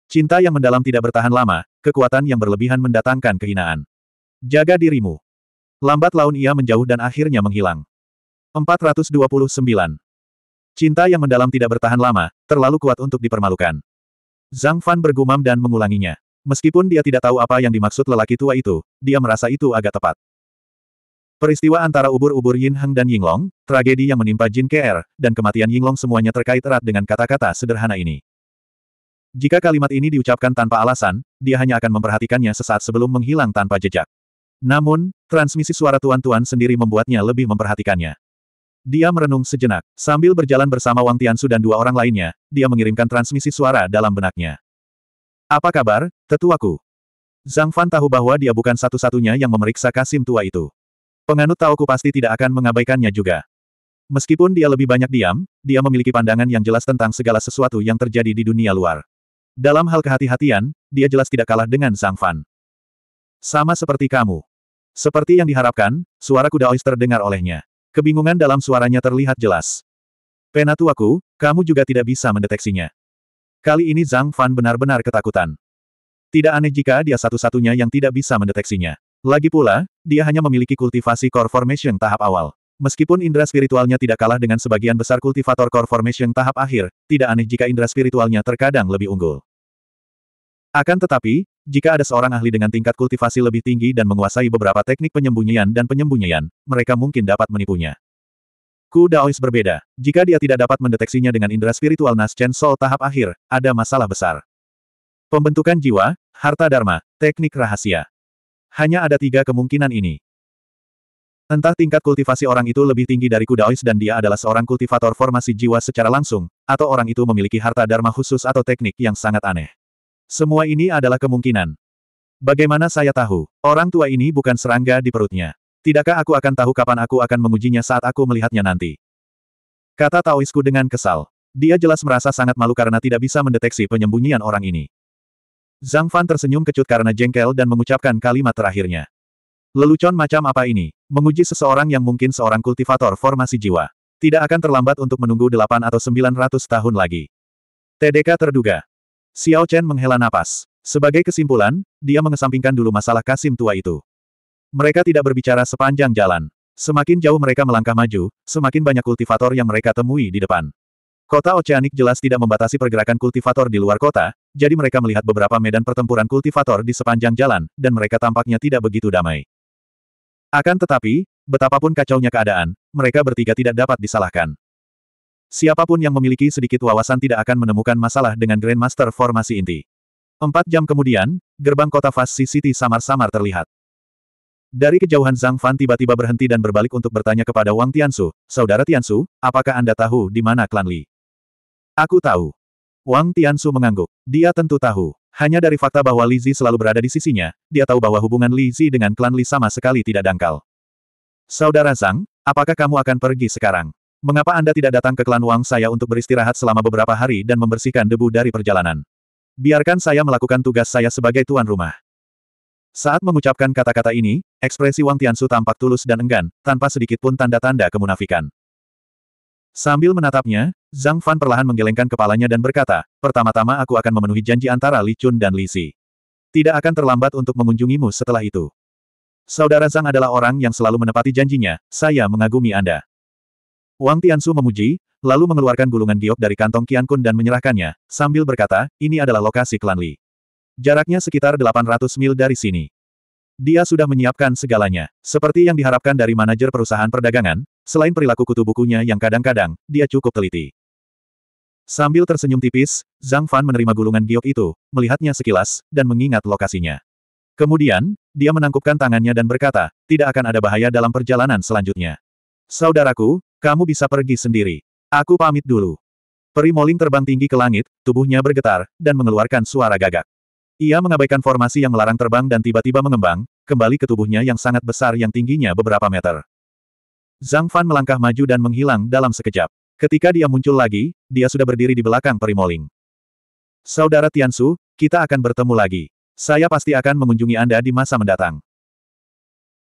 Cinta yang mendalam tidak bertahan lama, kekuatan yang berlebihan mendatangkan kehinaan. Jaga dirimu. Lambat laun ia menjauh dan akhirnya menghilang. 429. Cinta yang mendalam tidak bertahan lama, terlalu kuat untuk dipermalukan. Zhang Fan bergumam dan mengulanginya. Meskipun dia tidak tahu apa yang dimaksud lelaki tua itu, dia merasa itu agak tepat. Peristiwa antara ubur-ubur Yin Heng dan Ying Long, tragedi yang menimpa Jin Ke'er, dan kematian Ying Long semuanya terkait erat dengan kata-kata sederhana ini. Jika kalimat ini diucapkan tanpa alasan, dia hanya akan memperhatikannya sesaat sebelum menghilang tanpa jejak. Namun, transmisi suara tuan-tuan sendiri membuatnya lebih memperhatikannya. Dia merenung sejenak. Sambil berjalan bersama Wang Tiansu dan dua orang lainnya, dia mengirimkan transmisi suara dalam benaknya. Apa kabar, tetuaku? Zhang Fan tahu bahwa dia bukan satu-satunya yang memeriksa Kasim tua itu. Penganut Taoku pasti tidak akan mengabaikannya juga. Meskipun dia lebih banyak diam, dia memiliki pandangan yang jelas tentang segala sesuatu yang terjadi di dunia luar. Dalam hal kehati-hatian, dia jelas tidak kalah dengan Zhang Fan. Sama seperti kamu. Seperti yang diharapkan, suara kuda oyster dengar olehnya. Kebingungan dalam suaranya terlihat jelas. Penatuaku, kamu juga tidak bisa mendeteksinya. Kali ini Zhang Fan benar-benar ketakutan. Tidak aneh jika dia satu-satunya yang tidak bisa mendeteksinya. Lagi pula, dia hanya memiliki kultivasi core formation tahap awal. Meskipun indera spiritualnya tidak kalah dengan sebagian besar kultivator core formation tahap akhir, tidak aneh jika indera spiritualnya terkadang lebih unggul. Akan tetapi, jika ada seorang ahli dengan tingkat kultivasi lebih tinggi dan menguasai beberapa teknik penyembunyian dan penyembunyian, mereka mungkin dapat menipunya. Ku Daois berbeda. Jika dia tidak dapat mendeteksinya dengan indera spiritual Naschen Soul tahap akhir, ada masalah besar. Pembentukan jiwa, harta dharma, teknik rahasia. Hanya ada tiga kemungkinan ini. Entah tingkat kultivasi orang itu lebih tinggi dari Kudaois dan dia adalah seorang kultivator formasi jiwa secara langsung, atau orang itu memiliki harta dharma khusus atau teknik yang sangat aneh. Semua ini adalah kemungkinan. Bagaimana saya tahu, orang tua ini bukan serangga di perutnya. Tidakkah aku akan tahu kapan aku akan mengujinya saat aku melihatnya nanti? Kata Taoisku dengan kesal. Dia jelas merasa sangat malu karena tidak bisa mendeteksi penyembunyian orang ini. Zhang Fan tersenyum kecut karena jengkel dan mengucapkan kalimat terakhirnya. Lelucon macam apa ini? Menguji seseorang yang mungkin seorang kultivator formasi jiwa. Tidak akan terlambat untuk menunggu 8 atau 900 tahun lagi. TDK terduga. Xiao Chen menghela napas. Sebagai kesimpulan, dia mengesampingkan dulu masalah Kasim tua itu. Mereka tidak berbicara sepanjang jalan. Semakin jauh mereka melangkah maju, semakin banyak kultivator yang mereka temui di depan. Kota Oceanik jelas tidak membatasi pergerakan kultivator di luar kota, jadi mereka melihat beberapa medan pertempuran kultivator di sepanjang jalan, dan mereka tampaknya tidak begitu damai. Akan tetapi, betapapun kacaunya keadaan, mereka bertiga tidak dapat disalahkan. Siapapun yang memiliki sedikit wawasan tidak akan menemukan masalah dengan Grandmaster formasi inti. Empat jam kemudian, gerbang kota Fast City samar-samar terlihat. Dari kejauhan Zhang Fan tiba-tiba berhenti dan berbalik untuk bertanya kepada Wang Tiansu, Saudara Tiansu, apakah Anda tahu di mana klan Li? Aku tahu. Wang Tiansu mengangguk. Dia tentu tahu. Hanya dari fakta bahwa Li Zi selalu berada di sisinya, dia tahu bahwa hubungan Li Zi dengan klan Li sama sekali tidak dangkal. Saudara Zhang, apakah kamu akan pergi sekarang? Mengapa Anda tidak datang ke klan Wang saya untuk beristirahat selama beberapa hari dan membersihkan debu dari perjalanan? Biarkan saya melakukan tugas saya sebagai tuan rumah. Saat mengucapkan kata-kata ini, ekspresi Wang Tiansu tampak tulus dan enggan, tanpa sedikit pun tanda-tanda kemunafikan. Sambil menatapnya, Zhang Fan perlahan menggelengkan kepalanya dan berkata, pertama-tama aku akan memenuhi janji antara Li Chun dan Li Si. Tidak akan terlambat untuk mengunjungimu setelah itu. Saudara Zhang adalah orang yang selalu menepati janjinya, saya mengagumi Anda. Wang Tiansu memuji, lalu mengeluarkan gulungan giok dari kantong Qian Kun dan menyerahkannya, sambil berkata, ini adalah lokasi klan Li. Jaraknya sekitar 800 mil dari sini. Dia sudah menyiapkan segalanya. Seperti yang diharapkan dari manajer perusahaan perdagangan, selain perilaku kutu bukunya yang kadang-kadang, dia cukup teliti. Sambil tersenyum tipis, Zhang Fan menerima gulungan giok itu, melihatnya sekilas, dan mengingat lokasinya. Kemudian, dia menangkupkan tangannya dan berkata, tidak akan ada bahaya dalam perjalanan selanjutnya. Saudaraku, kamu bisa pergi sendiri. Aku pamit dulu. Peri Moling terbang tinggi ke langit, tubuhnya bergetar, dan mengeluarkan suara gagak. Ia mengabaikan formasi yang melarang terbang dan tiba-tiba mengembang, kembali ke tubuhnya yang sangat besar yang tingginya beberapa meter. Zhang Fan melangkah maju dan menghilang dalam sekejap. Ketika dia muncul lagi, dia sudah berdiri di belakang Peri Moling. Saudara Tian Su, kita akan bertemu lagi. Saya pasti akan mengunjungi Anda di masa mendatang.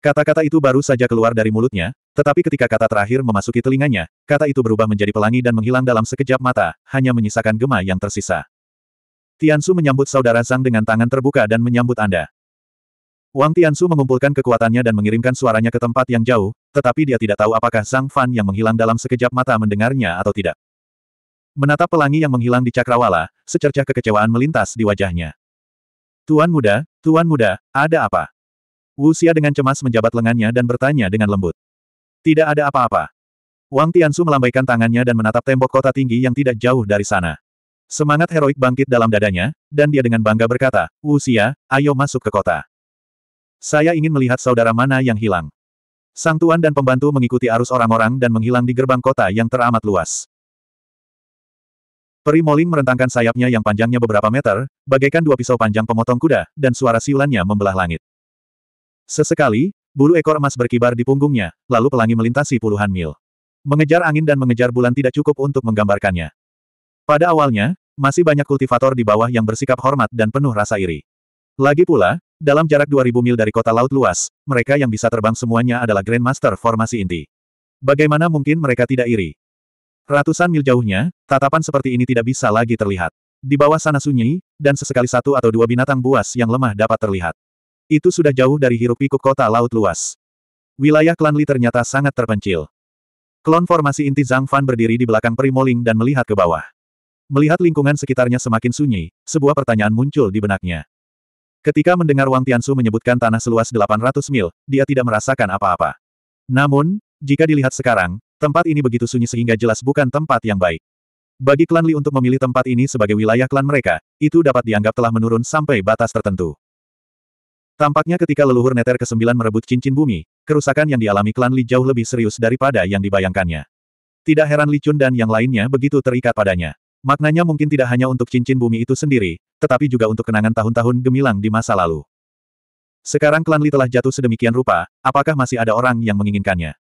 Kata-kata itu baru saja keluar dari mulutnya, tetapi ketika kata terakhir memasuki telinganya, kata itu berubah menjadi pelangi dan menghilang dalam sekejap mata, hanya menyisakan gema yang tersisa. Tiansu menyambut saudara Zhang dengan tangan terbuka dan menyambut Anda. Wang Tiansu mengumpulkan kekuatannya dan mengirimkan suaranya ke tempat yang jauh, tetapi dia tidak tahu apakah Zhang Fan yang menghilang dalam sekejap mata mendengarnya atau tidak. Menatap pelangi yang menghilang di cakrawala, secercah kekecewaan melintas di wajahnya. Tuan muda, tuan muda, ada apa? Wu Xia dengan cemas menjabat lengannya dan bertanya dengan lembut. Tidak ada apa-apa. Wang Tiansu melambaikan tangannya dan menatap tembok kota tinggi yang tidak jauh dari sana. Semangat heroik bangkit dalam dadanya, dan dia dengan bangga berkata, Wu Xia, ayo masuk ke kota. Saya ingin melihat saudara mana yang hilang. Sang Tuan dan pembantu mengikuti arus orang-orang dan menghilang di gerbang kota yang teramat luas. Peri Moling merentangkan sayapnya yang panjangnya beberapa meter, bagaikan dua pisau panjang pemotong kuda, dan suara siulannya membelah langit. Sesekali, bulu ekor emas berkibar di punggungnya, lalu pelangi melintasi puluhan mil. Mengejar angin dan mengejar bulan tidak cukup untuk menggambarkannya. Pada awalnya, masih banyak kultivator di bawah yang bersikap hormat dan penuh rasa iri. Lagi pula, dalam jarak 2000 mil dari kota laut luas, mereka yang bisa terbang semuanya adalah Grandmaster formasi inti. Bagaimana mungkin mereka tidak iri? Ratusan mil jauhnya, tatapan seperti ini tidak bisa lagi terlihat. Di bawah sana sunyi, dan sesekali satu atau dua binatang buas yang lemah dapat terlihat. Itu sudah jauh dari hirup pikuk kota laut luas. Wilayah klan Li ternyata sangat terpencil. Klon formasi inti Zhang Fan berdiri di belakang Primoling dan melihat ke bawah. Melihat lingkungan sekitarnya semakin sunyi, sebuah pertanyaan muncul di benaknya. Ketika mendengar Wang Tiansu menyebutkan tanah seluas 800 mil, dia tidak merasakan apa-apa. Namun, jika dilihat sekarang, tempat ini begitu sunyi sehingga jelas bukan tempat yang baik. Bagi klan Li untuk memilih tempat ini sebagai wilayah klan mereka, itu dapat dianggap telah menurun sampai batas tertentu. Tampaknya ketika leluhur neter ke-9 merebut cincin bumi, kerusakan yang dialami klan Li jauh lebih serius daripada yang dibayangkannya. Tidak heran Li Chun dan yang lainnya begitu terikat padanya. Maknanya mungkin tidak hanya untuk cincin bumi itu sendiri, tetapi juga untuk kenangan tahun-tahun gemilang di masa lalu. Sekarang klan Li telah jatuh sedemikian rupa, apakah masih ada orang yang menginginkannya?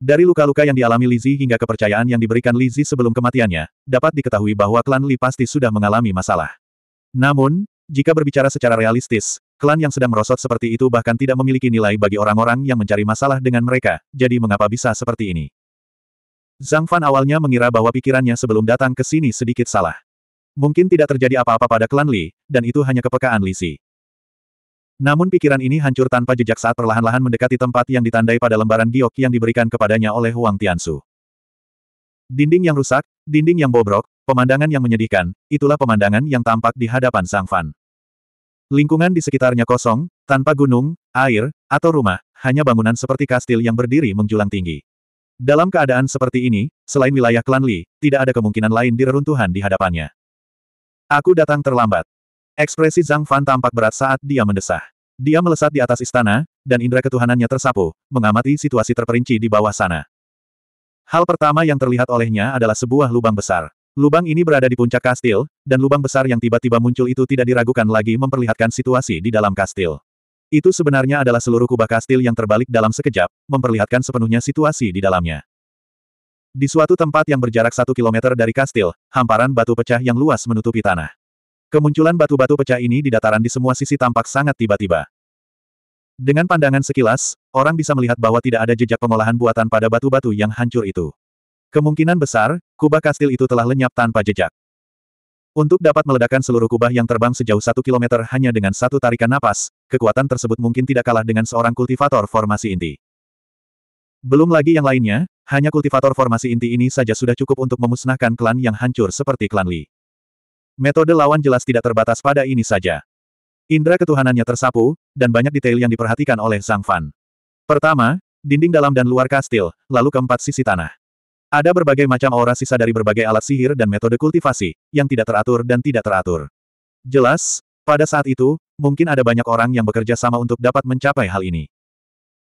Dari luka-luka yang dialami Lizzie hingga kepercayaan yang diberikan Lizzie sebelum kematiannya, dapat diketahui bahwa klan Li pasti sudah mengalami masalah. Namun, jika berbicara secara realistis, Klan yang sedang merosot seperti itu bahkan tidak memiliki nilai bagi orang-orang yang mencari masalah dengan mereka, jadi mengapa bisa seperti ini? Zhang Fan awalnya mengira bahwa pikirannya sebelum datang ke sini sedikit salah. Mungkin tidak terjadi apa-apa pada klan Li, dan itu hanya kepekaan Li Si. Namun pikiran ini hancur tanpa jejak saat perlahan-lahan mendekati tempat yang ditandai pada lembaran giok yang diberikan kepadanya oleh Huang Tiansu. Dinding yang rusak, dinding yang bobrok, pemandangan yang menyedihkan, itulah pemandangan yang tampak di hadapan Zhang Fan. Lingkungan di sekitarnya kosong, tanpa gunung, air, atau rumah, hanya bangunan seperti kastil yang berdiri menjulang tinggi. Dalam keadaan seperti ini, selain wilayah klan Li, tidak ada kemungkinan lain di reruntuhan di hadapannya. Aku datang terlambat. Ekspresi Zhang Fan tampak berat saat dia mendesah. Dia melesat di atas istana, dan indera ketuhanannya tersapu, mengamati situasi terperinci di bawah sana. Hal pertama yang terlihat olehnya adalah sebuah lubang besar. Lubang ini berada di puncak kastil, dan lubang besar yang tiba-tiba muncul itu tidak diragukan lagi memperlihatkan situasi di dalam kastil. Itu sebenarnya adalah seluruh kubah kastil yang terbalik dalam sekejap, memperlihatkan sepenuhnya situasi di dalamnya. Di suatu tempat yang berjarak satu kilometer dari kastil, hamparan batu pecah yang luas menutupi tanah. Kemunculan batu-batu pecah ini di dataran di semua sisi tampak sangat tiba-tiba. Dengan pandangan sekilas, orang bisa melihat bahwa tidak ada jejak pengolahan buatan pada batu-batu yang hancur itu. Kemungkinan besar, kubah kastil itu telah lenyap tanpa jejak. Untuk dapat meledakkan seluruh kubah yang terbang sejauh satu kilometer hanya dengan satu tarikan napas, kekuatan tersebut mungkin tidak kalah dengan seorang kultivator formasi inti. Belum lagi yang lainnya, hanya kultivator formasi inti ini saja sudah cukup untuk memusnahkan klan yang hancur seperti klan Li. Metode lawan jelas tidak terbatas pada ini saja. Indra ketuhanannya tersapu, dan banyak detail yang diperhatikan oleh Zhang Fan. Pertama, dinding dalam dan luar kastil, lalu keempat sisi tanah. Ada berbagai macam aura sisa dari berbagai alat sihir dan metode kultivasi, yang tidak teratur dan tidak teratur. Jelas, pada saat itu, mungkin ada banyak orang yang bekerja sama untuk dapat mencapai hal ini.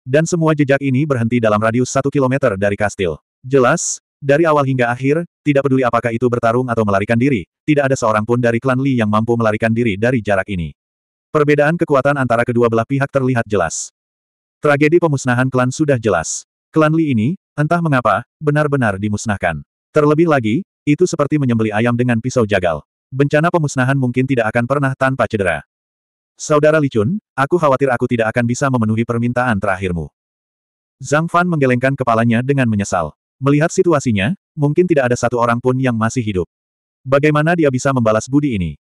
Dan semua jejak ini berhenti dalam radius satu kilometer dari kastil. Jelas, dari awal hingga akhir, tidak peduli apakah itu bertarung atau melarikan diri, tidak ada seorang pun dari klan Li yang mampu melarikan diri dari jarak ini. Perbedaan kekuatan antara kedua belah pihak terlihat jelas. Tragedi pemusnahan klan sudah jelas. Klan Li ini, Entah mengapa, benar-benar dimusnahkan. Terlebih lagi, itu seperti menyembeli ayam dengan pisau jagal. Bencana pemusnahan mungkin tidak akan pernah tanpa cedera. Saudara Licun, aku khawatir aku tidak akan bisa memenuhi permintaan terakhirmu. Zhang Fan menggelengkan kepalanya dengan menyesal. Melihat situasinya, mungkin tidak ada satu orang pun yang masih hidup. Bagaimana dia bisa membalas budi ini?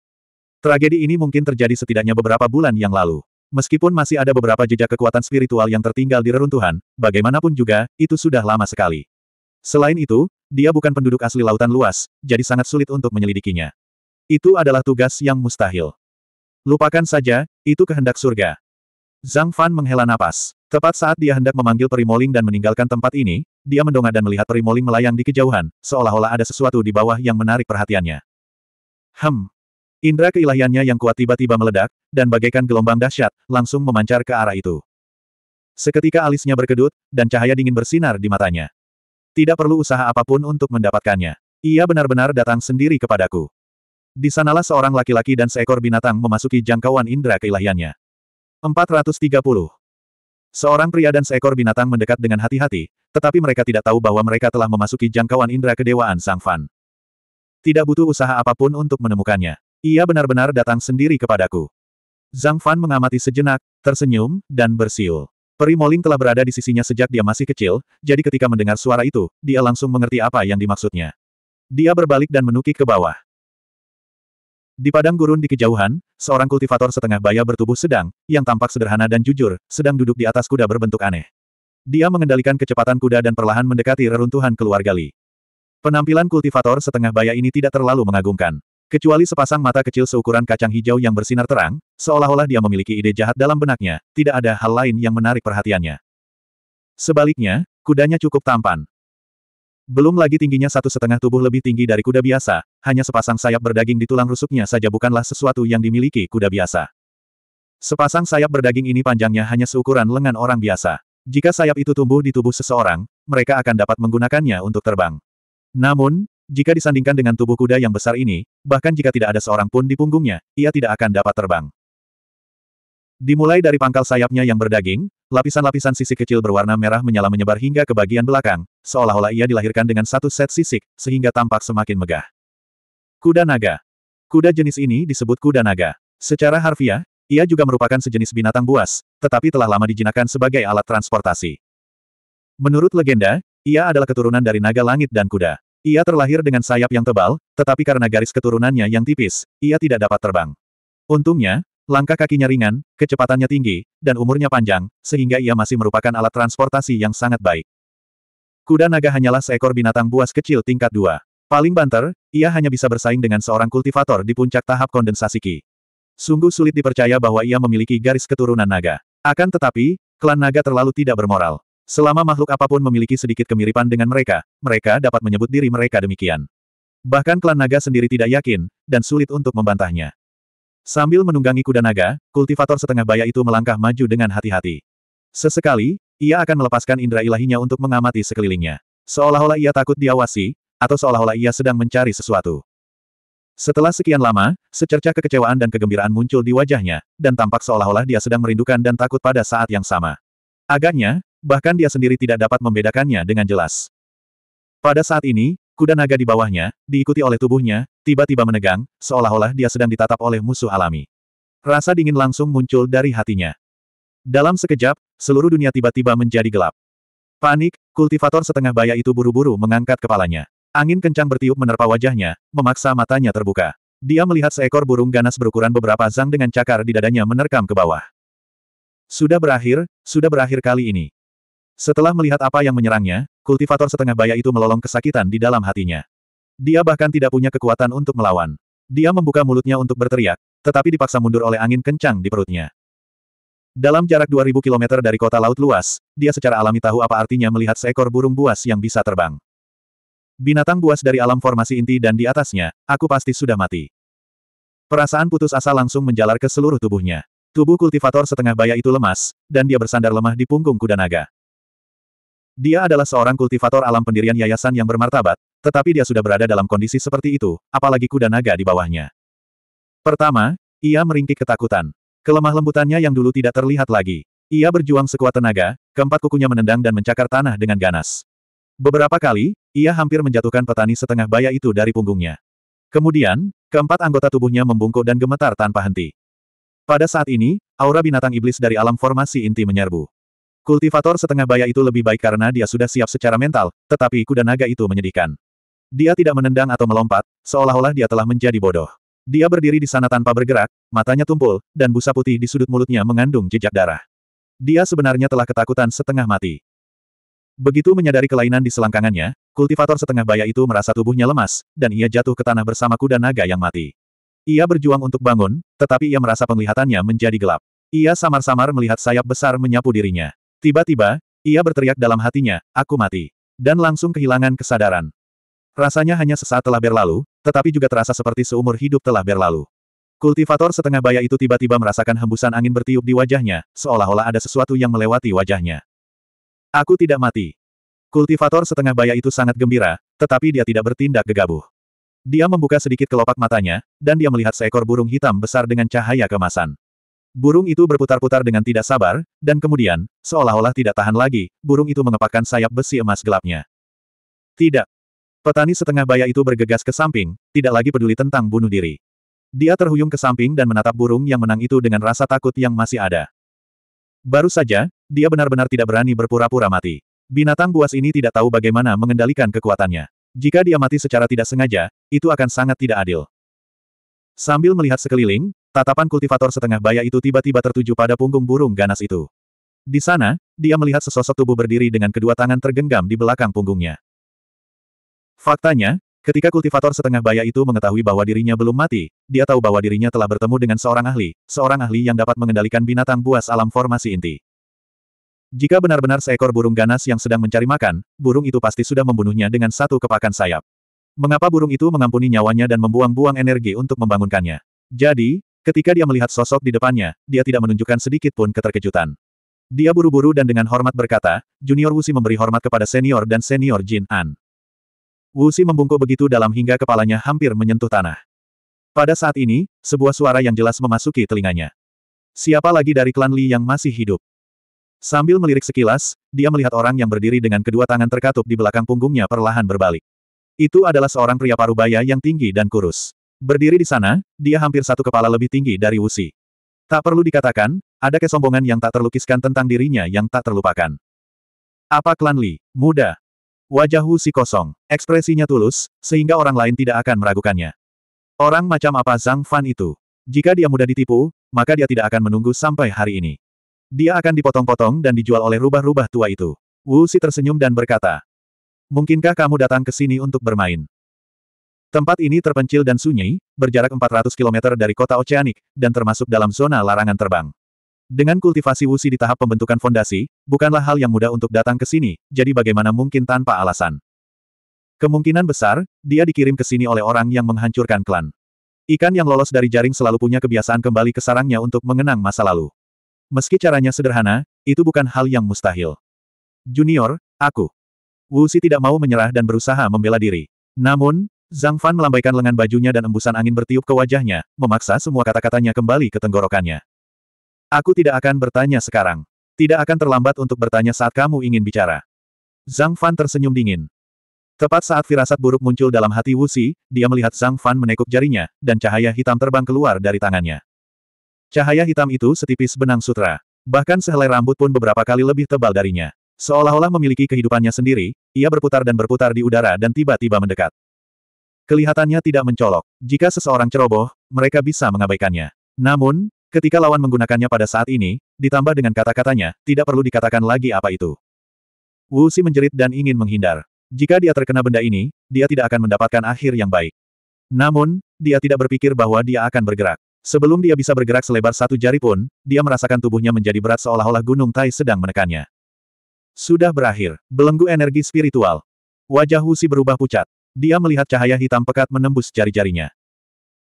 Tragedi ini mungkin terjadi setidaknya beberapa bulan yang lalu. Meskipun masih ada beberapa jejak kekuatan spiritual yang tertinggal di reruntuhan, bagaimanapun juga, itu sudah lama sekali. Selain itu, dia bukan penduduk asli lautan luas, jadi sangat sulit untuk menyelidikinya. Itu adalah tugas yang mustahil. Lupakan saja, itu kehendak surga. Zhang Fan menghela napas. Tepat saat dia hendak memanggil Perimoling dan meninggalkan tempat ini, dia mendongak dan melihat Perimoling melayang di kejauhan, seolah-olah ada sesuatu di bawah yang menarik perhatiannya. Hem, Indra keilahiannya yang kuat tiba-tiba meledak, dan bagaikan gelombang dahsyat, langsung memancar ke arah itu. Seketika alisnya berkedut, dan cahaya dingin bersinar di matanya. Tidak perlu usaha apapun untuk mendapatkannya. Ia benar-benar datang sendiri kepadaku. Di sanalah seorang laki-laki dan seekor binatang memasuki jangkauan indra keilahiannya. 430. Seorang pria dan seekor binatang mendekat dengan hati-hati, tetapi mereka tidak tahu bahwa mereka telah memasuki jangkauan indra kedewaan Sang Fan. Tidak butuh usaha apapun untuk menemukannya. Ia benar-benar datang sendiri kepadaku. Zhang Fan mengamati sejenak, tersenyum, dan bersiul. Peri Moling telah berada di sisinya sejak dia masih kecil, jadi ketika mendengar suara itu, dia langsung mengerti apa yang dimaksudnya. Dia berbalik dan menukik ke bawah. Di padang gurun di kejauhan, seorang kultivator setengah baya bertubuh sedang, yang tampak sederhana dan jujur, sedang duduk di atas kuda berbentuk aneh. Dia mengendalikan kecepatan kuda dan perlahan mendekati reruntuhan keluarga Li. Penampilan kultivator setengah baya ini tidak terlalu mengagumkan. Kecuali sepasang mata kecil seukuran kacang hijau yang bersinar terang, seolah-olah dia memiliki ide jahat dalam benaknya, tidak ada hal lain yang menarik perhatiannya. Sebaliknya, kudanya cukup tampan. Belum lagi tingginya satu setengah tubuh lebih tinggi dari kuda biasa, hanya sepasang sayap berdaging di tulang rusuknya saja bukanlah sesuatu yang dimiliki kuda biasa. Sepasang sayap berdaging ini panjangnya hanya seukuran lengan orang biasa. Jika sayap itu tumbuh di tubuh seseorang, mereka akan dapat menggunakannya untuk terbang. Namun, jika disandingkan dengan tubuh kuda yang besar ini, bahkan jika tidak ada seorang pun di punggungnya, ia tidak akan dapat terbang. Dimulai dari pangkal sayapnya yang berdaging, lapisan-lapisan sisik kecil berwarna merah menyala menyebar hingga ke bagian belakang, seolah-olah ia dilahirkan dengan satu set sisik, sehingga tampak semakin megah. Kuda naga. Kuda jenis ini disebut kuda naga. Secara harfiah, ia juga merupakan sejenis binatang buas, tetapi telah lama dijinakan sebagai alat transportasi. Menurut legenda, ia adalah keturunan dari naga langit dan kuda. Ia terlahir dengan sayap yang tebal, tetapi karena garis keturunannya yang tipis, ia tidak dapat terbang. Untungnya, langkah kakinya ringan, kecepatannya tinggi, dan umurnya panjang, sehingga ia masih merupakan alat transportasi yang sangat baik. Kuda naga hanyalah seekor binatang buas kecil tingkat dua. Paling banter, ia hanya bisa bersaing dengan seorang kultivator di puncak tahap kondensasi Ki. Sungguh sulit dipercaya bahwa ia memiliki garis keturunan naga. Akan tetapi, klan naga terlalu tidak bermoral. Selama makhluk apapun memiliki sedikit kemiripan dengan mereka, mereka dapat menyebut diri mereka demikian. Bahkan klan naga sendiri tidak yakin, dan sulit untuk membantahnya. Sambil menunggangi kuda naga, kultivator setengah baya itu melangkah maju dengan hati-hati. Sesekali, ia akan melepaskan indera ilahinya untuk mengamati sekelilingnya. Seolah-olah ia takut diawasi, atau seolah-olah ia sedang mencari sesuatu. Setelah sekian lama, secercah kekecewaan dan kegembiraan muncul di wajahnya, dan tampak seolah-olah dia sedang merindukan dan takut pada saat yang sama. Agaknya, bahkan dia sendiri tidak dapat membedakannya dengan jelas. Pada saat ini, kuda naga di bawahnya, diikuti oleh tubuhnya, tiba-tiba menegang, seolah-olah dia sedang ditatap oleh musuh alami. Rasa dingin langsung muncul dari hatinya. Dalam sekejap, seluruh dunia tiba-tiba menjadi gelap. Panik, kultivator setengah baya itu buru-buru mengangkat kepalanya. Angin kencang bertiup menerpa wajahnya, memaksa matanya terbuka. Dia melihat seekor burung ganas berukuran beberapa zang dengan cakar di dadanya menerkam ke bawah. Sudah berakhir, sudah berakhir kali ini. Setelah melihat apa yang menyerangnya, kultivator setengah baya itu melolong kesakitan di dalam hatinya. Dia bahkan tidak punya kekuatan untuk melawan. Dia membuka mulutnya untuk berteriak, tetapi dipaksa mundur oleh angin kencang di perutnya. Dalam jarak 2000 km dari kota laut luas, dia secara alami tahu apa artinya melihat seekor burung buas yang bisa terbang. Binatang buas dari alam formasi inti dan di atasnya, aku pasti sudah mati. Perasaan putus asa langsung menjalar ke seluruh tubuhnya. Tubuh kultivator setengah baya itu lemas, dan dia bersandar lemah di punggung kuda naga. Dia adalah seorang kultivator alam pendirian yayasan yang bermartabat, tetapi dia sudah berada dalam kondisi seperti itu, apalagi kuda naga di bawahnya. Pertama, ia meringkik ketakutan. Kelemah lembutannya yang dulu tidak terlihat lagi. Ia berjuang sekuat tenaga, keempat kukunya menendang dan mencakar tanah dengan ganas. Beberapa kali, ia hampir menjatuhkan petani setengah baya itu dari punggungnya. Kemudian, keempat anggota tubuhnya membungkuk dan gemetar tanpa henti. Pada saat ini, aura binatang iblis dari alam formasi inti menyerbu. Kultivator setengah baya itu lebih baik karena dia sudah siap secara mental, tetapi kuda naga itu menyedihkan. Dia tidak menendang atau melompat, seolah-olah dia telah menjadi bodoh. Dia berdiri di sana tanpa bergerak, matanya tumpul, dan busa putih di sudut mulutnya mengandung jejak darah. Dia sebenarnya telah ketakutan setengah mati. Begitu menyadari kelainan di selangkangannya, kultivator setengah baya itu merasa tubuhnya lemas, dan ia jatuh ke tanah bersama kuda naga yang mati. Ia berjuang untuk bangun, tetapi ia merasa penglihatannya menjadi gelap. Ia samar-samar melihat sayap besar menyapu dirinya. Tiba-tiba, ia berteriak dalam hatinya, aku mati. Dan langsung kehilangan kesadaran. Rasanya hanya sesaat telah berlalu, tetapi juga terasa seperti seumur hidup telah berlalu. Kultivator setengah baya itu tiba-tiba merasakan hembusan angin bertiup di wajahnya, seolah-olah ada sesuatu yang melewati wajahnya. Aku tidak mati. Kultivator setengah baya itu sangat gembira, tetapi dia tidak bertindak gegabah. Dia membuka sedikit kelopak matanya, dan dia melihat seekor burung hitam besar dengan cahaya kemasan. Burung itu berputar-putar dengan tidak sabar, dan kemudian, seolah-olah tidak tahan lagi, burung itu mengepakkan sayap besi emas gelapnya. Tidak. Petani setengah baya itu bergegas ke samping, tidak lagi peduli tentang bunuh diri. Dia terhuyung ke samping dan menatap burung yang menang itu dengan rasa takut yang masih ada. Baru saja, dia benar-benar tidak berani berpura-pura mati. Binatang buas ini tidak tahu bagaimana mengendalikan kekuatannya. Jika dia mati secara tidak sengaja, itu akan sangat tidak adil. Sambil melihat sekeliling, Tatapan kultivator setengah baya itu tiba-tiba tertuju pada punggung burung ganas itu. Di sana, dia melihat sesosok tubuh berdiri dengan kedua tangan tergenggam di belakang punggungnya. Faktanya, ketika kultivator setengah baya itu mengetahui bahwa dirinya belum mati, dia tahu bahwa dirinya telah bertemu dengan seorang ahli, seorang ahli yang dapat mengendalikan binatang buas alam formasi inti. Jika benar-benar seekor burung ganas yang sedang mencari makan, burung itu pasti sudah membunuhnya dengan satu kepakan sayap. Mengapa burung itu mengampuni nyawanya dan membuang-buang energi untuk membangunkannya? Jadi, Ketika dia melihat sosok di depannya, dia tidak menunjukkan sedikit pun keterkejutan. Dia buru-buru dan dengan hormat berkata, Junior Wuxi memberi hormat kepada senior dan senior Jin An. Wuxi membungkuk begitu dalam hingga kepalanya hampir menyentuh tanah. Pada saat ini, sebuah suara yang jelas memasuki telinganya. Siapa lagi dari klan Li yang masih hidup? Sambil melirik sekilas, dia melihat orang yang berdiri dengan kedua tangan terkatup di belakang punggungnya perlahan berbalik. Itu adalah seorang pria parubaya yang tinggi dan kurus. Berdiri di sana, dia hampir satu kepala lebih tinggi dari Wusi. Tak perlu dikatakan, ada kesombongan yang tak terlukiskan tentang dirinya yang tak terlupakan. Apa klan Li? Muda. Wajah Wusi kosong, ekspresinya tulus, sehingga orang lain tidak akan meragukannya. Orang macam apa Zhang Fan itu? Jika dia mudah ditipu, maka dia tidak akan menunggu sampai hari ini. Dia akan dipotong-potong dan dijual oleh rubah-rubah tua itu. Wusi tersenyum dan berkata, Mungkinkah kamu datang ke sini untuk bermain? Tempat ini terpencil dan sunyi, berjarak 400 km dari kota oceanik, dan termasuk dalam zona larangan terbang. Dengan kultivasi wusi di tahap pembentukan fondasi, bukanlah hal yang mudah untuk datang ke sini, jadi bagaimana mungkin tanpa alasan. Kemungkinan besar, dia dikirim ke sini oleh orang yang menghancurkan klan. Ikan yang lolos dari jaring selalu punya kebiasaan kembali ke sarangnya untuk mengenang masa lalu. Meski caranya sederhana, itu bukan hal yang mustahil. Junior, aku. Wu Wusi tidak mau menyerah dan berusaha membela diri. Namun, Zhang Fan melambaikan lengan bajunya dan embusan angin bertiup ke wajahnya, memaksa semua kata-katanya kembali ke tenggorokannya. Aku tidak akan bertanya sekarang. Tidak akan terlambat untuk bertanya saat kamu ingin bicara. Zhang Fan tersenyum dingin. Tepat saat firasat buruk muncul dalam hati Wu Xi, dia melihat Zhang Fan menekuk jarinya, dan cahaya hitam terbang keluar dari tangannya. Cahaya hitam itu setipis benang sutra. Bahkan sehelai rambut pun beberapa kali lebih tebal darinya. Seolah-olah memiliki kehidupannya sendiri, ia berputar dan berputar di udara dan tiba-tiba mendekat. Kelihatannya tidak mencolok. Jika seseorang ceroboh, mereka bisa mengabaikannya. Namun, ketika lawan menggunakannya pada saat ini, ditambah dengan kata-katanya, tidak perlu dikatakan lagi apa itu. Wu Xi menjerit dan ingin menghindar. Jika dia terkena benda ini, dia tidak akan mendapatkan akhir yang baik. Namun, dia tidak berpikir bahwa dia akan bergerak. Sebelum dia bisa bergerak selebar satu jari pun, dia merasakan tubuhnya menjadi berat seolah-olah gunung Tai sedang menekannya. Sudah berakhir, belenggu energi spiritual. Wajah Husi berubah pucat dia melihat cahaya hitam pekat menembus jari-jarinya.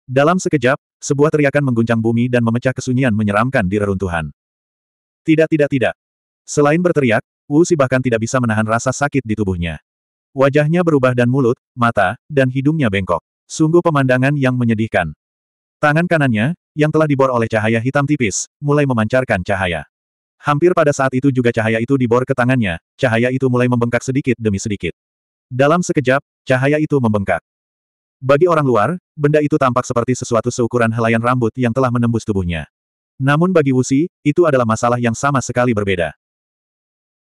Dalam sekejap, sebuah teriakan mengguncang bumi dan memecah kesunyian menyeramkan di reruntuhan. Tidak tidak tidak. Selain berteriak, Wu Si bahkan tidak bisa menahan rasa sakit di tubuhnya. Wajahnya berubah dan mulut, mata, dan hidungnya bengkok. Sungguh pemandangan yang menyedihkan. Tangan kanannya, yang telah dibor oleh cahaya hitam tipis, mulai memancarkan cahaya. Hampir pada saat itu juga cahaya itu dibor ke tangannya, cahaya itu mulai membengkak sedikit demi sedikit. Dalam sekejap, cahaya itu membengkak. Bagi orang luar, benda itu tampak seperti sesuatu seukuran helaian rambut yang telah menembus tubuhnya. Namun bagi Wusi, itu adalah masalah yang sama sekali berbeda.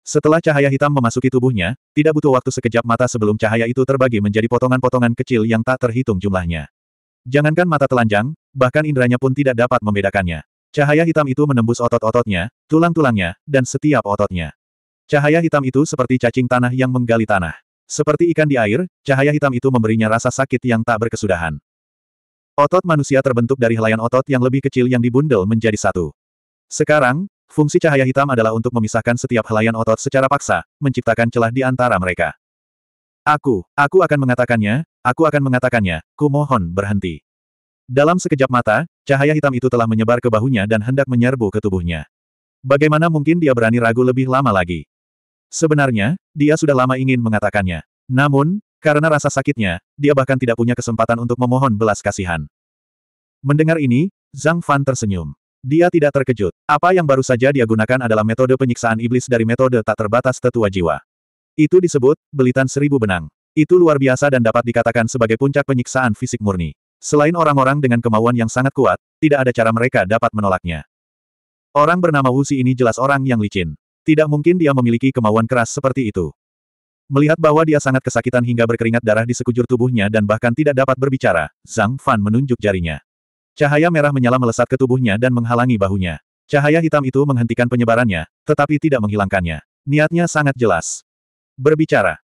Setelah cahaya hitam memasuki tubuhnya, tidak butuh waktu sekejap mata sebelum cahaya itu terbagi menjadi potongan-potongan kecil yang tak terhitung jumlahnya. Jangankan mata telanjang, bahkan inderanya pun tidak dapat membedakannya. Cahaya hitam itu menembus otot-ototnya, tulang-tulangnya, dan setiap ototnya. Cahaya hitam itu seperti cacing tanah yang menggali tanah. Seperti ikan di air, cahaya hitam itu memberinya rasa sakit yang tak berkesudahan. Otot manusia terbentuk dari helaian otot yang lebih kecil yang dibundel menjadi satu. Sekarang, fungsi cahaya hitam adalah untuk memisahkan setiap helaian otot secara paksa, menciptakan celah di antara mereka. Aku, aku akan mengatakannya, aku akan mengatakannya, ku mohon berhenti. Dalam sekejap mata, cahaya hitam itu telah menyebar ke bahunya dan hendak menyerbu ke tubuhnya. Bagaimana mungkin dia berani ragu lebih lama lagi? Sebenarnya, dia sudah lama ingin mengatakannya. Namun, karena rasa sakitnya, dia bahkan tidak punya kesempatan untuk memohon belas kasihan. Mendengar ini, Zhang Fan tersenyum. Dia tidak terkejut. Apa yang baru saja dia gunakan adalah metode penyiksaan iblis dari metode tak terbatas tetua jiwa. Itu disebut, belitan seribu benang. Itu luar biasa dan dapat dikatakan sebagai puncak penyiksaan fisik murni. Selain orang-orang dengan kemauan yang sangat kuat, tidak ada cara mereka dapat menolaknya. Orang bernama Wu Xi ini jelas orang yang licin. Tidak mungkin dia memiliki kemauan keras seperti itu. Melihat bahwa dia sangat kesakitan hingga berkeringat darah di sekujur tubuhnya dan bahkan tidak dapat berbicara, Zhang Fan menunjuk jarinya. Cahaya merah menyala melesat ke tubuhnya dan menghalangi bahunya. Cahaya hitam itu menghentikan penyebarannya, tetapi tidak menghilangkannya. Niatnya sangat jelas. Berbicara.